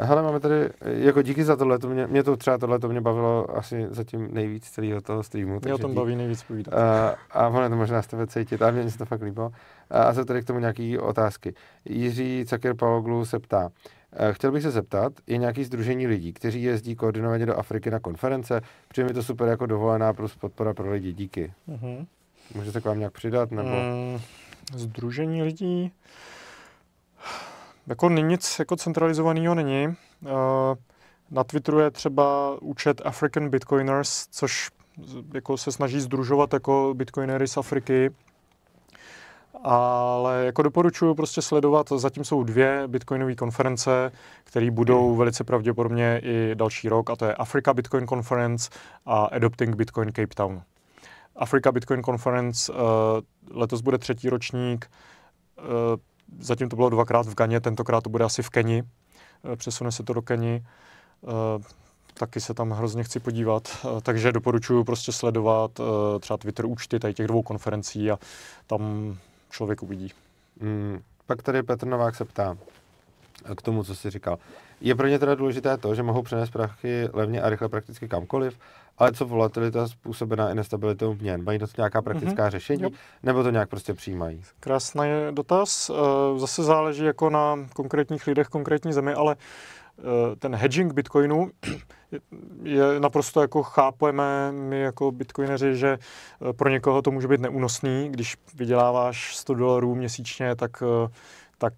Hele, máme tady, jako díky za tohle, to mě, mě to třeba tohle to mě bavilo asi zatím nejvíc celého toho streamu. Mě o tom baví nejvíc povídat. A, a ono to možná z tebe cítit, a mě se to fakt líbilo. A, a jsou tady k tomu nějaký otázky. Jiří Cakir Paoglu se ptá, eh, Chtěl bych se zeptat, je nějaký združení lidí, kteří jezdí koordinovaně do Afriky na konference? Přijde mi to super jako dovolená plus podpora pro lidi. Díky. Mm-hmm. Můžete k vám nějak přidat? Nebo... Mm, združení lidí? Jako nic jako centralizovaného není. Eh, na Twitteru je třeba účet African Bitcoiners, což jako se snaží združovat jako bitcoinery z Afriky. Ale jako doporučuji prostě sledovat, zatím jsou dvě bitcoinové konference, které budou hmm. velice pravděpodobně i další rok, a to je Africa Bitcoin Conference a Adopting Bitcoin Cape Town. Africa Bitcoin Conference eh, letos bude třetí ročník, eh, Zatím to bylo dvakrát v Ganě, tentokrát to bude asi v Keni. Eh, přesune se to do Keni. Eh, taky se tam hrozně chci podívat, eh, takže doporučuji prostě sledovat třeba Twitter účty tady těch dvou konferencí a tam člověk uvidí. Hmm. pak tady Petr Novák se ptá k tomu, co jsi říkal. Je pro ně teda důležité to, že mohou přenést prachy levně a rychle prakticky kamkoliv ale co volatilita způsobená nestabilitou měn? Mají to nějaká mhm. praktická mm-hmm. řešení, jo. nebo to nějak prostě přijímají? Krásný dotaz. Eh, zase záleží jako na konkrétních lidech, konkrétní zemi, ale eh, ten hedging bitcoinu je naprosto jako chápeme my jako bitcoineři, že eh, pro někoho to může být neúnosný, když vyděláváš 100 dolarů měsíčně, tak tak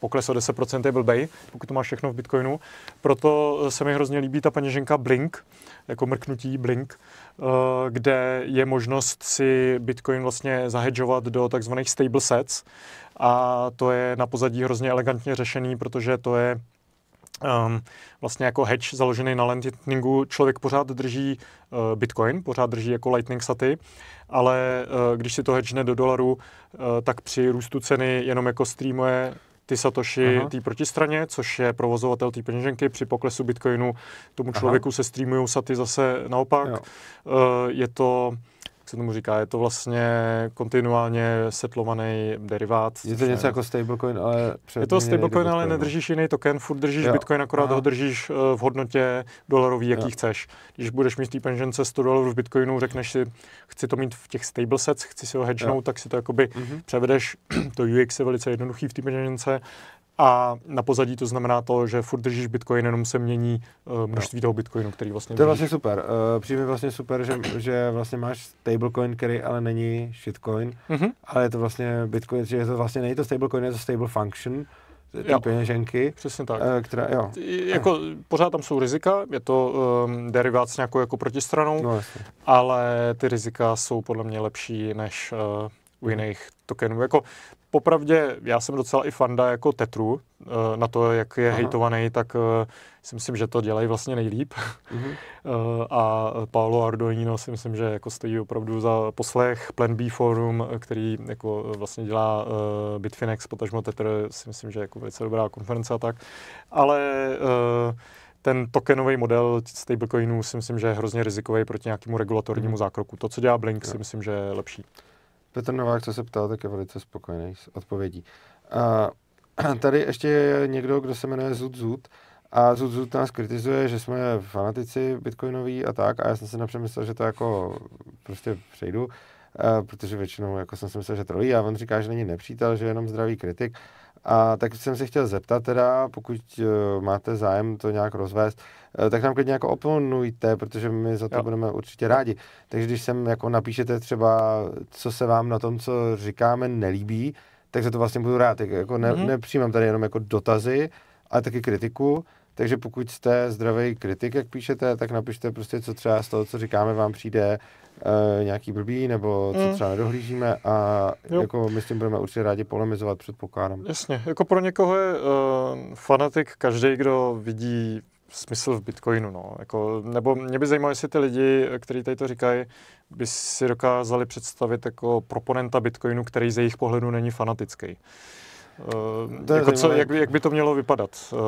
pokles o 10% je blbej, pokud to máš všechno v Bitcoinu. Proto eh, se mi hrozně líbí ta peněženka Blink, jako mrknutí Blink, eh, kde je možnost si Bitcoin vlastně zahedžovat do takzvaných stable sets a to je na pozadí hrozně elegantně řešený, protože to je um, vlastně jako hedge založený na lightningu. Člověk pořád drží uh, bitcoin, pořád drží jako lightning saty, ale uh, když si to hedgene do dolaru, uh, tak při růstu ceny jenom jako streamuje ty satoshi té protistraně, což je provozovatel té peněženky. Při poklesu bitcoinu tomu člověku Aha. se streamují saty zase naopak. Jo. Eh, je to se tomu říká, je to vlastně kontinuálně setlovaný derivát. Je to něco jako stablecoin, ale Je to stablecoin, ale nedržíš jiný token, furt držíš jo. bitcoin, akorát Aha. ho držíš eh, v hodnotě dolarový, jaký jo. chceš. Když budeš mít té penžence 100 dolarů v bitcoinu, řekneš si, chci to mít v těch stable sets, chci si ho hedgenout, tak si to jakoby mm-hmm. převedeš, to UX je velice jednoduchý v té penžence, a na pozadí to znamená to, že furt držíš bitcoin, jenom se mění eh, množství no. toho bitcoinu, který vlastně To je vlastně super. Eh, přijde vlastně super, že, že vlastně máš stablecoin, který ale není shitcoin, mm-hmm. ale je to vlastně bitcoin, že je to vlastně není to stablecoin, je to stable function, ty jo. peněženky. Přesně tak. Eh, která, jo. Jako, pořád tam jsou rizika, je to um, derivát s nějakou jako protistranou, no, ale ty rizika jsou podle mě lepší než uh, u mhm. jiných tokenů. Jako, Popravdě, já jsem docela i fanda jako Tetru, eh, na to, jak je Aha. hejtovaný, tak eh, si myslím, že to dělají vlastně nejlíp. Mm-hmm. A Paolo Arduino si myslím, že jako stojí opravdu za poslech. Plan B Forum, který jako vlastně dělá Bitfinex, potažmo Tetr, si myslím, že je jako velice dobrá konference a tak. Ale ten tokenový model stablecoinů si myslím, že je hrozně rizikový proti nějakému regulatornímu mhm. zákroku. To, co dělá Blink, si myslím, že je lepší. Petr Novák, co se ptal, tak je velice spokojený s odpovědí. A tady ještě je někdo, kdo se jmenuje Zud Zud a Zud Zud nás kritizuje, že jsme fanatici bitcoinoví a tak a já jsem si napřemyslel, že to jako prostě přejdu, eh, protože většinou jako jsem si myslel, že trolí a on říká, že není nepřítel, že je jenom zdravý kritik a tak jsem se chtěl zeptat teda, pokud uh, máte zájem to nějak rozvést, uh, tak nám klidně jako oponujte, protože my za to jo. budeme určitě rádi. Takže když sem jako napíšete třeba, co se vám na tom, co říkáme, nelíbí, tak za to vlastně budu rád. Tak jako ne, mm-hmm. nepřijímám tady jenom jako dotazy, ale taky kritiku. Takže pokud jste zdravý kritik, jak píšete, tak napište prostě, co třeba z toho, co říkáme, vám přijde uh, nějaký blbý, nebo co mm. třeba nedohlížíme a jo. jako my s tím budeme určitě rádi polemizovat, předpokládám. Jasně, jako pro někoho je uh, fanatik každý, kdo vidí smysl v Bitcoinu. No. Jako, nebo mě by zajímalo, jestli ty lidi, kteří tady to říkají, by si dokázali představit jako proponenta Bitcoinu, který ze jejich pohledu není fanatický. Uh, jako co, jak, jak by to mělo vypadat? Uh,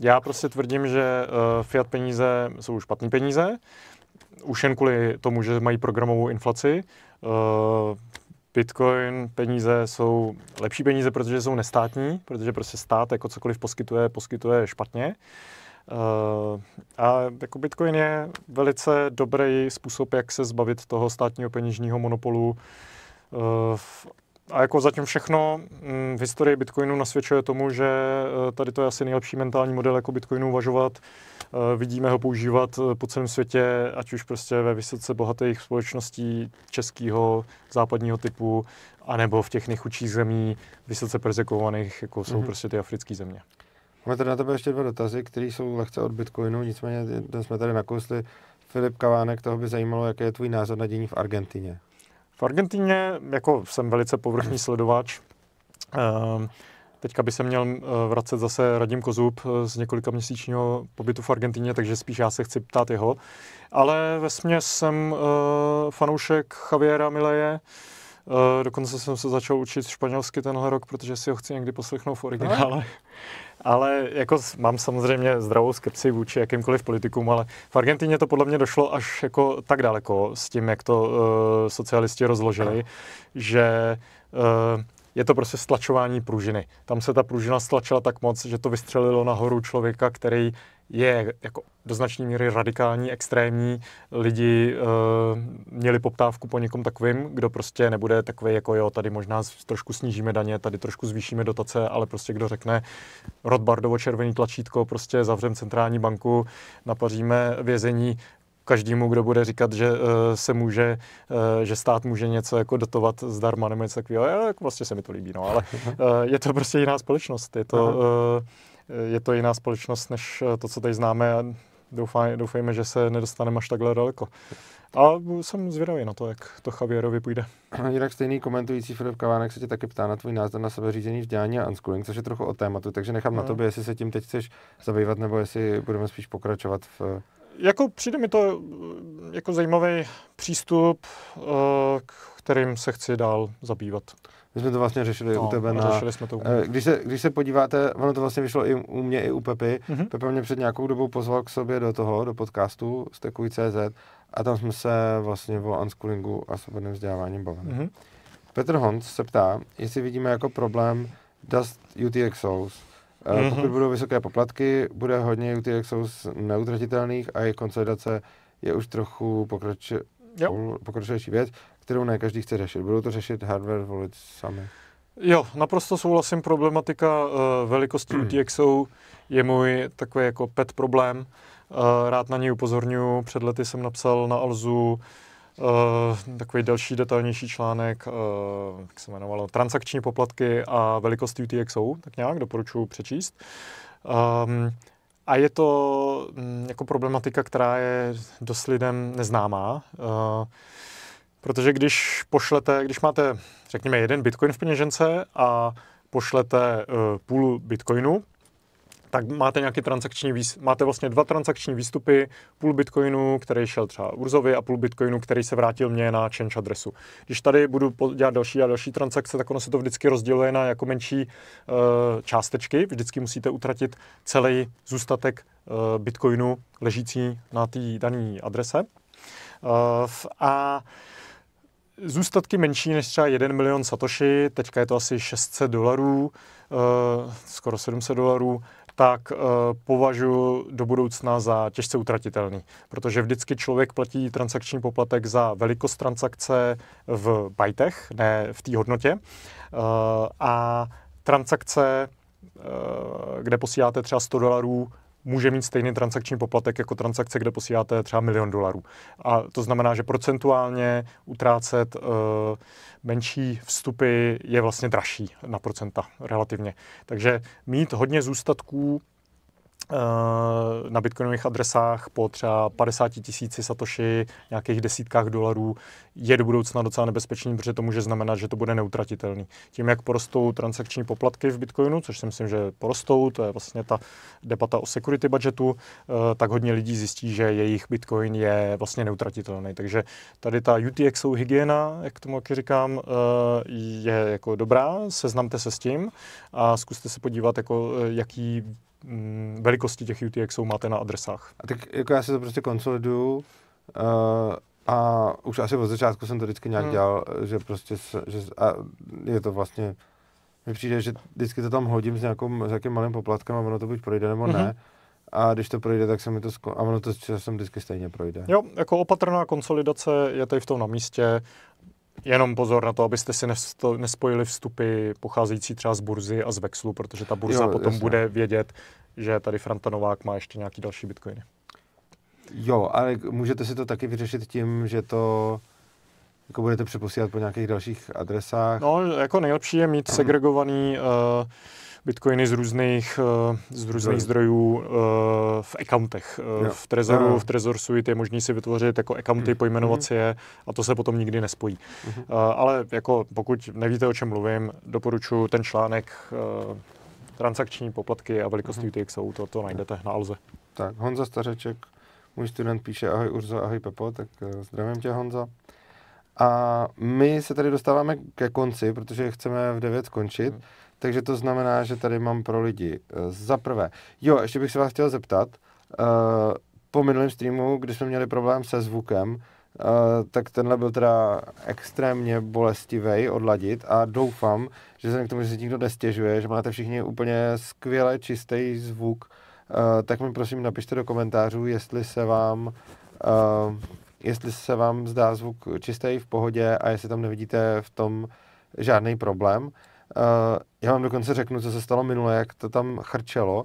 já prostě tvrdím, že uh, fiat peníze jsou špatné peníze, už jen kvůli tomu, že mají programovou inflaci. Eh, Bitcoin peníze jsou lepší peníze, protože jsou nestátní, protože prostě stát jako cokoliv poskytuje, poskytuje špatně. Uh, a jako Bitcoin je velice dobrý způsob, jak se zbavit toho státního peněžního monopolu uh, a jako zatím všechno mm, v historii Bitcoinu nasvědčuje tomu, že eh, tady to je asi nejlepší mentální model, jako Bitcoinu uvažovat. Eh, vidíme ho používat eh, po celém světě, ať už prostě ve vysoce bohatých společností českého, západního typu, anebo v těch nejchudších zemí, vysoce prezekovaných, jako jsou mm-hmm. prostě ty africké země. Máme tady na tebe ještě dva dotazy, které jsou lehce od Bitcoinu, nicméně ten jsme tady nakousli. Filip Kavánek, toho by zajímalo, jaký je tvůj názor na dění v Argentině. V Argentině, jako jsem velice povrchní sledováč. Ehm, teďka by se měl eh, vracet zase Radim Kozub eh, z několika měsíčního pobytu v Argentině, takže spíš já se chci ptát jeho. Ale ve směs jsem eh, fanoušek Javiera Mileje, dokonce jsem se začal učit španělsky tenhle rok, protože si ho chci někdy poslechnout v originále. No. ale jako mám samozřejmě zdravou skepsi vůči jakýmkoliv politikům, ale v Argentině to podle mě došlo až jako tak daleko s tím, jak to uh, socialisti rozložili, no. že uh, je to prostě stlačování pružiny. Tam se ta pružina stlačila tak moc, že to vystřelilo nahoru člověka, který je jako do značné míry radikální, extrémní. Lidi e, měli poptávku po někom takovým, kdo prostě nebude takový jako jo, tady možná trošku snížíme daně, tady trošku zvýšíme dotace, ale prostě kdo řekne Rodbardovo červený tlačítko, prostě zavřem centrální banku, napaříme vězení, každému, kdo bude říkat, že e, se může, e, že stát může něco jako dotovat zdarma nebo něco takového, tak vlastně se mi to líbí, no, ale e, je to prostě jiná společnost, je to, uh, je to jiná společnost, než eh, to, co tady známe a doufáme, doufejme, že se nedostaneme až takhle daleko. A jsem zvědavý na to, jak to Javierovi půjde. Jinak stejný komentující Filip Kavánek se tě taky ptá na tvůj názor na sebeřízení dělání a unschooling, což je trochu o tématu, takže nechám no. na tobě, jestli se tím teď chceš zabývat, nebo jestli budeme spíš pokračovat v... Eh, jako přijde mi to eh, jako zajímavý přístup, kterým se chci dál zabývat. My jsme to vlastně řešili no, u tebe na... Řešili jsme to u eh, Když se, když se podíváte, ono to vlastně vyšlo i u mě, i u Pepy. Mm-hmm. Pepa mě před nějakou dobou pozval k sobě do toho, do podcastu z CZ a tam jsme se vlastně o unschoolingu a svobodném vzdělávání bavili. Mm-hmm. Petr Honc se ptá, jestli vidíme jako problém Dust UTXOs. Mm-hmm. Eh, pokud budou vysoké poplatky, bude hodně UTXOs neutratitelných a jejich konsolidace je už trochu pokroč... pokročilejší věc kterou ne každý chce řešit. Budou to řešit hardware volit sami. Jo, naprosto souhlasím. Problematika uh, velikosti hmm. UTXO je můj takový jako pet problém. Uh, rád na něj upozorňuji. Před lety jsem napsal na Alzu Uh, takový další detailnější článek, uh, jak se jmenovalo, transakční poplatky a velikost UTXO, tak nějak doporučuji přečíst. Um, a je to um, jako problematika, která je dost lidem neznámá. Uh, Protože když pošlete, když máte, řekněme, jeden bitcoin v peněžence a pošlete uh, půl bitcoinu, tak máte nějaký transakční výs, máte vlastně dva transakční výstupy, půl bitcoinu, který šel třeba Urzovi a půl bitcoinu, který se vrátil mě na change adresu. Když tady budu dělat další a další transakce, tak ono se to vždycky rozděluje na jako menší uh, částečky. Vždycky musíte utratit celý zůstatek uh, bitcoinu ležící na té dané adrese. Uh, a uh, zůstatky menší než třeba 1 milion satoshi, teďka je to asi 600 dolarů, uh, skoro 700 dolarů, tak uh, eh, považuji do budoucna za těžce utratitelný, protože vždycky člověk platí transakční poplatek za velikost transakce v bajtech, ne v té hodnotě. Uh, a transakce, uh, kde posíláte třeba 100 dolarů může mít stejný transakční poplatek jako transakce, kde posíláte třeba milion dolarů. A to znamená, že procentuálně utrácet uh, menší vstupy je vlastně dražší na procenta relativně. Takže mít hodně zůstatků Eh, na bitcoinových adresách po třeba 50 tisíci satoši, nějakých desítkách dolarů, je do budoucna docela nebezpečný, protože to může znamenat, že to bude neutratitelný. Tím, jak porostou transakční poplatky v bitcoinu, což si myslím, že porostou, to je vlastně ta debata o security budgetu, eh, tak hodně lidí zjistí, že jejich bitcoin je vlastně neutratitelný. Takže tady ta UTXO hygiena, jak tomu taky říkám, eh, je jako dobrá, seznamte se s tím a zkuste se podívat, jako, jaký Mm, velikosti těch UTX máte na adresách. A tak jako já si to prostě konsoliduju uh, a už asi od začátku jsem to vždycky nějak hmm. dělal, že prostě že, a je to vlastně, mi přijde, že vždycky to tam hodím s, nějakou, s nějakým malým poplatkem a ono to buď projde nebo ne. Mm-hmm. A když to projde, tak se mi to sko- a ono to časem vždycky stejně projde. Jo, jako opatrná konsolidace je tady v tom na místě Jenom pozor na to, abyste si nespojili vstupy pocházející třeba z burzy a z Vexlu, protože ta burza jo, potom jasně. bude vědět, že tady Franta Novák má ještě nějaký další bitcoiny. Jo, ale můžete si to taky vyřešit tím, že to jako budete přeposílat po nějakých dalších adresách? No, jako nejlepší je mít segregovaný uh, bitcoiny z různých, eh, z různých zdrojů eh, v accountech. Eh, v Trezoru, v Trezor Suite je možné si vytvořit jako accounty, mhm. pojmenovat mhm. si je a to se potom nikdy nespojí. Mhm. ale jako pokud nevíte, o čem mluvím, doporučuji ten článek transakční poplatky a velikosti UTXO, to, to najdete na Alze. Tak, Honza Stařeček, můj student píše ahoj Urzo, ahoj Pepo, tak zdravím tě Honza. A my se tady dostáváme ke konci, protože chceme v 9 skončit. Takže to znamená, že tady mám pro lidi. Eh, za prvé, jo, ještě bych se vás chtěl zeptat, eh, po minulém streamu, kdy jsme měli problém se zvukem, Uh, tak tenhle byl teda extrémně bolestivý odladit a doufám, že se k tomu, že se nikdo nestěžuje, že máte všichni úplně skvěle čistý zvuk, uh, tak mi prosím napište do komentářů, jestli se vám uh, jestli se vám zdá zvuk čistý v pohodě a jestli tam nevidíte v tom žádný problém. Eh, já vám dokonce řeknu, co se stalo minule, jak to tam chrčelo.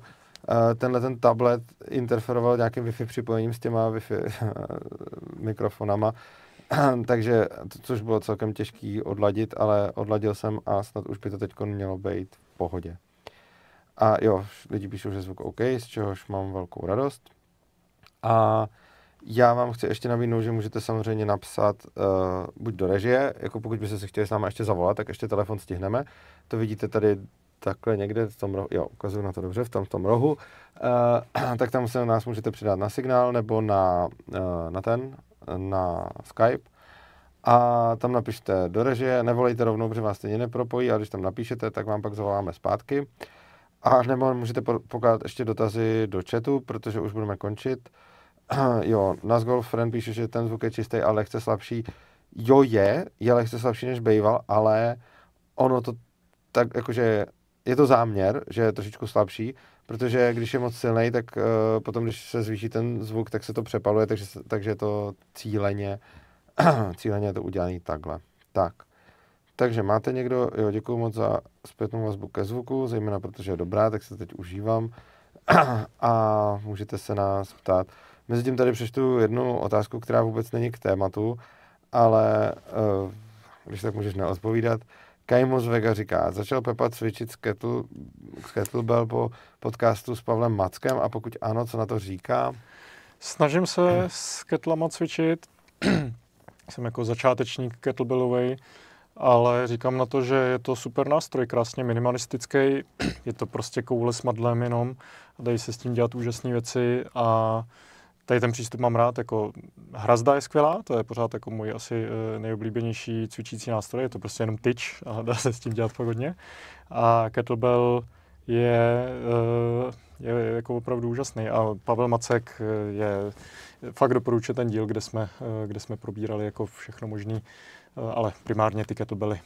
Eh, tenhle ten tablet interferoval nějakým Wi-Fi připojením s těma Wi-Fi eh, mikrofonama, takže, což bylo celkem těžký odladit, ale odladil jsem a snad už by to teď mělo být v pohodě. A jo, lidi píšou, že zvuk OK, z čehož mám velkou radost. A já vám chci ještě nabídnout, že můžete samozřejmě napsat uh, buď do režie, jako pokud byste se chtěli s námi ještě zavolat, tak ještě telefon stihneme. To vidíte tady takhle někde v tom rohu, jo, ukazuju na to dobře, v tom, v tom rohu, uh, tak tam se nás můžete přidat na signál nebo na, uh, na ten, na Skype a tam napište do režie, nevolejte rovnou, protože vás stejně nepropojí, a když tam napíšete, tak vám pak zavoláme zpátky. A nebo můžete pokládat ještě dotazy do chatu, protože už budeme končit. jo, nás Golfren píše, že ten zvuk je čistý a lehce slabší. Jo je, je lehce slabší než býval, ale ono to tak jakože je to záměr, že je trošičku slabší, protože když je moc silný, tak uh, potom, když se zvýší ten zvuk, tak se to přepaluje, takže, takže to cíleně, cíleně je to udělané takhle. Tak. Takže máte někdo, jo, děkuji moc za zpětnou vazbu ke zvuku, zejména protože je dobrá, tak se teď užívám a můžete se nás ptát. Mezitím tady přečtu jednu otázku, která vůbec není k tématu, ale uh, když tak můžeš neodpovídat. z Vega říká, začal Pepa cvičit s, kettle, s kettlebell po podcastu s Pavlem Mackem a pokud ano, co na to říká? Snažím se s ketlama cvičit. Jsem jako začátečník kettlebellovej, ale říkám na to, že je to super nástroj, krásně minimalistický. je to prostě koule s madlem jenom a dají se s tím dělat úžasné věci a tady ten přístup mám rád, jako hrazda je skvělá, to je pořád jako můj asi eh, nejoblíbenější cvičící nástroj, je to prostě jenom tyč a dá se s tím dělat pohodně. A kettlebell je, eh, je jako opravdu úžasný a Pavel Macek eh, je, fakt doporučuje ten díl, kde jsme, kde jsme probírali jako všechno možný, ale primárně ty kettlebelly.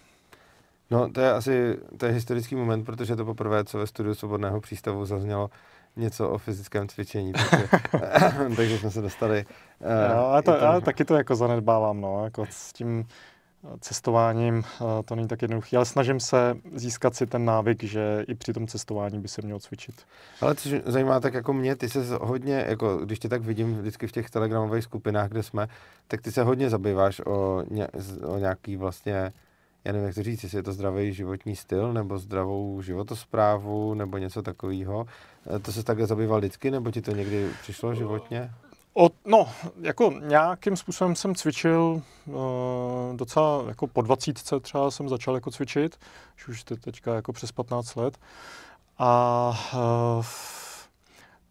No, to je asi to je historický moment, protože to poprvé, co ve studiu Svobodného přístavu zaznělo, něco o fyzickém cvičení, takže, takže jsme se dostali. Uh, eh, no, ale, to, ale taky to jako zanedbávám, no, jako s tím eh, cestováním eh, to není tak jednoduché, ale snažím se získat si ten návyk, že i při tom cestování by se mělo cvičit. Ale což zajímá tak jako mě, ty se hodně, jako když tě tak vidím vždycky v těch telegramových skupinách, kde jsme, tak ty se hodně zabýváš o, ně, o nějaký vlastně já nevím, jak to říct, jestli je to zdravý životní styl, nebo zdravou životosprávu, nebo něco takového. Eh, to se takhle zabýval vždycky, nebo ti to někdy přišlo životně? Od, no, jako nějakým způsobem jsem cvičil uh, docela jako po dvacítce třeba jsem začal jako cvičit, už teďka jako přes 15 let. A uh,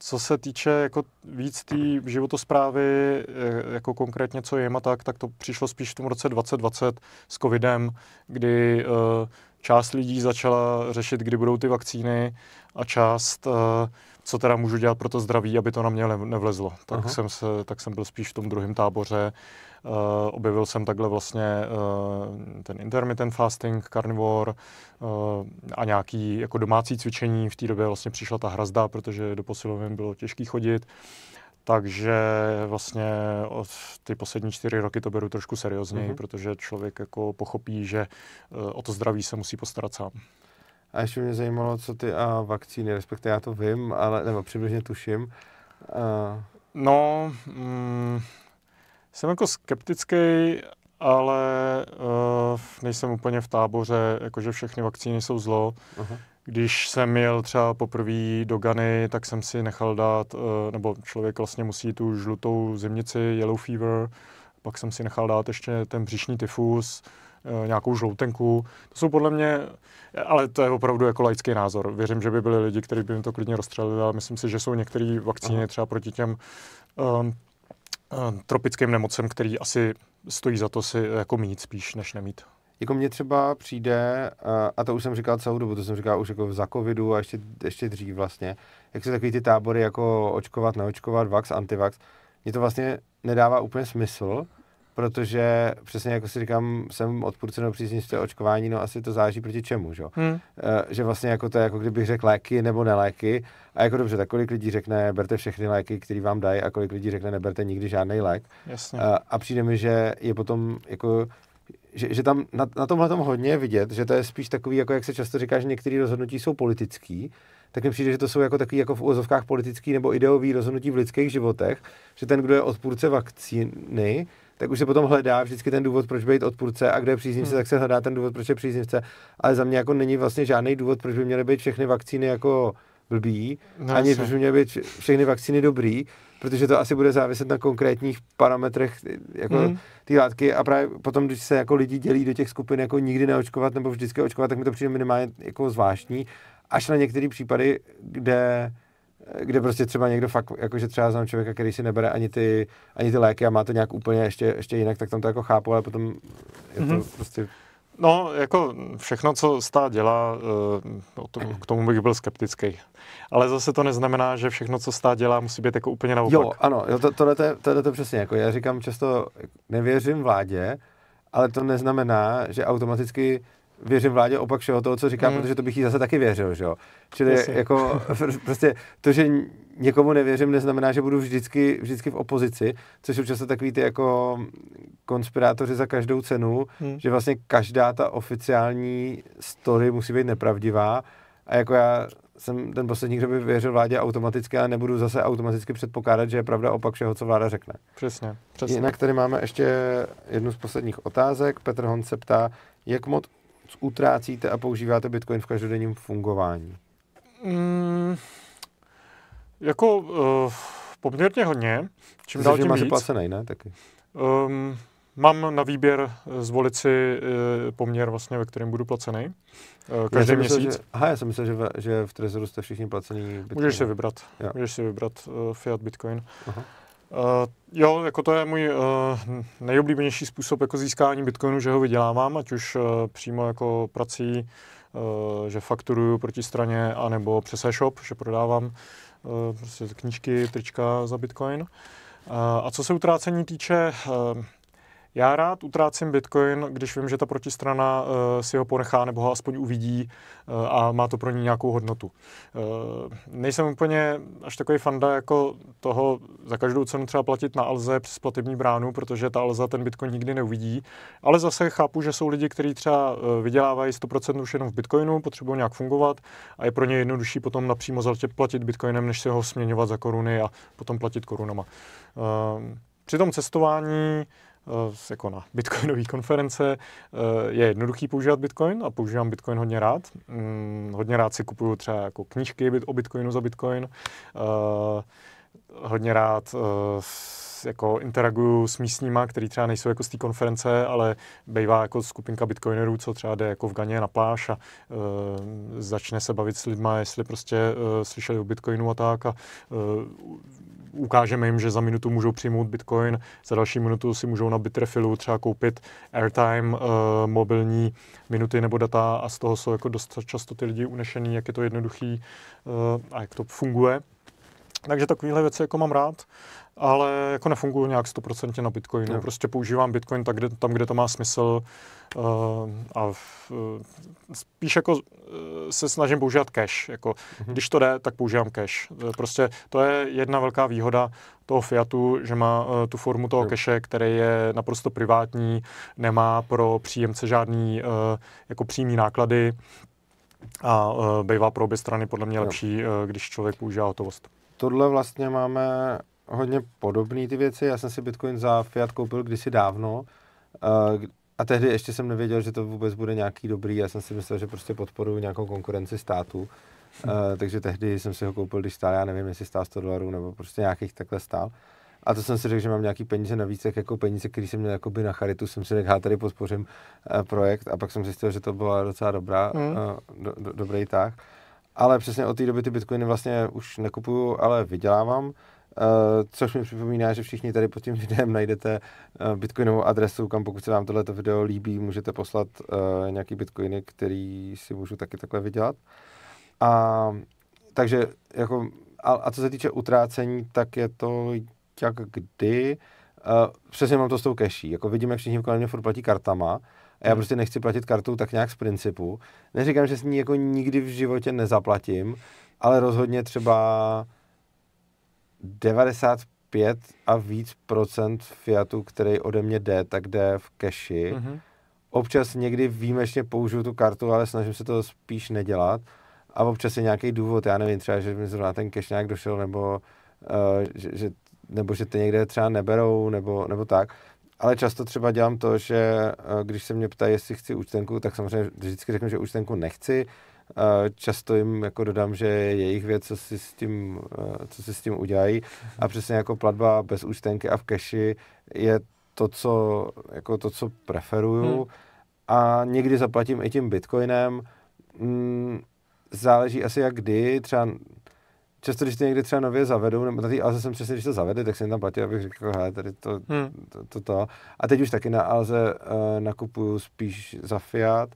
co se týče jako víc té tý životosprávy, eh, jako konkrétně co je tak, tak to přišlo spíš v tom roce 2020 s covidem, kdy uh, část lidí začala řešit, kdy budou ty vakcíny a část, eh, co teda můžu dělat pro to zdraví, aby to na mě nevlezlo. Tak, jsem, se, tak jsem byl spíš v tom druhém táboře. Uh, objevil jsem takhle vlastně uh, ten intermittent fasting, carnivore uh, a nějaký jako domácí cvičení. V té době vlastně přišla ta hrazda, protože do posilovny bylo těžký chodit. Uh, takže vlastně od ty poslední čtyři roky to beru trošku seriózněji, mm-hmm. protože člověk jako pochopí, že eh, o to zdraví se musí postarat sám. A ještě mě zajímalo, co ty a vakcíny, respektive já to vím, ale nebo přibližně tuším. A... No, mm, jsem jako skeptický, ale uh, nejsem úplně v táboře, jakože všechny vakcíny jsou zlo. Uh-huh. Když jsem jel třeba poprvé do Gany, tak jsem si nechal dát, eh, nebo člověk vlastně musí tu žlutou zimnici, yellow fever, pak jsem si nechal dát ještě ten břišní tyfus, eh, nějakou žloutenku. To jsou podle mě, ale to je opravdu jako laický názor. Věřím, že by byli lidi, kteří by mi to klidně rozstřelili, ale myslím si, že jsou některé vakcíny třeba proti těm um, tropickým nemocem, který asi stojí za to si jako mít spíš, než nemít jako mně třeba přijde, a to už jsem říkal celou dobu, to jsem říkal už jako za covidu a ještě, ještě dřív vlastně, jak jsou takový ty tábory jako očkovat, neočkovat, vax, antivax, mně to vlastně nedává úplně smysl, protože přesně jako si říkám, jsem odpůrce nebo příznivce očkování, no asi to záží proti čemu, že? Hmm. E, že vlastně jako to je jako kdybych řekl léky nebo neléky a jako dobře, tak kolik lidí řekne, berte všechny léky, které vám dají a kolik lidí řekne, neberte nikdy žádný lék. Jasně. A, e, a přijde mi, že je potom jako že, že tam na, na tomhle tom hodně je vidět, že to je spíš takový, jako jak se často říká, že některé rozhodnutí jsou politický, tak mi přijde, že to jsou jako takový jako v úvozovkách politický nebo ideový rozhodnutí v lidských životech, že ten, kdo je odpůrce vakcíny, tak už se potom hledá vždycky ten důvod, proč být odpůrce a kde je příznivce, hmm. tak se hledá ten důvod, proč je příznivce. Ale za mě jako není vlastně žádný důvod, proč by měly být všechny vakcíny jako blbý, no, ani proč by měly být všechny vakcíny dobrý protože to asi bude záviset na konkrétních parametrech jako mm. ty látky a právě potom, když se jako lidi dělí do těch skupin jako nikdy neočkovat nebo vždycky očkovat, tak mi to přijde minimálně jako zvláštní, až na některé případy, kde kde prostě třeba někdo fakt, jakože třeba znám člověka, který si nebere ani ty, ani ty léky a má to nějak úplně ještě, ještě jinak, tak tam to jako chápu, ale potom je to mm-hmm. prostě No, jako všechno, co stát dělá, eh, k tomu bych byl skeptický. Ale zase to neznamená, že všechno, co stát dělá, musí být jako úplně naopak. Jo, ano, to, tohle, to, tohle to přesně. Jako já říkám často, nevěřím vládě, ale to neznamená, že automaticky věřím vládě opak všeho toho, co říká, mm. protože to bych jí zase taky věřil, že jo. Čili Jasně. jako prostě to, že někomu nevěřím, neznamená, že budu vždycky, vždycky v opozici, což jsou často takový ty jako konspirátoři za každou cenu, mm. že vlastně každá ta oficiální story musí být nepravdivá a jako já jsem ten poslední, kdo by věřil vládě automaticky, a nebudu zase automaticky předpokládat, že je pravda opak všeho, co vláda řekne. Přesně, přesně. Jinak tady máme ještě jednu z posledních otázek. Petr Hon se ptá, jak moc utrácíte a používáte Bitcoin v každodenním fungování? Mm, jako uh, poměrně hodně. Čím dál tím víc. placený, ne? Taky. Um, mám na výběr eh, zvolit si eh, poměr, vlastně, ve kterém budu placený. Každý já měsíc. Myslel, že, aha, já jsem myslel, že v, že v Trezoru jste všichni placení Bitcoin. Můžeš si vybrat. Jo. Můžeš si vybrat uh, fiat bitcoin. Aha. Uh, jo, jako to je můj uh, nejoblíbenější způsob jako získání bitcoinu, že ho vydělávám, ať už uh, přímo jako prací, uh, že fakturuju proti straně, anebo přes e-shop, že prodávám uh, prostě knížky, trička za bitcoin. Uh, a co se utrácení týče, uh, já rád utrácím bitcoin, když vím, že ta protistrana uh, si ho ponechá nebo ho aspoň uvidí uh, a má to pro ní nějakou hodnotu. Uh, nejsem úplně až takový fanda jako toho za každou cenu třeba platit na Alze přes platební bránu, protože ta Alza ten bitcoin nikdy neuvidí. Ale zase chápu, že jsou lidi, kteří třeba vydělávají 100% už jenom v bitcoinu, potřebují nějak fungovat a je pro ně jednodušší potom napřímo platit bitcoinem, než si ho směňovat za koruny a potom platit korunama. Uh, při tom cestování Eh, jako na bitcoinové konference. Eh, je jednoduchý používat bitcoin a používám bitcoin hodně rád. Mm, hodně rád si kupuju třeba jako knížky o bitcoinu za bitcoin. Eh, hodně rád jako interaguju s místníma, který třeba nejsou jako z té konference, ale bývá jako skupinka bitcoinerů, co třeba jde jako v Ganě na pláž a e, začne se bavit s lidma, jestli prostě e, slyšeli o bitcoinu a tak a e, ukážeme jim, že za minutu můžou přijmout Bitcoin, za další minutu si můžou na Bitrefilu třeba koupit airtime, uh, mobilní minuty nebo data a z toho jsou jako dost často ty lidi unešený, jak je to jednoduchý uh, a jak to funguje. Takže takovéhle věci jako mám rád ale jako nefunguju nějak 100% na Bitcoinu. Hmm. Prostě používám Bitcoin tak, kde, tam, kde to má smysl uh, a v, uh, spíš jako uh, se snažím používat cash. Jako, hmm Když to jde, tak používám cash. Prostě to je jedna velká výhoda toho fiatu, že má uh, tu formu toho hmm. cache, který je naprosto privátní, nemá pro příjemce žádný uh, jako přímý náklady a uh, bývá pro obě strany podle mě hmm. lepší, uh, když člověk používá hotovost. Tohle vlastně máme hodně podobné ty věci. Já jsem si Bitcoin za fiat koupil kdysi dávno eh, a tehdy ještě jsem nevěděl, že to vůbec bude nějaký dobrý. Já jsem si myslel, že prostě podporuji nějakou konkurenci státu. Uh, takže tehdy jsem si ho koupil, když stál, já nevím, jestli stál 100 dolarů nebo prostě nějakých takhle stál. A to jsem si řekl, že mám nějaký peníze navíc, tak jako peníze, které jsem měl jakoby na charitu, jsem si řekl, tady podpořím uh, projekt a pak jsem zjistil, že to byla docela dobrá, mm. uh, do, do, dobrý tah. Ale přesně od té doby ty bitcoiny vlastně už nekupuju, ale vydělávám. Eh, což mi připomíná, že všichni tady pod tím videem najdete eh, bitcoinovou adresu, kam pokud se vám tohleto video líbí, můžete poslat eh, nějaký bitcoiny, který si můžu taky takhle vydělat. A takže jako, a, a co se týče utrácení, tak je to jak kdy. Uh, přesně mám to s tou cashí. Jako vidíme, jak všichni kolem mě furt platí kartama. A já hmm. prostě nechci platit kartou tak nějak z principu. Neříkám, že s ní jako nikdy v životě nezaplatím, ale rozhodně třeba 95 a víc procent Fiatu, který ode mě jde, tak jde v keši. Mm-hmm. Občas někdy výjimečně použiju tu kartu, ale snažím se to spíš nedělat. A občas je nějaký důvod, já nevím, třeba, že mi zrovna ten cash nějak došel, nebo, uh, že, že, nebo že ty někde třeba neberou, nebo, nebo tak. Ale často třeba dělám to, že uh, když se mě ptají, jestli chci účtenku, tak samozřejmě vždycky řeknu, že účtenku nechci, Často jim jako dodám, že je jejich věc, co si s tím, eh, co si s tím udělají. A mhm. přesně jako platba bez účtenky a v keši je to, co, jako to, co preferuju. Hmm. A někdy zaplatím i tím bitcoinem. Mm, záleží asi jak kdy, třeba často, když to někdy třeba nově zavedou, nebo na té Alze jsem přesně, když to zavede, tak jsem tam platil, abych řekl, hele, tady to, hmm. to, to, to. A teď už taky na Alze uh, nakupuju spíš za fiat,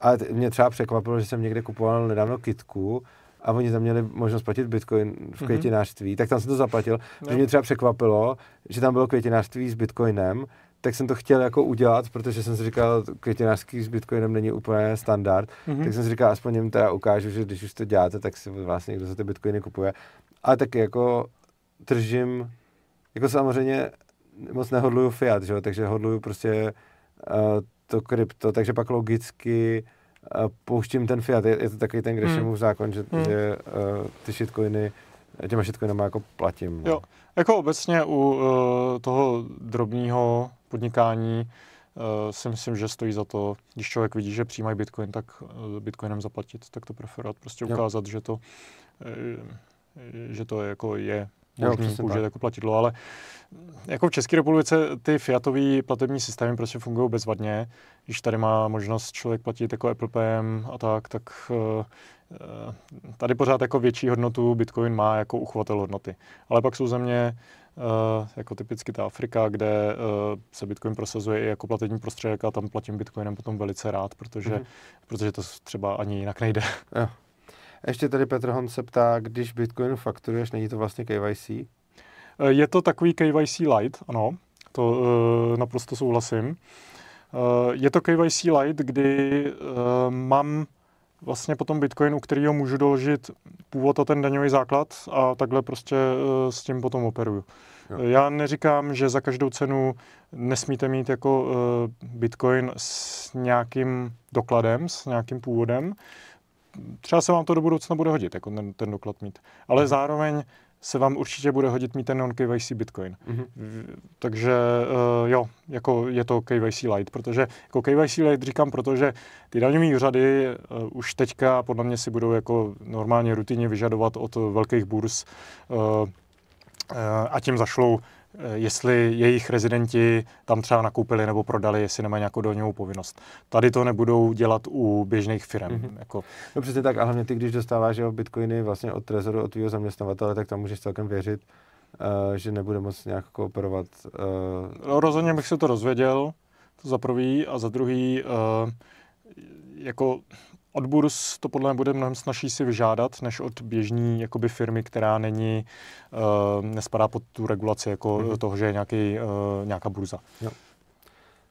a mě třeba překvapilo, že jsem někde kupoval nedávno kitku a oni tam měli možnost platit bitcoin v mhm. květinářství, mm-hmm. tak tam jsem to zaplatil, No. mě třeba překvapilo, že tam bylo květinářství s bitcoinem, tak jsem to chtěl jako udělat, protože jsem si říkal, květinářský s Bitcoinem není úplně standard, mm-hmm. tak jsem si říkal, aspoň jim teda ukážu, že když už to děláte, tak si vlastně někdo za ty Bitcoiny kupuje. Ale tak jako tržím jako samozřejmě moc nehodluju fiat, že takže hodluju prostě uh, to krypto, takže pak logicky eh, pouštím ten fiat. Je, je to taky ten Greshamův hmm. zákon, že, hmm. že uh, eh, ty shitcoiny těma shitcoinama jako platím. No. Jo, jako obecně u uh, toho drobního podnikání uh, si myslím, že stojí za to, když člověk vidí, že přijímají bitcoin, tak uh, bitcoinem zaplatit, tak to preferovat, prostě ukázat, jo. že to, uh, že to jako je možný, jo, použít jako platidlo, ale jako v České republice ty fiatové platební systémy prostě fungují bezvadně. Když tady má možnost člověk platit jako Apple Payem a tak, tak eh, tady pořád jako větší hodnotu Bitcoin má jako uchovatel hodnoty. Ale pak jsou země, eh, jako typicky ta Afrika, kde eh, se Bitcoin prosazuje i jako platební prostředek a tam platím Bitcoinem potom velice rád, protože, mm-hmm. protože to třeba ani jinak nejde. Jo. Ještě tady Petr Hon se ptá, když Bitcoin fakturuješ, není to vlastně KYC? Eh, je to takový KYC light, ano, to uh, naprosto souhlasím. Uh, je to KYC light, kdy uh, mám vlastně potom Bitcoin, u kterého můžu doložit původ a ten daňový základ a takhle prostě uh, s tím potom operuju. Jo. Já neříkám, že za každou cenu nesmíte mít jako uh, Bitcoin s nějakým dokladem, s nějakým původem třeba se vám to do budoucna bude hodit, jako ten, ten doklad mít. Ale mm. zároveň se vám určitě bude hodit mít ten non-KYC Bitcoin. Mm-hmm. Takže uh, jo, jako je to KYC Lite, protože jako KYC Lite říkám, protože ty daňové úřady uh, už teďka podle mě si budou jako normálně rutinně vyžadovat od velkých burz uh, uh, a tím zašlou Eh, jestli jejich rezidenti tam třeba nakoupili nebo prodali, jestli nemají nějakou dolňovou povinnost. Tady to nebudou dělat u běžných firm. Mm-hmm. Jako. No přesně tak, a hlavně ty, když dostáváš jo, bitcoiny vlastně od trezoru, od tvého zaměstnavatele, tak tam můžeš celkem věřit, uh, že nebude moc nějak kooperovat. Uh... No, rozhodně bych se to rozvěděl, to za prvý, a za druhý, uh, jako od burs to podle mě bude mnohem snažší si vyžádat, než od běžní jakoby, firmy, která není, uh, nespadá pod tu regulaci jako mm-hmm. toho, že je nějaký, uh, nějaká burza. Jo.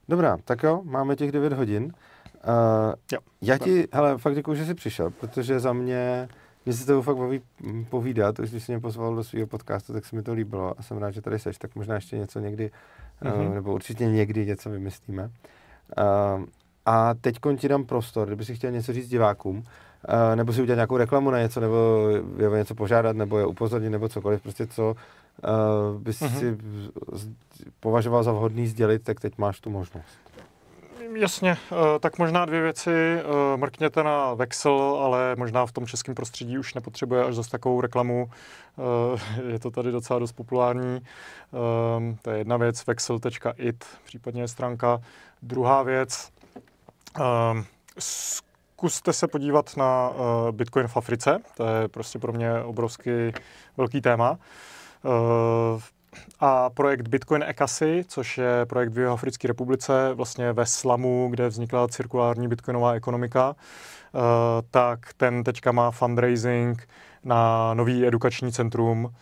Dobrá, tak jo, máme těch 9 hodin. Uh, jo. Já ti, tak. hele, fakt děkuji, že jsi přišel, protože za mě, mě se to fakt baví hm, povídat, už když jsi mě pozval do svého podcastu, tak se mi to líbilo a jsem rád, že tady seš, tak možná ještě něco někdy, mm-hmm. uh, nebo určitě někdy něco vymyslíme. Uh, a teď ti dám prostor, kdyby si chtěl něco říct divákům, eh, nebo si udělat nějakou reklamu na něco, nebo je něco požádat, nebo je upozornit, nebo cokoliv, prostě co eh, bys mm-hmm. si považoval za vhodný sdělit, tak teď máš tu možnost. Jasně, eh, tak možná dvě věci. Mrkněte na Vexel, ale možná v tom českém prostředí už nepotřebuje až zase takovou reklamu. Je to tady docela dost populární. To je jedna věc, vexel.it, případně je stránka. Druhá věc, Ehm, zkuste se podívat na eh, Bitcoin v Africe, to je prostě pro mě obrovský velký téma. Eh, a projekt Bitcoin Ekasy, což je projekt v Africké republice, vlastně ve slamu, kde vznikla cirkulární bitcoinová ekonomika, eh, tak ten teďka má fundraising na nový edukační centrum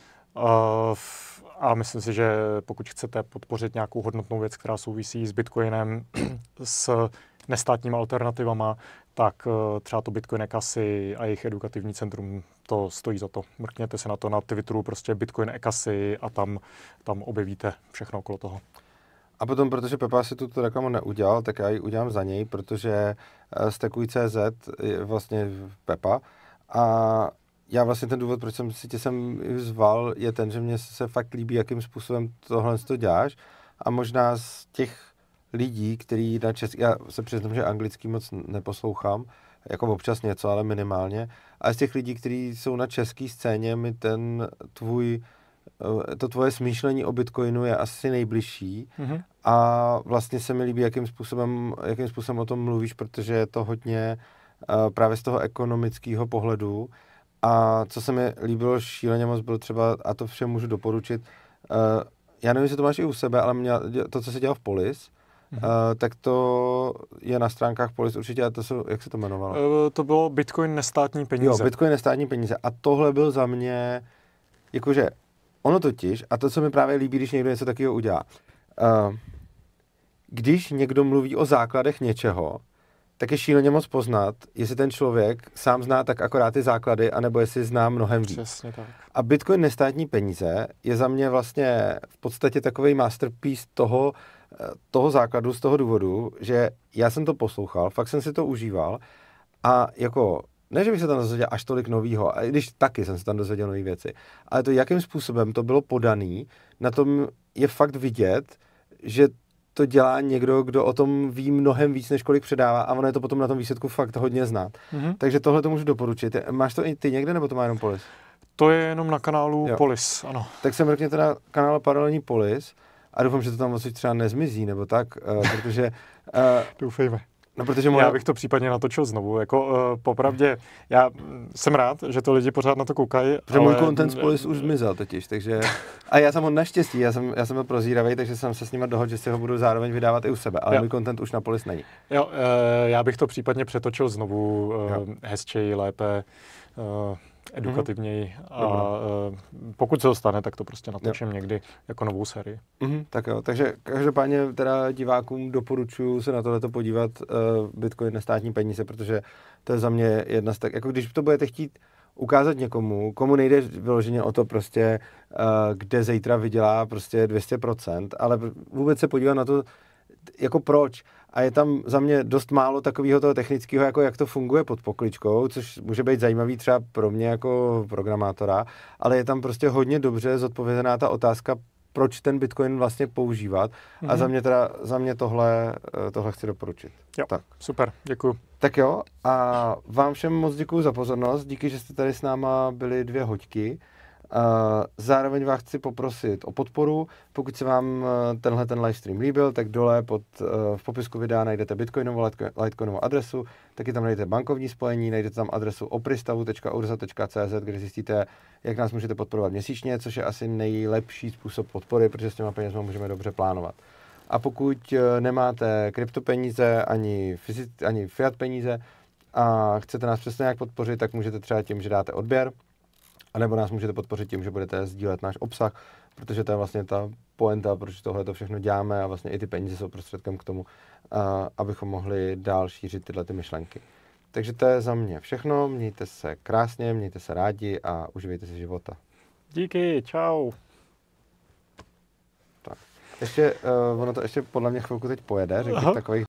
a myslím si, že pokud chcete podpořit nějakou hodnotnou věc, která souvisí s Bitcoinem, s nestátníma alternativama, tak eh, třeba to Bitcoin Ekasy a jejich edukativní centrum, to stojí za to. Mrkněte se na to na Twitteru, prostě Bitcoin Ekasy a tam, tam objevíte všechno okolo toho. A potom, protože Pepa si tuto reklamu neudělal, tak já ji udělám za něj, protože eh, stekuj.cz je vlastně Pepa a já vlastně ten důvod, proč jsem si tě sem zval, je ten, že mě se fakt líbí, jakým způsobem tohle to děláš a možná z těch lidí, který na český, já se přiznám, že anglicky moc neposlouchám, jako občas něco, ale minimálně. A z těch lidí, kteří jsou na české scéně, mi ten tvůj, eh, to tvoje smýšlení o Bitcoinu je asi nejbližší. Mm-hmm. A vlastně se mi líbí, jakým způsobem, jakým způsobem o tom mluvíš, protože je to hodně eh, právě z toho ekonomického pohledu. A co se mi líbilo šíleně moc, bylo třeba, a to všem můžu doporučit, eh, já nevím, jestli to máš i u sebe, ale mě, to, co se dělal v Polis, Uh, tak to je na stránkách Polis určitě, a to jsou, jak se to jmenovalo? Uh, to bylo Bitcoin nestátní peníze. Jo, Bitcoin nestátní peníze. A tohle byl za mě, jakože, ono totiž, a to co mi právě líbí, když někdo něco takového udělá. Uh, když někdo mluví o základech něčeho, tak je šíleně moc poznat, jestli ten člověk sám zná tak akorát ty základy, anebo jestli zná mnohem víc. Přesně tak. A Bitcoin nestátní peníze je za mě vlastně v podstatě takový masterpiece toho, uh, toho základu z toho důvodu, že já jsem to poslouchal, fakt jsem si to užíval a jako ne, že bych se tam dozvěděl až tolik novýho, a když taky jsem se tam dozvěděl nové věci, ale to, jakým způsobem to bylo podaný, na tom je fakt vidět, že to dělá někdo, kdo o tom ví mnohem víc, než kolik předává a ono je to potom na tom výsledku fakt hodně znát. Mm-hmm. Takže tohle to můžu doporučit. Máš to i ty někde, nebo to má jenom Polis? To je jenom na kanálu jo. Polis, ano. Tak se mrkněte na kanál Paralelní Polis a doufám, že to tam vlastně třeba nezmizí nebo tak, uh, protože... Uh, Doufejme. No, protože moje... Já bych to případně natočil znovu. Jako, uh, popravdě, já mm, jsem rád, že to lidi pořád na to koukají. Protože ale... můj content spolis už zmizel totiž, takže... A já jsem ho naštěstí, já jsem, já jsem byl prozíravý, takže jsem se s nima dohodl, že si ho budu zároveň vydávat i u sebe, ale jo. můj content už na Polis není. Jo, uh, já bych to případně přetočil znovu uh, jo. hezčeji, lépe. Uh, Mhm. edukativněji. Mm-hmm. A Dobrá. Eh, pokud se to stane, tak to prostě natočím někdy jako novou sérii. Mm-hmm. Tak jo, takže každopádně teda divákům doporučuji se na tohleto podívat uh, Bitcoin na státní peníze, protože to je za mě jedna z tak, jako když to budete chtít ukázat někomu, komu nejde vyloženě o to prostě, eh, kde zítra vydělá prostě 200%, ale vůbec se podívat na to, jako proč a je tam za mě dost málo takového toho technického, jako jak to funguje pod pokličkou, což může být zajímavý třeba pro mě jako programátora, ale je tam prostě hodně dobře zodpovězená ta otázka, proč ten Bitcoin vlastně používat. Mm-hmm. A mhm. za mě teda, za mě tohle, eh, tohle chci doporučit. Jo, tak. super, děkuji. Tak jo, a vám všem moc děkuji za pozornost, díky, že jste tady s náma byli dvě hoďky. Zároveň vás chci poprosit o podporu. Pokud se vám eh, tenhle ten livestream líbil, tak dole pod, eh, v popisku videa najdete bitcoinovou litecoinovou adresu, taky tam najdete bankovní spojení, najdete tam adresu opristavu.urza.cz, kde zjistíte, jak nás můžete podporovat měsíčně, což je asi nejlepší způsob podpory, protože s těma penězma můžeme dobře plánovat. A pokud eh, nemáte kryptopeníze ani, fyzic, ani fiat peníze a chcete nás přesně jak podpořit, tak můžete třeba tím, že dáte odběr, a nebo nás můžete podpořit tím, že budete sdílet náš obsah, protože to je vlastně ta poenta, proč tohle to všechno děláme a vlastně i ty peníze jsou prostředkem k tomu, a, abychom mohli dál šířit tyhle ty myšlenky. Takže to je za mě všechno. Mějte se krásně, mějte se rádi a uživejte si života. Díky, čau. Tak. Ještě, uh, ono to ještě podle mě chvilku teď pojede, řekl takových